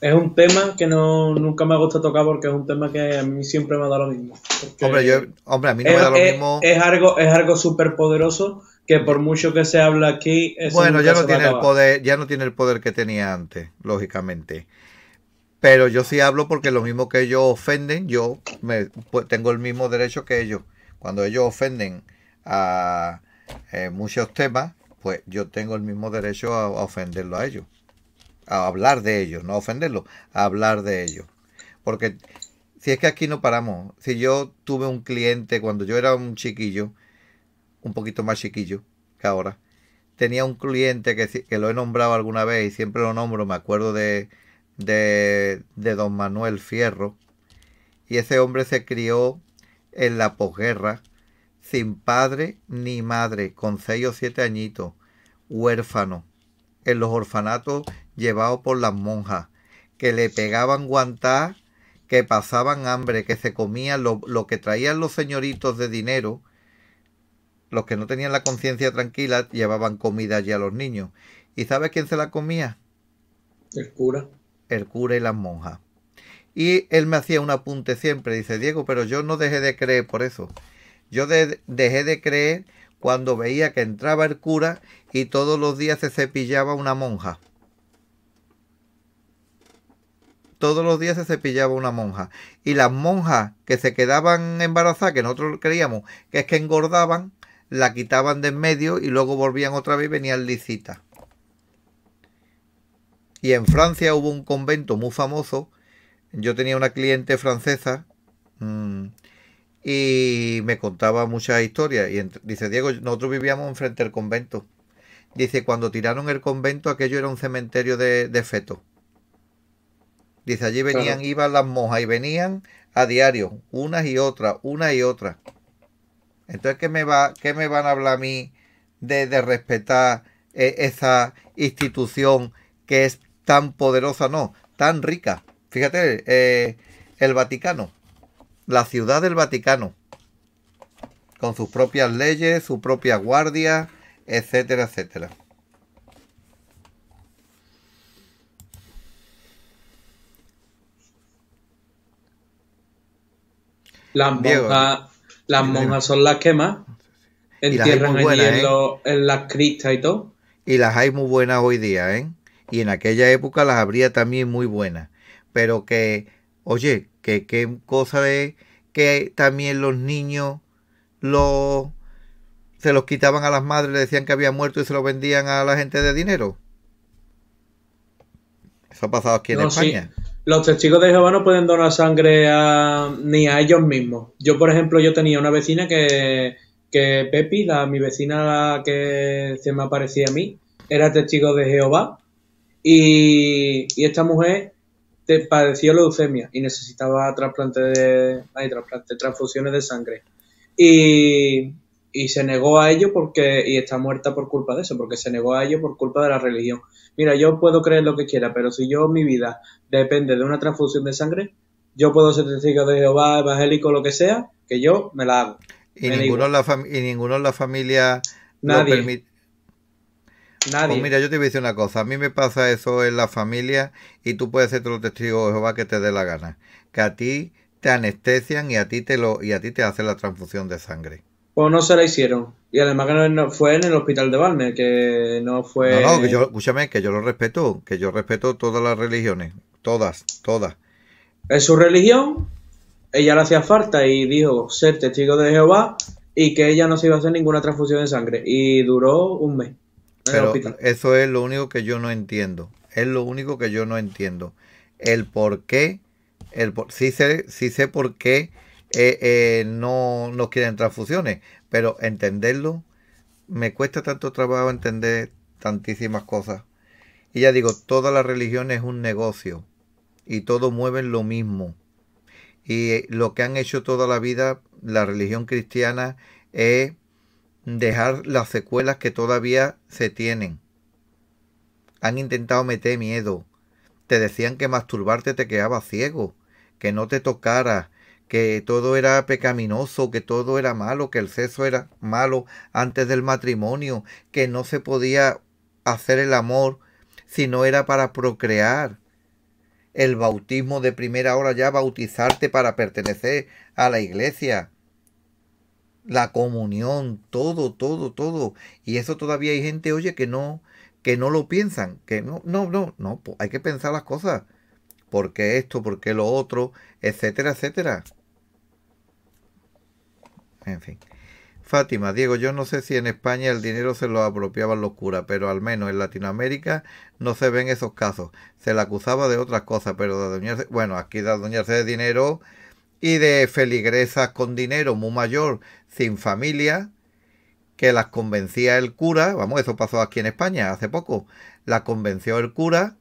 es un tema que no, nunca me ha gustado tocar porque es un tema que a mí siempre me da lo mismo. Hombre, a mí no me da lo mismo. Es algo, es algo súper poderoso que por mucho que se habla aquí. Bueno, ya no tiene el poder, ya no tiene el poder que tenía antes, lógicamente. Pero yo sí hablo porque lo mismo que ellos ofenden, yo me, pues, tengo el mismo derecho que ellos. Cuando ellos ofenden a eh, muchos temas, pues yo tengo el mismo derecho a ofenderlo a ellos a hablar de ellos, no a ofenderlos, a hablar de ellos. Porque si es que aquí no paramos, si yo tuve un cliente cuando yo era un chiquillo, un poquito más chiquillo que ahora, tenía un cliente que, lo he nombrado alguna vez y siempre lo nombro, me acuerdo de, de, de don Manuel Fierro, y ese hombre se crió en la posguerra sin padre ni madre, con seis o siete añitos, huérfano, en los orfanatos llevado por las monjas, que le pegaban guantá que pasaban hambre, que se comían lo, que traían los señoritos de dinero, los que no tenían la conciencia tranquila, llevaban comida allí a los niños. ¿Y sabes quién se la comía? El cura. El cura y las monjas. Y él me hacía un apunte siempre, dice Diego, pero yo no dejé de creer por eso. Yo dejé de creer cuando veía que entraba el cura y todos los días se cepillaba una monja. todos los días se cepillaba una monja. Y las monjas que se quedaban embarazadas, que nosotros creíamos que es que engordaban, la quitaban de en medio y luego volvían otra vez y venían licitas. Y en Francia hubo un convento muy famoso. Yo tenía una cliente francesa mm, y me contaba muchas historias. Y dice, Diego, nosotros vivíamos enfrente del convento. Dice, cuando tiraron el convento, aquello era un cementerio de, de fetos Dice, allí venían, iban las monjas y venían a diario, unas y otras, una y otra. Entonces, ¿qué me, va, me van a hablar a mí de, respetar eh, esa institución que es tan poderosa? No, tan rica. Fíjate, eh, el Vaticano, la ciudad del Vaticano, con sus propias leyes, su propia guardia, etcétera, etcétera. Las monjas, las monjas son las que más entierran ¿eh? en, las cristas y todo. Y las hay muy buenas hoy día, ¿eh? Y en aquella época las habría también muy buenas. Pero que, oye, que, qué cosa de que también los niños se los quitaban a las madres, decían que había muerto y se los vendían a la gente de dinero. Eso ha pasado aquí en España. Los testigos de Jehová no pueden donar sangre ni a ellos mismos. Yo, por ejemplo, yo tenía una vecina que, que Pepi, mi vecina que se me aparecía a mí, era testigo de Jehová y, esta mujer te padeció leucemia y necesitaba trasplante de, trasplante, transfusiones de sangre. Y, se negó a ello porque, y está muerta por culpa de eso, porque se negó a ello por culpa de la religión mira, yo puedo creer lo que quiera, pero si yo mi vida depende de una transfusión de sangre, yo puedo ser testigo de Jehová, evangélico, lo que sea, que yo me la hago. Y, ninguno, la y ninguno en la familia Nadie. permite. Nadie. Pues mira, yo te voy a decir una cosa. A mí me pasa eso en la familia y tú puedes ser testigo de Jehová que te dé la gana. Que a ti te anestesian y a ti te lo y a ti te hacen la transfusión de sangre. Pues no se la hicieron. Y además que no, fue en el hospital de Valme que no fue. No, no, que yo, escúchame, que yo lo respeto, que yo respeto todas las religiones, todas, todas. En su religión, ella le hacía falta y dijo ser testigo de Jehová y que ella no se iba a hacer ninguna transfusión de sangre. Y duró un mes. Pero eso es lo único que yo no entiendo. Es lo único que yo no entiendo. El por qué, el por, sí, sé, sí sé por qué eh, eh, no quieren transfusiones, pero entenderlo, me cuesta tanto trabajo entender tantísimas cosas. Y ya digo, toda la religión es un negocio y todo mueven lo mismo. Y eh, lo que han hecho toda la vida, la religión cristiana, es dejar las secuelas que todavía se tienen. Han intentado meter miedo. Te decían que masturbarte te quedaba ciego, que no te tocara que todo era pecaminoso, que todo era malo, que el sexo era malo antes del matrimonio, que no se podía hacer el amor si no era para procrear. El bautismo de primera hora ya bautizarte para pertenecer a la iglesia. La comunión, todo, todo, todo. Y eso todavía hay gente, oye, que no, que no lo piensan, que no, no, no, no, hay que pensar las cosas por qué esto, por qué lo otro, etcétera, etcétera. En fin. Fátima, Diego, yo no sé si en España el dinero se lo apropiaban los curas, pero al menos en Latinoamérica no se ven esos casos. Se le acusaba de otras cosas, pero de adueñarse, bueno, aquí de adueñarse de dinero y de feligresas con dinero muy mayor, sin familia, que las convencía el cura, vamos, eso pasó aquí en España hace poco, la convenció el cura,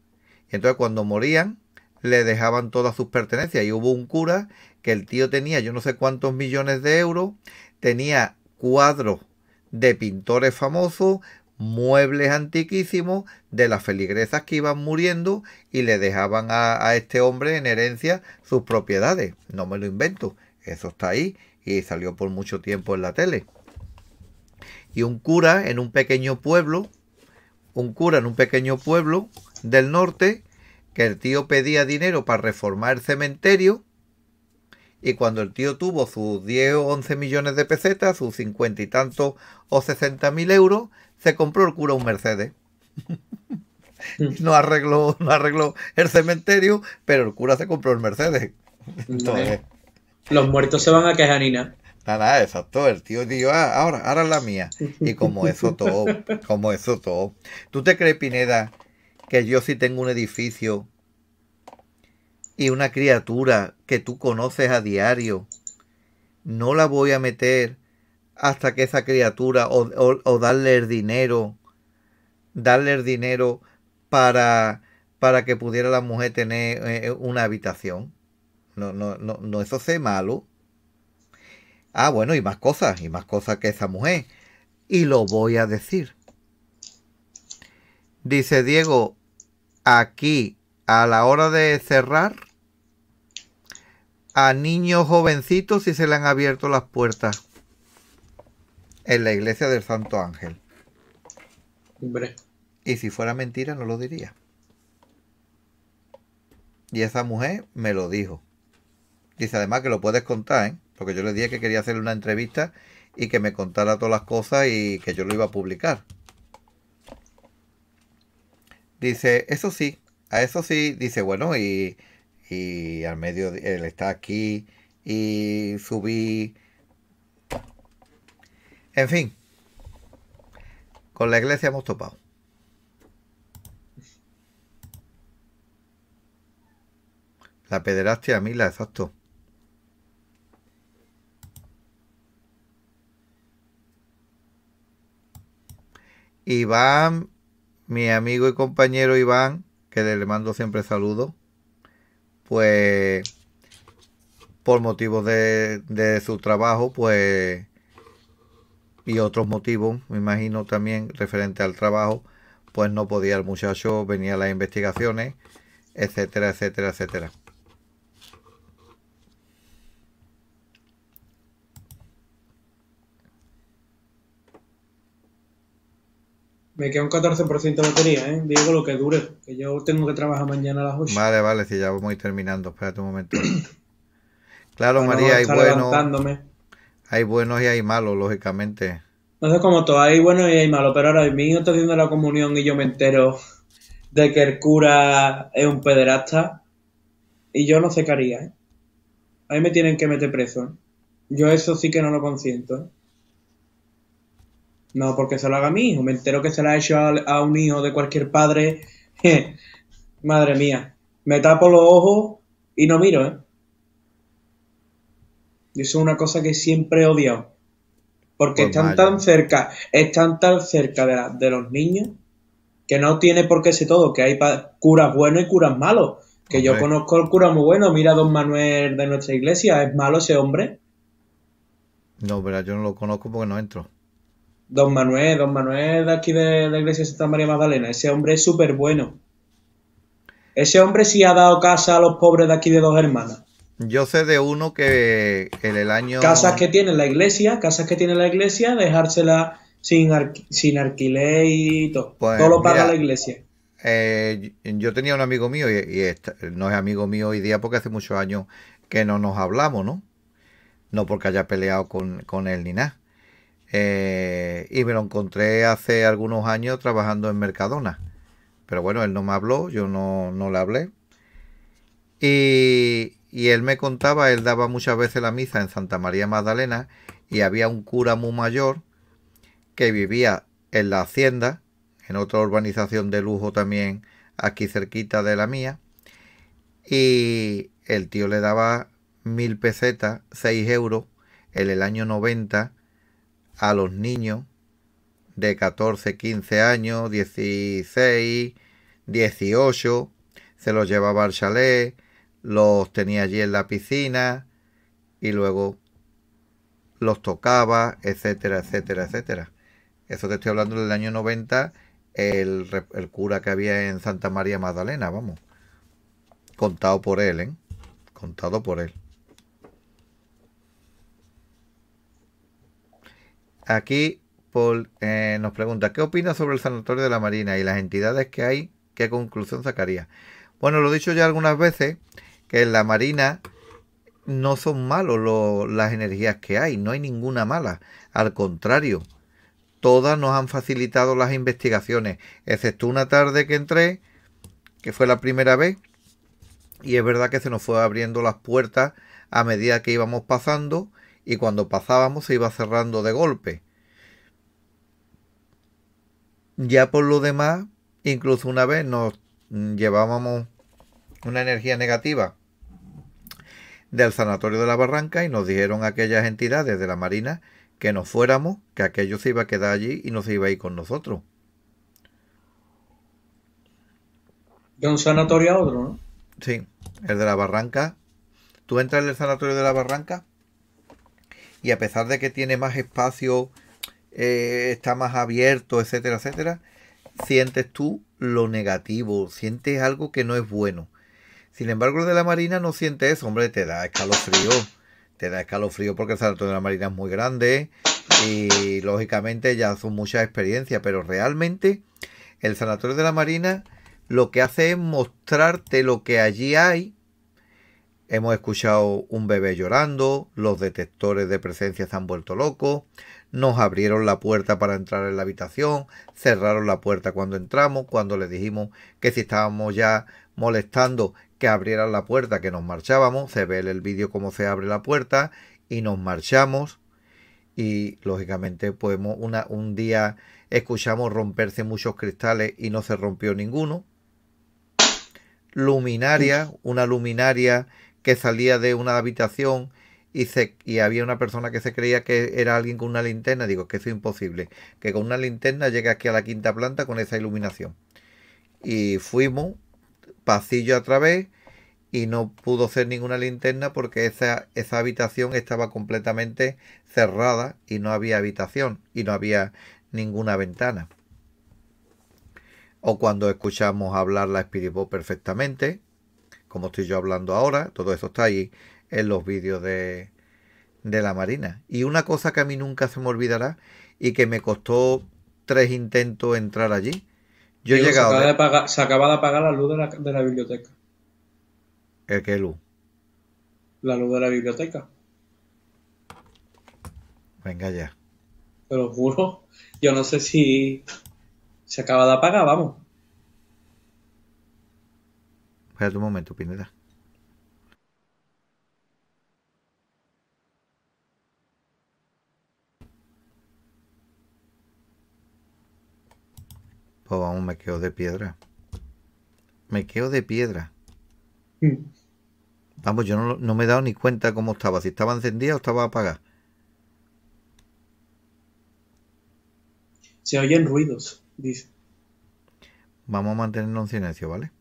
y entonces cuando morían, le dejaban todas sus pertenencias. Y hubo un cura que el tío tenía yo no sé cuántos millones de euros, tenía cuadros de pintores famosos, muebles antiquísimos, de las feligresas que iban muriendo y le dejaban a, este hombre en herencia sus propiedades. No me lo invento, eso está ahí y salió por mucho tiempo en la tele. Y un cura en un pequeño pueblo, un cura en un pequeño pueblo del norte, que el tío pedía dinero para reformar el cementerio y cuando el tío tuvo sus 10 o 11 millones de pesetas, sus 50 y tantos o 60 mil euros, se compró el cura un Mercedes. no, arregló, no arregló el cementerio, pero el cura se compró el Mercedes. Los muertos se van a quejar, Nada, exacto. El tío dijo, ah, ahora, ahora es la mía. Y como eso todo, como eso todo. ¿Tú te crees, Pineda, que yo si tengo un edificio y una criatura que tú conoces a diario, no la voy a meter hasta que esa criatura o, darle el dinero, darle el dinero para, para que pudiera la mujer tener eh, una habitación. No, no, no, no, eso sé malo. Ah, bueno, y más cosas, y más cosas que esa mujer. Y lo voy a decir. Dice Diego, aquí a la hora de cerrar a niños jovencitos si se le han abierto las puertas en la iglesia del Santo Ángel. Hombre. Y si fuera mentira no lo diría. Y esa mujer me lo dijo. Dice además que lo puedes contar, ¿eh? porque yo le dije que quería hacerle una entrevista y que me contara todas las cosas y que yo lo iba a publicar. Dice, eso sí, a eso sí, dice, bueno, y, al medio, él está aquí y subí. En fin, con la iglesia hemos topado. La pederastia, Mila, exacto. Iván mi amigo y compañero Iván, que le mando siempre saludos, pues por motivos de, de, su trabajo, pues y otros motivos, me imagino también referente al trabajo, pues no podía el muchacho venía a las investigaciones, etcétera, etcétera, etcétera. Me queda un 14% de batería, ¿eh? Diego, lo que dure, que yo tengo que trabajar mañana a las 8. Vale, vale, si ya vamos a ir terminando, espérate un momento. Claro, María, hay buenos. Hay buenos y hay malos, lógicamente. Entonces, como todo, hay buenos y hay malos, pero ahora mi hijo está haciendo la comunión y yo me entero de que el cura es un pederasta y yo no sé qué ¿eh? Ahí me tienen que meter preso, ¿eh? Yo eso sí que no lo consiento, ¿eh? No porque se lo haga a mi hijo. Me entero que se lo ha hecho a, un hijo de cualquier padre. madre mía. Me tapo los ojos y no miro, ¿eh? eso es una cosa que siempre he odiado. Porque pues están tan cerca, están tan cerca de, los niños que no tiene por qué ser todo, que hay curas buenos y curas malos. Que yo conozco el cura muy bueno, mira a don Manuel de nuestra iglesia, es malo ese hombre. No, pero yo no lo conozco porque no entro. Don Manuel, don Manuel de aquí de la iglesia de Santa María Magdalena, ese hombre es súper bueno. Ese hombre sí ha dado casa a los pobres de aquí de dos hermanas. Yo sé de uno que en el año... Casas que tiene la iglesia, casas que tiene la iglesia, dejársela sin, sin alquiler y pues todo. todo la iglesia. Eh, yo tenía un amigo mío, y, no es amigo mío hoy día porque hace muchos años que no nos hablamos, ¿no? No porque haya peleado con, con él ni nada. Eh, y me lo encontré hace algunos años trabajando en Mercadona. Pero bueno, él no me habló, yo no, le hablé. Y, y él me contaba, él daba muchas veces la misa en Santa María Magdalena y había un cura muy mayor que vivía en la hacienda, en otra urbanización de lujo también aquí cerquita de la mía. Y el tío le daba mil pesetas, seis euros, en el año 90 a los niños de 14, 15 años, 16, 18, se los llevaba al chalet, los tenía allí en la piscina y luego los tocaba, etcétera, etcétera, etcétera. Eso te estoy hablando del año 90, el, el cura que había en Santa María Magdalena, vamos. Contado por él, ¿eh? Contado por él. Aquí Paul eh, nos pregunta, ¿qué opinas sobre el Sanatorio de la Marina y las entidades que hay? ¿Qué conclusión sacaría? Bueno, lo he dicho ya algunas veces, que en la Marina no son malos las energías que hay, no hay ninguna mala. Al contrario, todas nos han facilitado las investigaciones, excepto una tarde que entré, que fue la primera vez, y es verdad que se nos fue abriendo las puertas a medida que íbamos pasando y cuando pasábamos se iba cerrando de golpe. Ya por lo demás, incluso una vez nos llevábamos una energía negativa del Sanatorio de la Barranca y nos dijeron aquellas entidades de la Marina que nos fuéramos, que aquello se iba a quedar allí y no se iba a ir con nosotros. De un sanatorio a otro, ¿no? Sí, el de la Barranca. Tú entras en el Sanatorio de la Barranca y a pesar de que tiene más espacio eh, está más abierto, etcétera, etcétera, sientes tú lo negativo, sientes algo que no es bueno. Sin embargo, lo de la Marina no siente eso, hombre, te da escalofrío, te da escalofrío porque el sanatorio de la Marina es muy grande y lógicamente ya son muchas experiencias, pero realmente el Sanatorio de la Marina lo que hace es mostrarte lo que allí hay. Hemos escuchado un bebé llorando, los detectores de presencia se han vuelto locos, nos abrieron la puerta para entrar en la habitación, cerraron la puerta cuando entramos, cuando les dijimos que si estábamos ya molestando que abrieran la puerta, que nos marchábamos, se ve en el vídeo cómo se abre la puerta y nos marchamos y lógicamente pues un día escuchamos romperse muchos cristales y no se rompió ninguno. Luminaria, una luminaria que salía de una habitación y, había una persona que se creía que era alguien con una linterna. Digo, que es imposible. Que con una linterna llegue aquí a la quinta planta con esa iluminación. Y fuimos pasillo a través y no pudo ser ninguna linterna porque esa, esa habitación estaba completamente cerrada y no había habitación y no había ninguna ventana. O cuando escuchamos hablar la Espíritu perfectamente, como estoy yo hablando ahora, todo eso está ahí en los vídeos de, de la Marina. Y una cosa que a mí nunca se me olvidará y que me costó tres intentos entrar allí. Yo he llegado. Se acaba, de apagar, la luz de la, de la biblioteca. ¿El qué luz? La luz de la biblioteca. Venga ya. Te lo juro. Yo no sé si se acaba de apagar, vamos. Espérate un momento, Pineda. vamos me quedo de piedra. Me quedo de piedra. Vamos, yo no, no, me he dado ni cuenta cómo estaba, si estaba encendida o estaba apagada. Se oyen ruidos, dice. Vamos a mantenernos en silencio, ¿vale?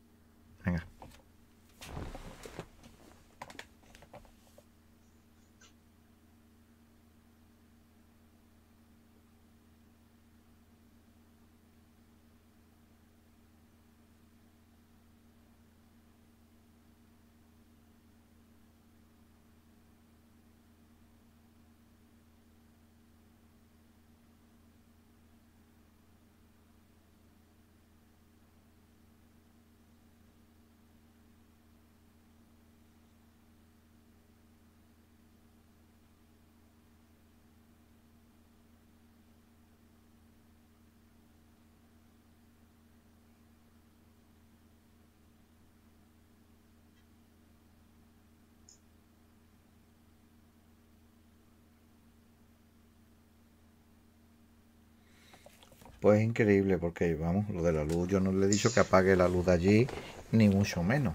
pues es increíble porque, vamos, lo de la luz, yo no le he dicho que apague la luz de allí, ni mucho menos.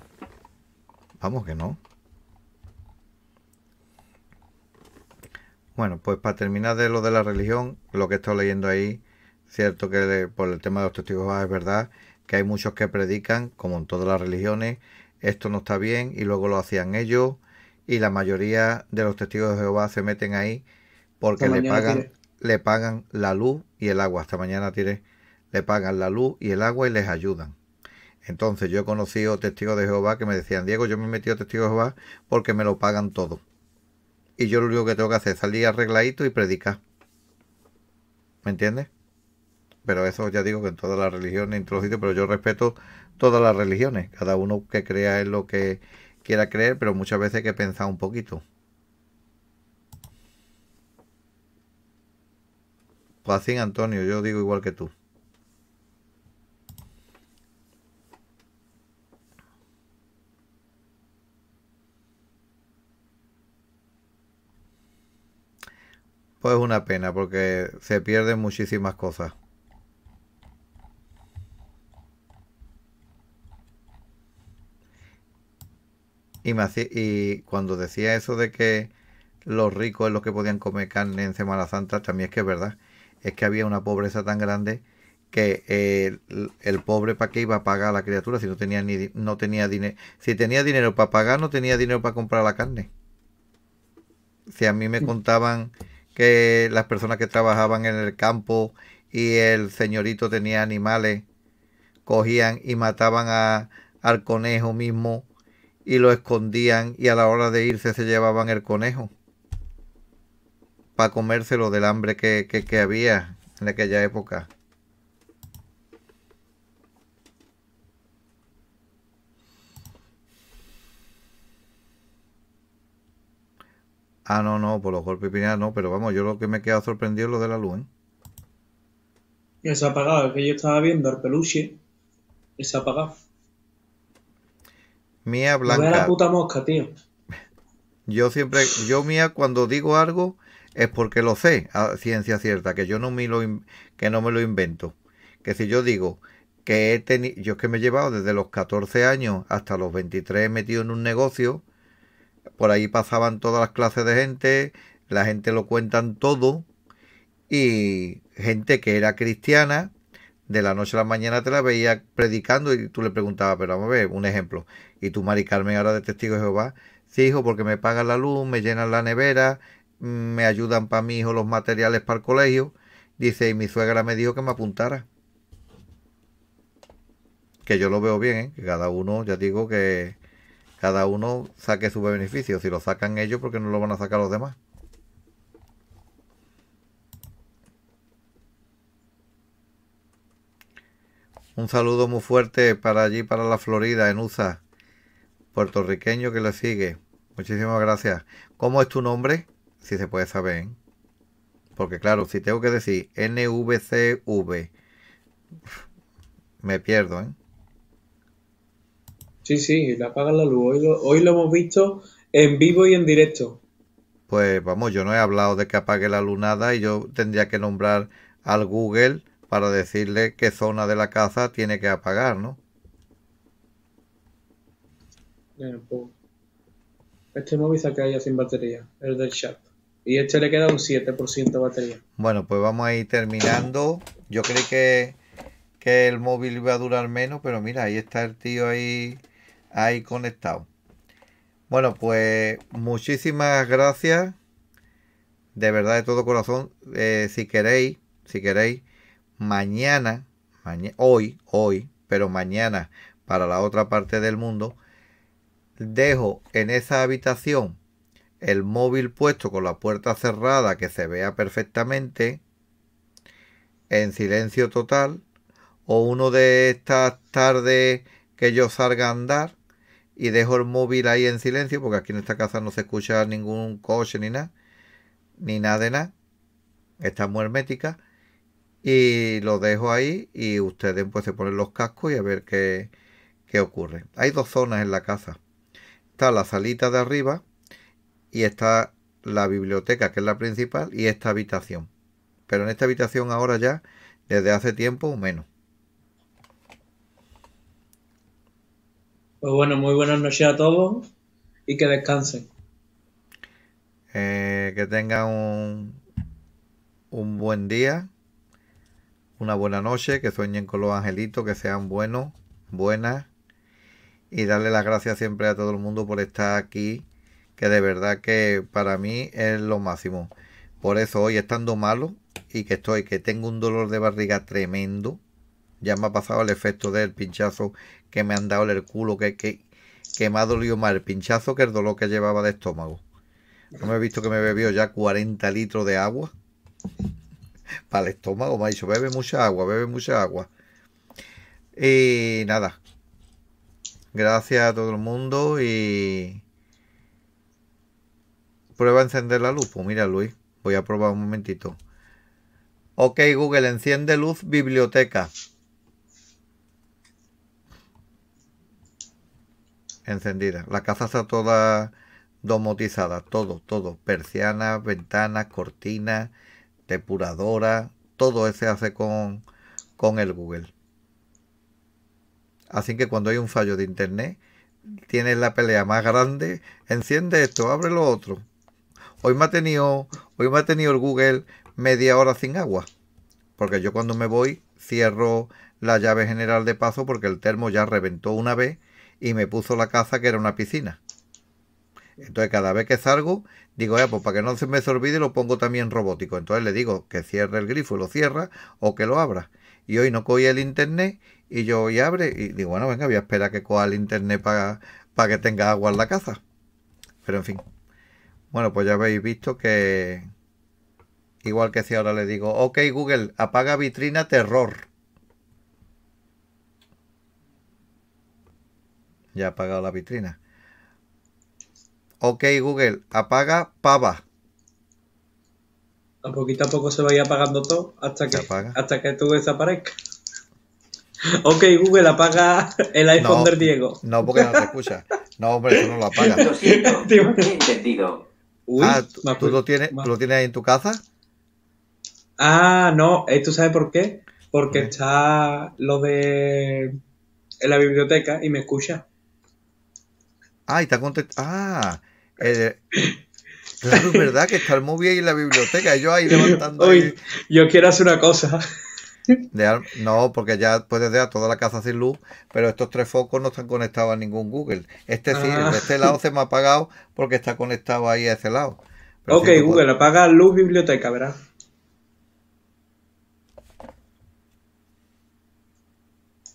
Vamos que no. Bueno, pues para terminar de lo de la religión, lo que estoy leyendo ahí, cierto que por el tema de los testigos de Jehová es verdad que hay muchos que predican, como en todas las religiones, esto no está bien y luego lo hacían ellos y la mayoría de los testigos de Jehová se meten ahí porque le pagan, le pagan la luz y el agua. Hasta mañana tiré. Le pagan la luz y el agua y les ayudan. Entonces yo he conocido testigos de Jehová que me decían, Diego, yo me he metido testigo de Jehová porque me lo pagan todo. Y yo lo único que tengo que hacer es salir arregladito y predicar. ¿Me entiendes? Pero eso ya digo que en todas las religiones, introducido pero yo respeto todas las religiones. Cada uno que crea es lo que quiera creer, pero muchas veces hay que pensar un poquito. Joaquín Antonio, yo digo igual que tú. Pues una pena porque se pierden muchísimas cosas. Y, y cuando decía eso de que los ricos es los que podían comer carne en Semana Santa, también es que es verdad es que había una pobreza tan grande que eh, el, pobre para qué iba a pagar a la criatura si no tenía ni no tenía dinero si tenía dinero para pagar no tenía dinero para comprar la carne si a mí me mm. contaban que las personas que trabajaban en el campo y el señorito tenía animales cogían y mataban al conejo mismo y lo escondían y a la hora de irse se llevaban el conejo para comérselo del hambre que, que, había en aquella época. Ah, no, no, por los golpes pineales no, pero vamos, yo lo que me he quedado sorprendido es lo de la luz. ¿eh? se ha apagado, es que yo estaba viendo el peluche que se ha apagado. Mía blanca. No era puta mosca, tío. Yo siempre, yo mía, cuando digo algo, es porque lo sé a ciencia cierta, que yo no me lo, que no me lo invento. Que si yo digo que he tenido, yo es que me he llevado desde los 14 años hasta los 23 metido en un negocio, por ahí pasaban todas las clases de gente, la gente lo cuentan todo, y gente que era cristiana, de la noche a la mañana te la veía predicando y tú le preguntabas, pero vamos a ver, un ejemplo, y tu Mari Carmen, ahora de Testigo de Jehová, sí, hijo, porque me pagan la luz, me llenan la nevera, me ayudan para mi hijo los materiales para el colegio. Dice, y mi suegra me dijo que me apuntara. Que yo lo veo bien, ¿eh? que cada uno, ya digo que cada uno saque su beneficio. Si lo sacan ellos, porque no lo van a sacar los demás? Un saludo muy fuerte para allí, para la Florida, en USA. Puertorriqueño que le sigue. Muchísimas gracias. ¿Cómo es tu nombre? si se puede saber. Porque claro, si tengo que decir NVCV, me pierdo, ¿eh? Sí, sí, la apagan la luz. Hoy lo, hemos visto en vivo y en directo. Pues vamos, yo no he hablado de que apague la luz nada y yo tendría que nombrar al Google para decirle qué zona de la casa tiene que apagar, ¿no? Eh, pues, este móvil se ha sin batería, el del chat. Y este le queda un 7% de batería. Bueno, pues vamos a ir terminando. Yo creí que, el móvil iba a durar menos, pero mira, ahí está el tío ahí, ahí conectado. Bueno, pues muchísimas gracias. De verdad, de todo corazón. Eh, si queréis, si queréis, mañana, mañana, hoy, hoy, pero mañana para la otra parte del mundo, dejo en esa habitación el móvil puesto con la puerta cerrada que se vea perfectamente, en silencio total, o uno de estas tardes que yo salga a andar y dejo el móvil ahí en silencio, porque aquí en esta casa no se escucha ningún coche ni nada, ni nada de nada, está muy hermética, y lo dejo ahí y ustedes pues se ponen los cascos y a ver qué, qué ocurre. Hay dos zonas en la casa. Está la salita de arriba, y está la biblioteca, que es la principal, y esta habitación. Pero en esta habitación ahora ya, desde hace tiempo menos. Pues bueno, muy buenas noches a todos y que descansen. Eh, que tengan un, un buen día, una buena noche, que sueñen con los angelitos, que sean buenos, buenas. Y darle las gracias siempre a todo el mundo por estar aquí que de verdad que para mí es lo máximo. Por eso hoy estando malo y que estoy, que tengo un dolor de barriga tremendo, ya me ha pasado el efecto del pinchazo que me han dado en el culo, que, que, me ha dolido más el pinchazo que el dolor que llevaba de estómago. No me he visto que me bebió ya 40 litros de agua para el estómago. Me ha dicho, bebe mucha agua, bebe mucha agua. Y nada. Gracias a todo el mundo y Prueba a encender la luz. Pues mira, Luis, voy a probar un momentito. Ok, Google, enciende luz biblioteca. Encendida. La casa está toda domotizada, todo, todo. Persianas, ventanas, cortinas, depuradora, todo se hace con, con el Google. Así que cuando hay un fallo de internet, tienes la pelea más grande, enciende esto, abre lo otro. Hoy me ha tenido, hoy me ha tenido el Google media hora sin agua. Porque yo cuando me voy cierro la llave general de paso porque el termo ya reventó una vez y me puso la casa que era una piscina. Entonces cada vez que salgo, digo, ya, pues para que no se me se olvide lo pongo también robótico. Entonces le digo que cierre el grifo y lo cierra o que lo abra. Y hoy no cogí el internet y yo hoy abre y digo, bueno, venga, voy a esperar que coja el internet para, para que tenga agua en la casa. Pero en fin. Bueno, pues ya habéis visto que... Igual que si ahora le digo, ok Google, apaga vitrina terror. Ya ha apagado la vitrina. Ok Google, apaga pava. A poquito a poco se va vaya apagando todo hasta que, hasta que tú desaparezcas. Ok, Google, apaga el iPhone de Diego. No, porque no se escucha. No, hombre, eso no lo apaga. Lo siento, entendido. Ah, ¿tú, lo tienes, ahí en tu casa? Ah, no, eh, ¿tú sabes por qué? Porque está lo de en la biblioteca y me escucha. Ah, y está contestado. Ah, eh, es verdad que está el móvil ahí en la biblioteca. yo ahí levantando. Uy, yo quiero hacer una cosa no, porque ya puedes dejar toda la casa sin luz, pero estos tres focos no están conectados a ningún Google. Este sí, ah. este lado se me ha apagado porque está conectado ahí a ese lado. ok, Google, apaga luz biblioteca, ¿verdad?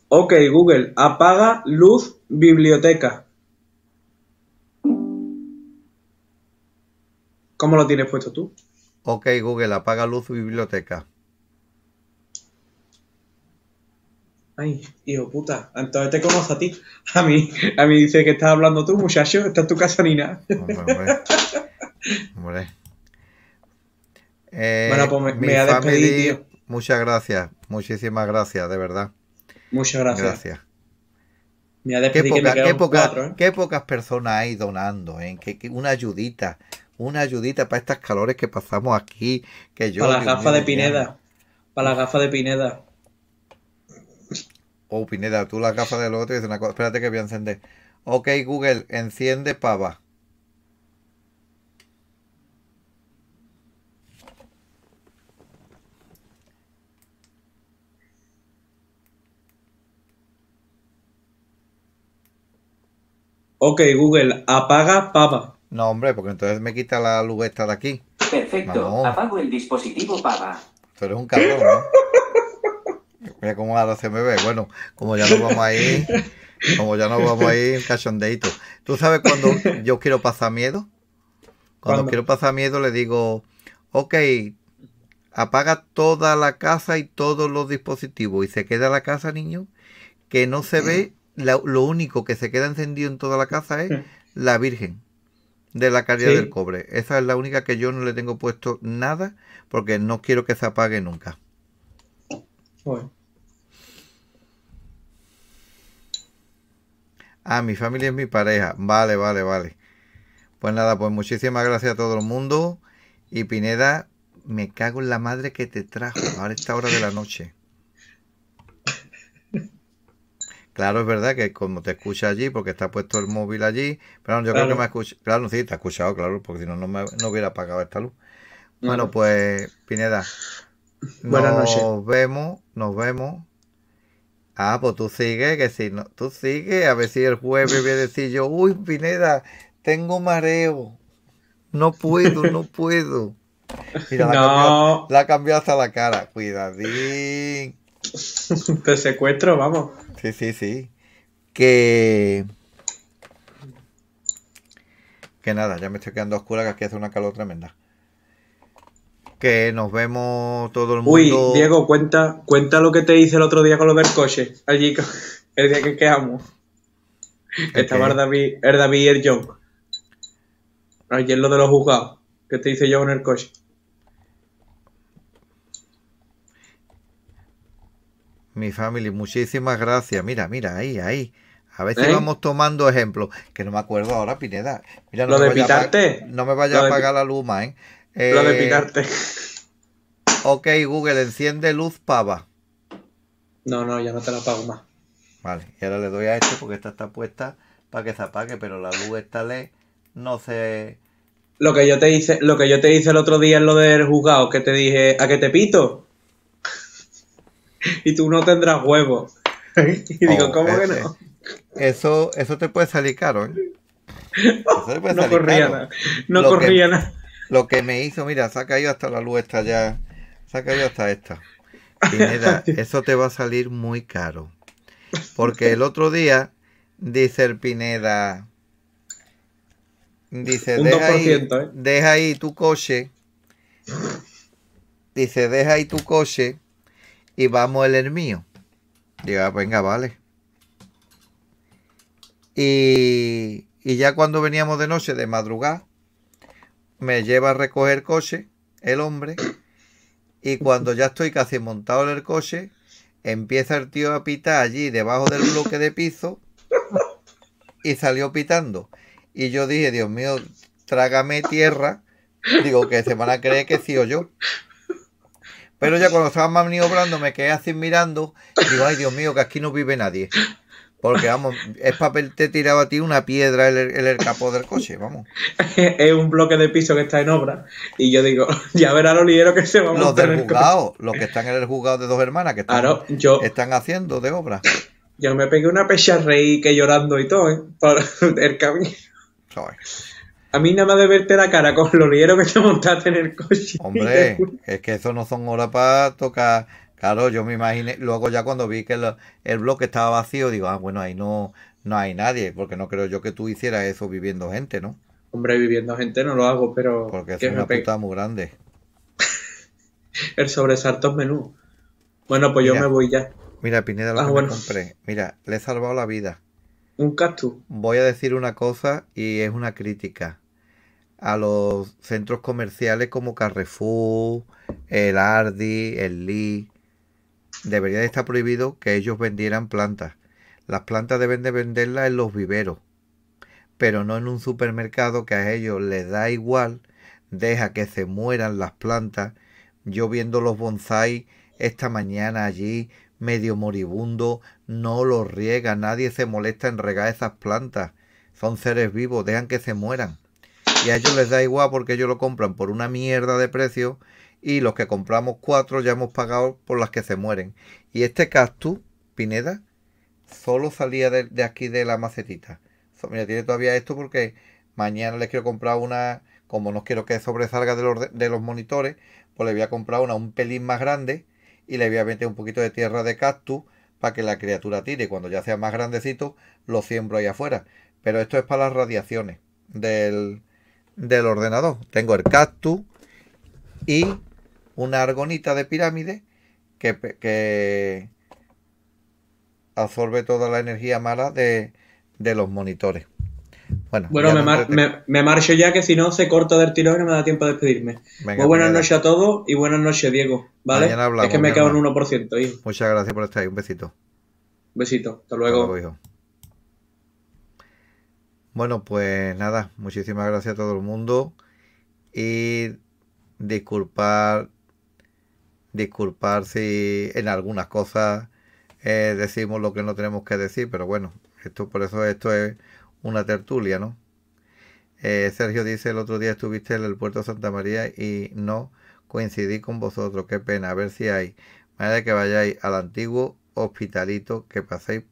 Ok, Google, apaga luz biblioteca. ¿Cómo lo tienes puesto tú? Ok, Google, apaga luz biblioteca. Ay, hijo puta, entonces te conozco a ti. A mí, a mí dice que estás hablando tú, muchacho, está en tu casa Nina eh, bueno, pues me, ha despedido, Muchas gracias, muchísimas gracias, de verdad. Muchas gracias. Me ha ¿eh? qué, pocas personas hay donando, ¿eh? Que, una ayudita, una ayudita para estos calores que pasamos aquí. Que yo, para la gafa de Pineda. Para la gafa de Pineda. Oh, Pineda, tú la gafas del otro y dices una cosa. Espérate que voy a encender. Ok, Google, enciende pava. Ok, Google, apaga pava. No, hombre, porque entonces me quita la luz esta de aquí. Perfecto, apago el dispositivo pava. Tú eres un cabrón, ¿no? Mira cómo ahora se me ve. Bueno, como ya nos vamos ir como ya nos vamos ahí, cachondeito. ¿Tú sabes cuando yo quiero pasar miedo? Cuando quiero pasar miedo le digo, ok, apaga toda la casa y todos los dispositivos y se queda la casa, niño, que no se ve, lo único que se queda encendido en toda la casa es la Virgen de la caridad del cobre. Esa es la única que yo no le tengo puesto nada porque no quiero que se apague nunca. Bueno. Ah, mi familia es mi pareja. Vale, vale, vale. Pues nada, pues muchísimas gracias a todo el mundo. Y Pineda, me cago en la madre que te trajo a esta hora de la noche. Claro, es verdad que como te escucha allí, porque está puesto el móvil allí, pero yo creo que me escuchado. Claro, sí, te ha escuchado, claro, porque si no, no, me, hubiera apagado esta luz. Bueno, pues, Pineda, Buenas nos vemos, nos vemos. Ah, pues tú sigue, que si no, tú sigue, a ver si el jueves voy a decir yo, uy, Pineda, tengo mareo, no puedo, no puedo. la, no. la hasta la cara, cuidadín. Te secuestro, vamos. Sí, sí, sí. Que. Que nada, ya me estoy quedando oscura, que aquí hace una calor tremenda que nos vemos todo el mundo. Uy, Diego, cuenta, cuenta lo que te hice el otro día con lo del coche, allí el día que quedamos. Estaba el David, y el John. Ayer lo de los juzgados, que te hice yo con el coche. Mi family, muchísimas gracias. Mira, mira, ahí, ahí. A veces ¿Eh? vamos tomando ejemplos. Que no me acuerdo ahora, Pineda. Mira, no lo me de pitarte. no me vaya a pagar la luma, ¿eh? Lo de eh, picarte. Ok, Google, enciende luz pava. No, no, ya no te la apago más. Vale, y ahora le doy a esto porque esta está puesta para que se apague, pero la luz está le no se. Lo que yo te hice, lo que yo te hice el otro día en lo del juzgado, que te dije, ¿a qué te pito? y tú no tendrás huevos. y digo, oh, ¿cómo que no? Eso, eso te puede salir caro, no corría nada. No corría nada lo que me hizo, mira, saca ha caído hasta la luz esta ya, saca ha caído hasta esta. Pineda, eso te va a salir muy caro. Porque el otro día dice el Pineda, dice, ¿eh? deja ahí, tu coche, dice, deja ahí tu coche y vamos el mío. Diga, ah, venga, vale. Y, y ya cuando veníamos de noche, de madrugada, me lleva a recoger coche, el hombre, y cuando ya estoy casi montado en el coche, empieza el tío a pitar allí debajo del bloque de piso y salió pitando. Y yo dije, Dios mío, trágame tierra. Digo, que se van a creer que sí o yo. Pero ya cuando estaba maniobrando me quedé así mirando. y Digo, ay Dios mío, que aquí no vive nadie. Porque vamos, es papel te tiraba a ti una piedra en el, capó del coche, vamos. es un bloque de piso que está en obra. Y yo digo, ya verá lo ligero que se va a montar Los del juzgado, los que están en el juzgado de dos hermanas que están, haciendo de obra. Yo me pegué una pecha reí que llorando y todo, ¿eh? Por el camino. A mí nada más de verte la cara con los ligero que te montaste en el coche. Hombre, es que eso no son horas para tocar Claro, yo me imaginé, luego ya cuando vi que el, bloque estaba vacío, digo, ah, bueno, ahí no, no hay nadie, porque no creo yo que tú hicieras eso viviendo gente, ¿no? Hombre, viviendo gente no lo hago, pero... Porque es una puta muy grande. el sobresalto menú. Bueno, pues yo me voy ya. Mira, Pineda, lo ah, compré. Mira, le he salvado la vida. Un cactus. Voy a decir una cosa y es una crítica a los centros comerciales como Carrefour, el Ardi, el Lee, debería estar prohibido que ellos vendieran plantas. Las plantas deben de venderlas en los viveros, pero no en un supermercado que a ellos les da igual, deja que se mueran las plantas. Yo viendo los bonsai esta mañana allí, medio moribundo, no los riega, nadie se molesta en regar esas plantas. Son seres vivos, dejan que se mueran. Y a ellos les da igual porque ellos lo compran por una mierda de precio y los que compramos cuatro ya hemos pagado por las que se mueren. Y este cactus, Pineda, solo salía de, aquí de la macetita. mira, tiene todavía esto porque mañana les quiero comprar una, como no quiero que sobresalga de los, monitores, pues le voy a comprar una un pelín más grande y le voy a meter un poquito de tierra de cactus para que la criatura tire. Cuando ya sea más grandecito, lo siembro ahí afuera. Pero esto es para las radiaciones del, del ordenador. Tengo el cactus y una argonita de pirámide que, absorbe toda la energía mala de, los monitores. Bueno, me, marcho ya que si no se corta del tirón y no me da tiempo a despedirme. buenas noches a todos y buenas noches, Diego. ¿Vale? es que me quedado en 1%, Muchas gracias por estar ahí. Un besito. Un besito. Hasta luego. Bueno, pues nada. Muchísimas gracias a todo el mundo. Y disculpar disculpar si en algunas cosas eh, decimos lo que no tenemos que decir, pero bueno, esto por eso esto es una tertulia, ¿no? Eh, Sergio dice, el otro día estuviste en el puerto de Santa María y no coincidí con vosotros, qué pena, a ver si hay manera de que vayáis al antiguo hospitalito que paséis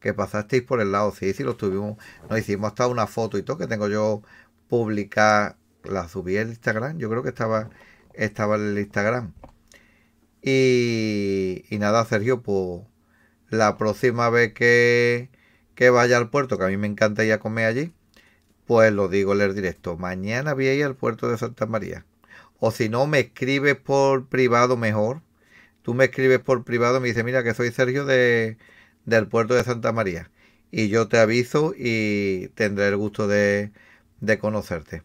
que pasasteis por el lado, sí, sí lo tuvimos, nos hicimos hasta una foto y todo que tengo yo publicada, la subí en Instagram, yo creo que estaba, estaba en el Instagram. Y, nada, Sergio, pues la próxima vez que, vaya al puerto, que a mí me encanta ir a comer allí, pues lo digo leer directo. Mañana voy a ir al puerto de Santa María. O si no, me escribes por privado mejor. Tú me escribes por privado y me dices, mira que soy Sergio de, del puerto de Santa María. Y yo te aviso y tendré el gusto de, de conocerte.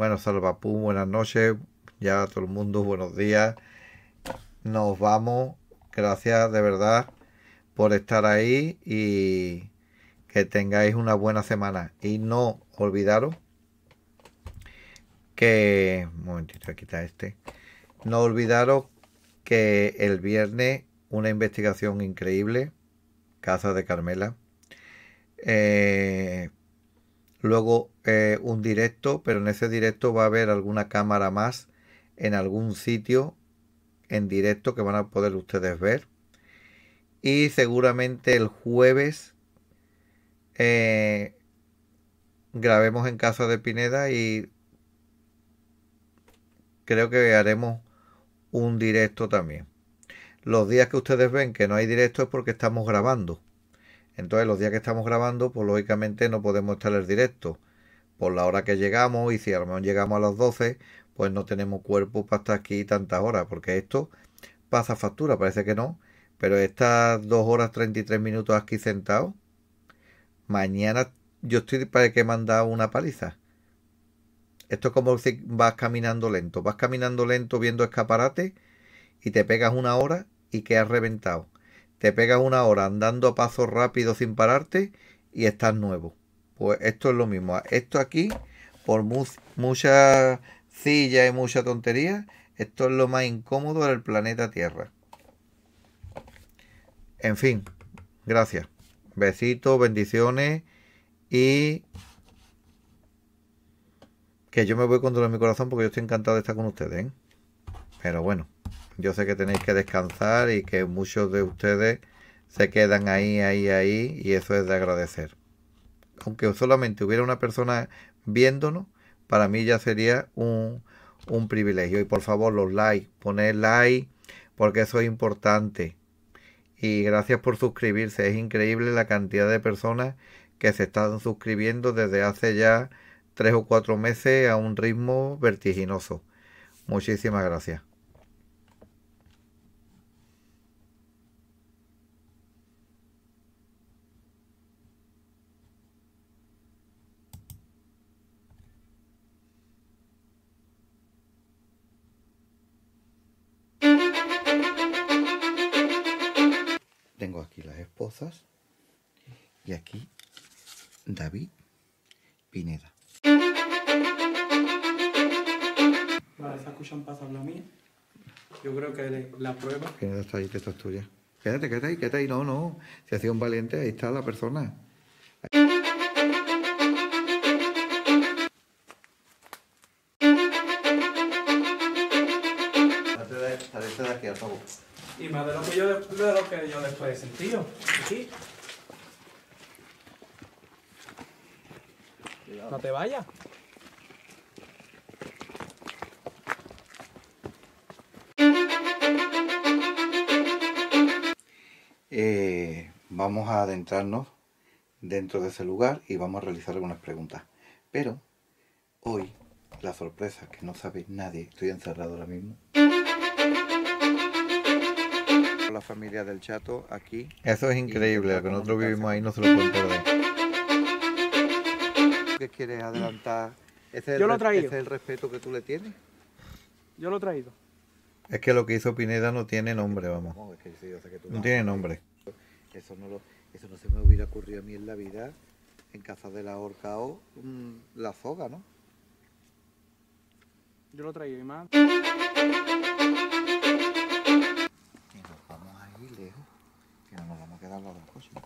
Bueno, Salvapú, buenas noches. Ya todo el mundo, buenos días. Nos vamos. Gracias de verdad por estar ahí y que tengáis una buena semana. Y no olvidaros que... Un momentito, quita este. No olvidaros que el viernes una investigación increíble, Casa de Carmela. Eh, luego eh, un directo, pero en ese directo va a haber alguna cámara más en algún sitio en directo que van a poder ustedes ver. Y seguramente el jueves eh, grabemos en casa de Pineda y creo que haremos un directo también. Los días que ustedes ven que no hay directo es porque estamos grabando. Entonces los días que estamos grabando, pues lógicamente no podemos estar en directo. Por la hora que llegamos y si a llegamos a las 12, pues no tenemos cuerpo para estar aquí tantas horas, porque esto pasa factura, parece que no, pero estas 2 horas 33 minutos aquí sentado, mañana yo estoy para que me han dado una paliza. Esto es como si vas caminando lento, vas caminando lento viendo escaparate y te pegas una hora y que has reventado te pegas una hora andando a paso rápido sin pararte y estás nuevo. Pues esto es lo mismo. Esto aquí, por mucha silla y mucha tontería, esto es lo más incómodo del planeta Tierra. En fin, gracias. Besitos, bendiciones y que yo me voy todo mi corazón porque yo estoy encantado de estar con ustedes. ¿eh? Pero bueno. Yo sé que tenéis que descansar y que muchos de ustedes se quedan ahí, ahí, ahí y eso es de agradecer. Aunque solamente hubiera una persona viéndonos, para mí ya sería un, un privilegio. Y por favor, los likes, poner like porque eso es importante. Y gracias por suscribirse. Es increíble la cantidad de personas que se están suscribiendo desde hace ya tres o cuatro meses a un ritmo vertiginoso. Muchísimas gracias. tengo aquí las esposas y aquí David Pineda. Vale, esa escuchan pasarlo a mí? Yo creo que la prueba. Pineda está ahí, que esta es tuya. Quédate, quédate ahí, quédate ahí. No, no. Si hacía un valiente, ahí está la persona. de aquí a todo y más de lo que yo, de lo que yo después he sentido. No te vayas. Eh, vamos a adentrarnos dentro de ese lugar y vamos a realizar algunas preguntas. Pero hoy, la sorpresa que no sabe nadie, estoy encerrado ahora mismo la familia del Chato aquí. Eso es increíble, lo que nosotros vivimos ahí no se lo puede perder. ¿Qué quieres adelantar? Yo lo he traído. ese es respeto que tú le tienes? Yo lo he traído. Es que lo que hizo Pineda no tiene nombre, vamos. No, tiene nombre. Eso no, se me hubiera ocurrido a mí en la vida, en casa de la horca o mm, la soga, ¿no? Yo lo he y más. Que no, nos vamos a quedar las dos cosas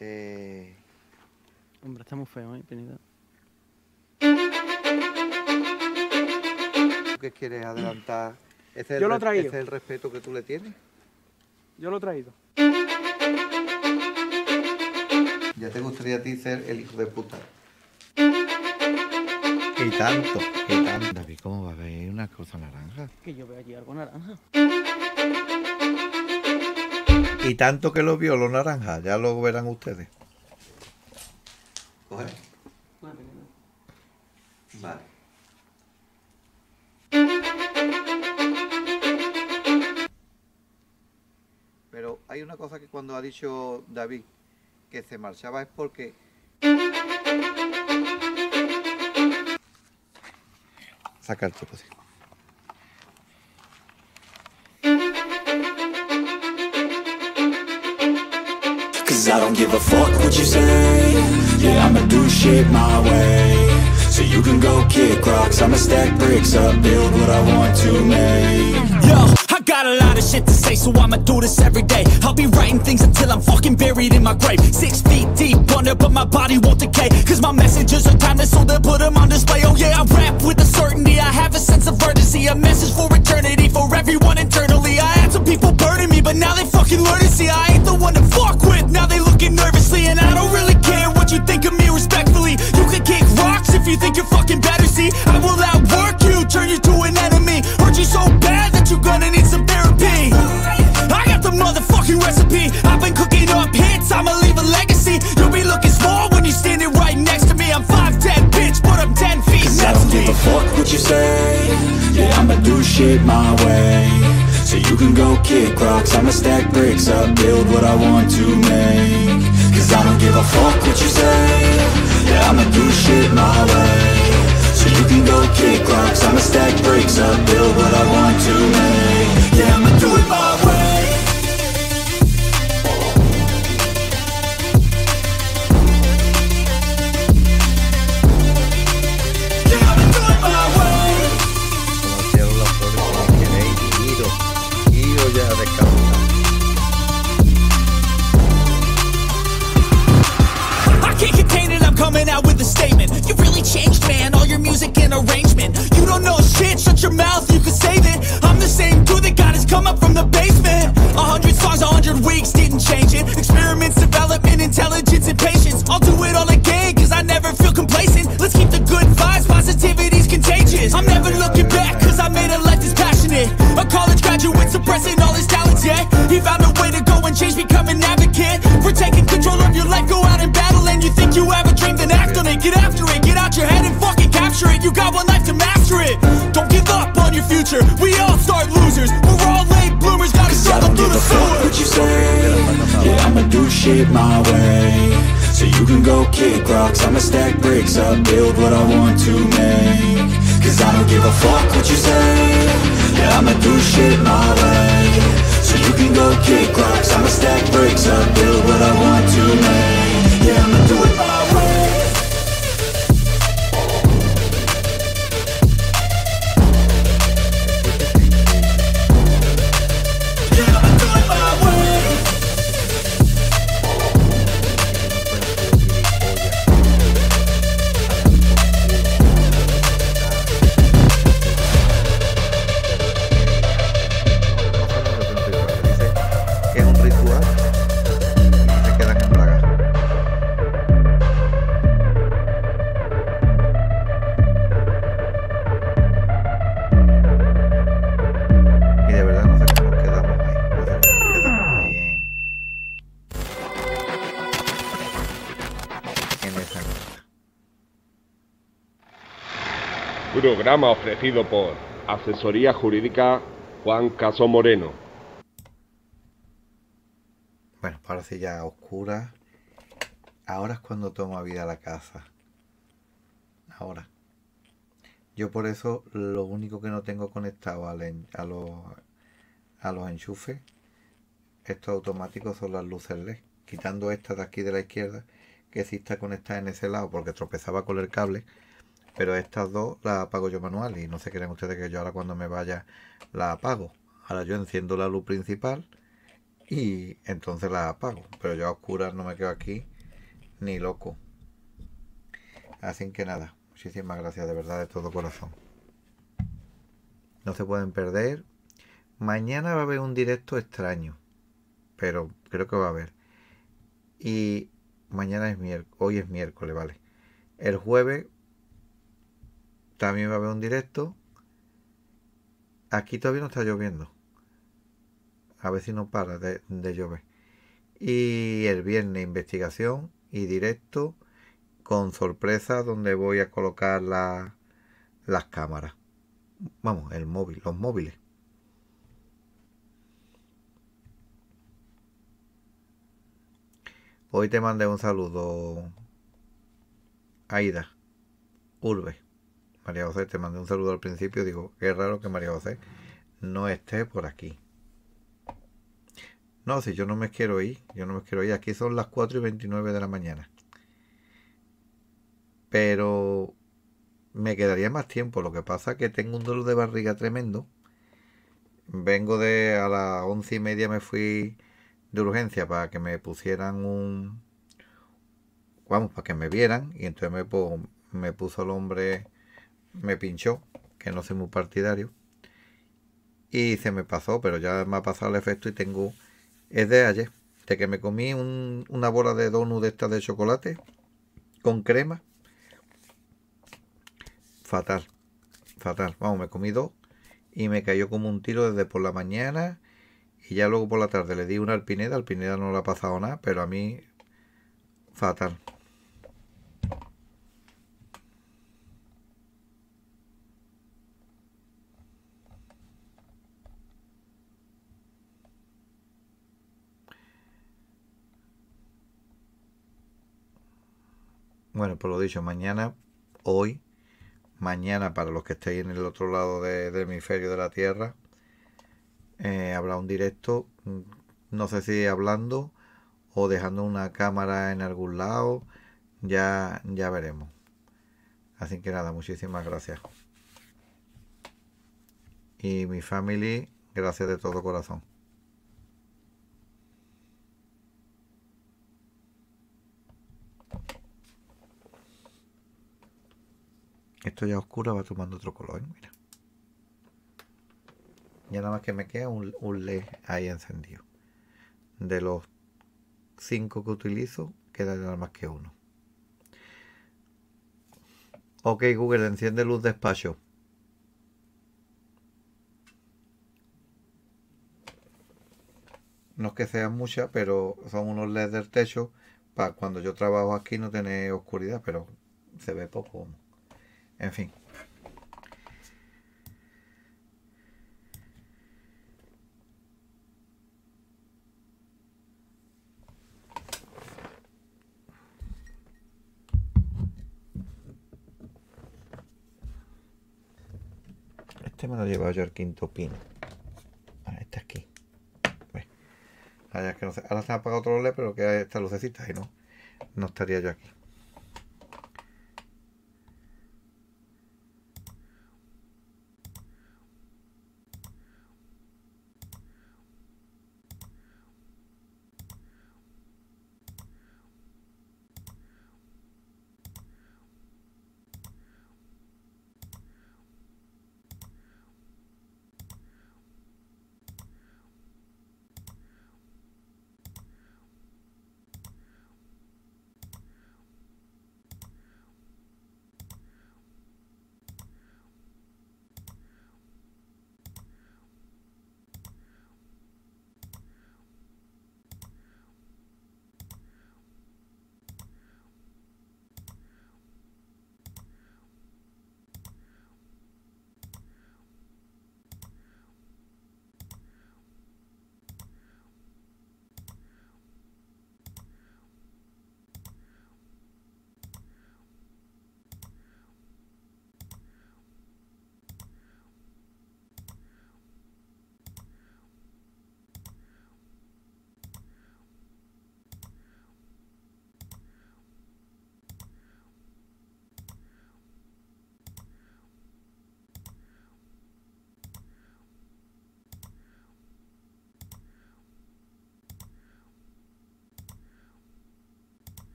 eh, Hombre, está muy feo, ¿eh, qué quieres adelantar? Yo lo he traído. ¿Ese es el respeto que tú le tienes? Yo lo he traído. Ya te gustaría a ti ser el hijo de puta. Y tanto, y tanto. David, ¿cómo va a ver una cosa naranja? Que yo vea allí algo naranja. Y tanto que lo vio lo naranja, ya lo verán ustedes. Coge. Vale. Pero hay una cosa que cuando ha dicho David, que se marchaba es porque... Saca el topo, sí. Cause I don't give a fuck what you say Yeah, I'ma do shit my way So you can go kick rocks I'ma stack bricks up, build what I want to make got a lot of shit to say, so I'ma do this every day. I'll be writing things until I'm fucking buried in my grave. Six feet deep Wonder, but my body won't decay. Cause my messages are timeless, so they'll put them on display. Oh yeah, I rap with a certainty. I have a sense of urgency, a message for eternity, for everyone internally. I had some people burning me, but now they fucking learn to see I ain't the one to fuck with. Now they looking nervously, and I don't really care what you think of me respectfully. You can kick rocks if you think you're fucking better. See, I will outwork you, turn you to an enemy. Hurt you so but you're gonna need some therapy I got the motherfucking recipe I've been cooking up hits, I'ma leave a legacy You'll be looking small when you're standing right next to me I'm 5'10", bitch, but I'm 10 feet Cause I don't give a fuck what you say Yeah, I'ma do shit my way So you can go kick rocks I'ma stack bricks up, build what I want to make Cause I don't give a fuck what you say Yeah, I'ma do shit my way can go kick rocks I'ma stack bricks up, build what I want to make you really changed, man. All your music and arrangement. You don't know shit. Shut your mouth. You can save it. I'm the same dude that got his come up from the basement. A hundred songs, a hundred weeks. Didn't change it. Experiments, development, intelligence, and patience. I'll do it all again. Cause I never feel complacent. Let's keep the good vibes. Positivity's contagious. I'm never looking back. Cause I made a life that's passionate. A college graduate suppressing all his talents. Yeah, he found a way to go and change. Become an advocate for taking control of your life. Go out and battle. And you think you have get after it Get out your head and fucking capture it You got one life to master it Don't give up on your future We all start losers We're all late bloomers Gotta struggle through the sewer what you say Yeah, I'ma do shit my way So you can go kick rocks I'ma stack bricks up Build what I want to make Cause I don't give a fuck what you say Yeah, I'ma do shit my way So you can go kick rocks I'ma stack bricks up Build what I want to make Yeah, I'ma do it programa ofrecido por Asesoría Jurídica Juan Caso Moreno. Bueno, parece ya oscura. Ahora es cuando toma vida la casa. Ahora. Yo por eso lo único que no tengo conectado a, a, los, a los enchufes, estos automáticos son las luces LED. Quitando esta de aquí de la izquierda, que si está conectada en ese lado porque tropezaba con el cable, pero estas dos las apago yo manual y no se crean ustedes que yo ahora cuando me vaya la apago. Ahora yo enciendo la luz principal y entonces la apago, pero yo a oscuras no me quedo aquí ni loco. Así que nada, muchísimas gracias de verdad de todo corazón. No se pueden perder. Mañana va a haber un directo extraño, pero creo que va a haber. Y mañana es miércoles, hoy es miércoles, vale. El jueves también va a haber un directo. Aquí todavía no está lloviendo. A ver si no para de, llover. Y el viernes investigación y directo con sorpresa donde voy a colocar las cámaras. Vamos, el móvil, los móviles. Hoy te mandé un saludo, Aida, Urbe. María José, te mandé un saludo al principio, digo, qué raro que María José no esté por aquí. No, si yo no me quiero ir, yo no me quiero ir. Aquí son las 4 y 29 de la mañana. Pero me quedaría más tiempo. Lo que pasa es que tengo un dolor de barriga tremendo. Vengo de a las once y media me fui de urgencia para que me pusieran un. Vamos, para que me vieran. Y entonces me puso el hombre me pinchó, que no soy muy partidario. Y se me pasó, pero ya me ha pasado el efecto y tengo... Es de ayer, de que me comí una bola de donut de estas de chocolate con crema. Fatal, fatal. Vamos, me comí dos y me cayó como un tiro desde por la mañana y ya luego por la tarde le di una alpineda. Alpineda no la ha pasado nada, pero a mí fatal. bueno, por lo dicho, mañana, hoy, mañana para los que estéis en el otro lado del hemisferio de la Tierra, eh, habrá un directo, mm, no sé si hablando o dejando una cámara en algún lado, ya, ya veremos. Así que nada, muchísimas gracias. Y mi familia, gracias de todo corazón. Esto ya oscuro va tomando otro color, Ya nada más que me queda un, un LED ahí encendido. De los cinco que utilizo, queda nada más que uno. Ok, Google, enciende luz despacho. No es que sean muchas, pero son unos LEDs del techo para cuando yo trabajo aquí no tener oscuridad, pero se ve poco. En fin. Este me lo he llevado yo al quinto pino. Ah, este aquí. Pues, ahora, se, ahora se apagado otro LED, pero que hay esta lucecita y no. No estaría yo aquí.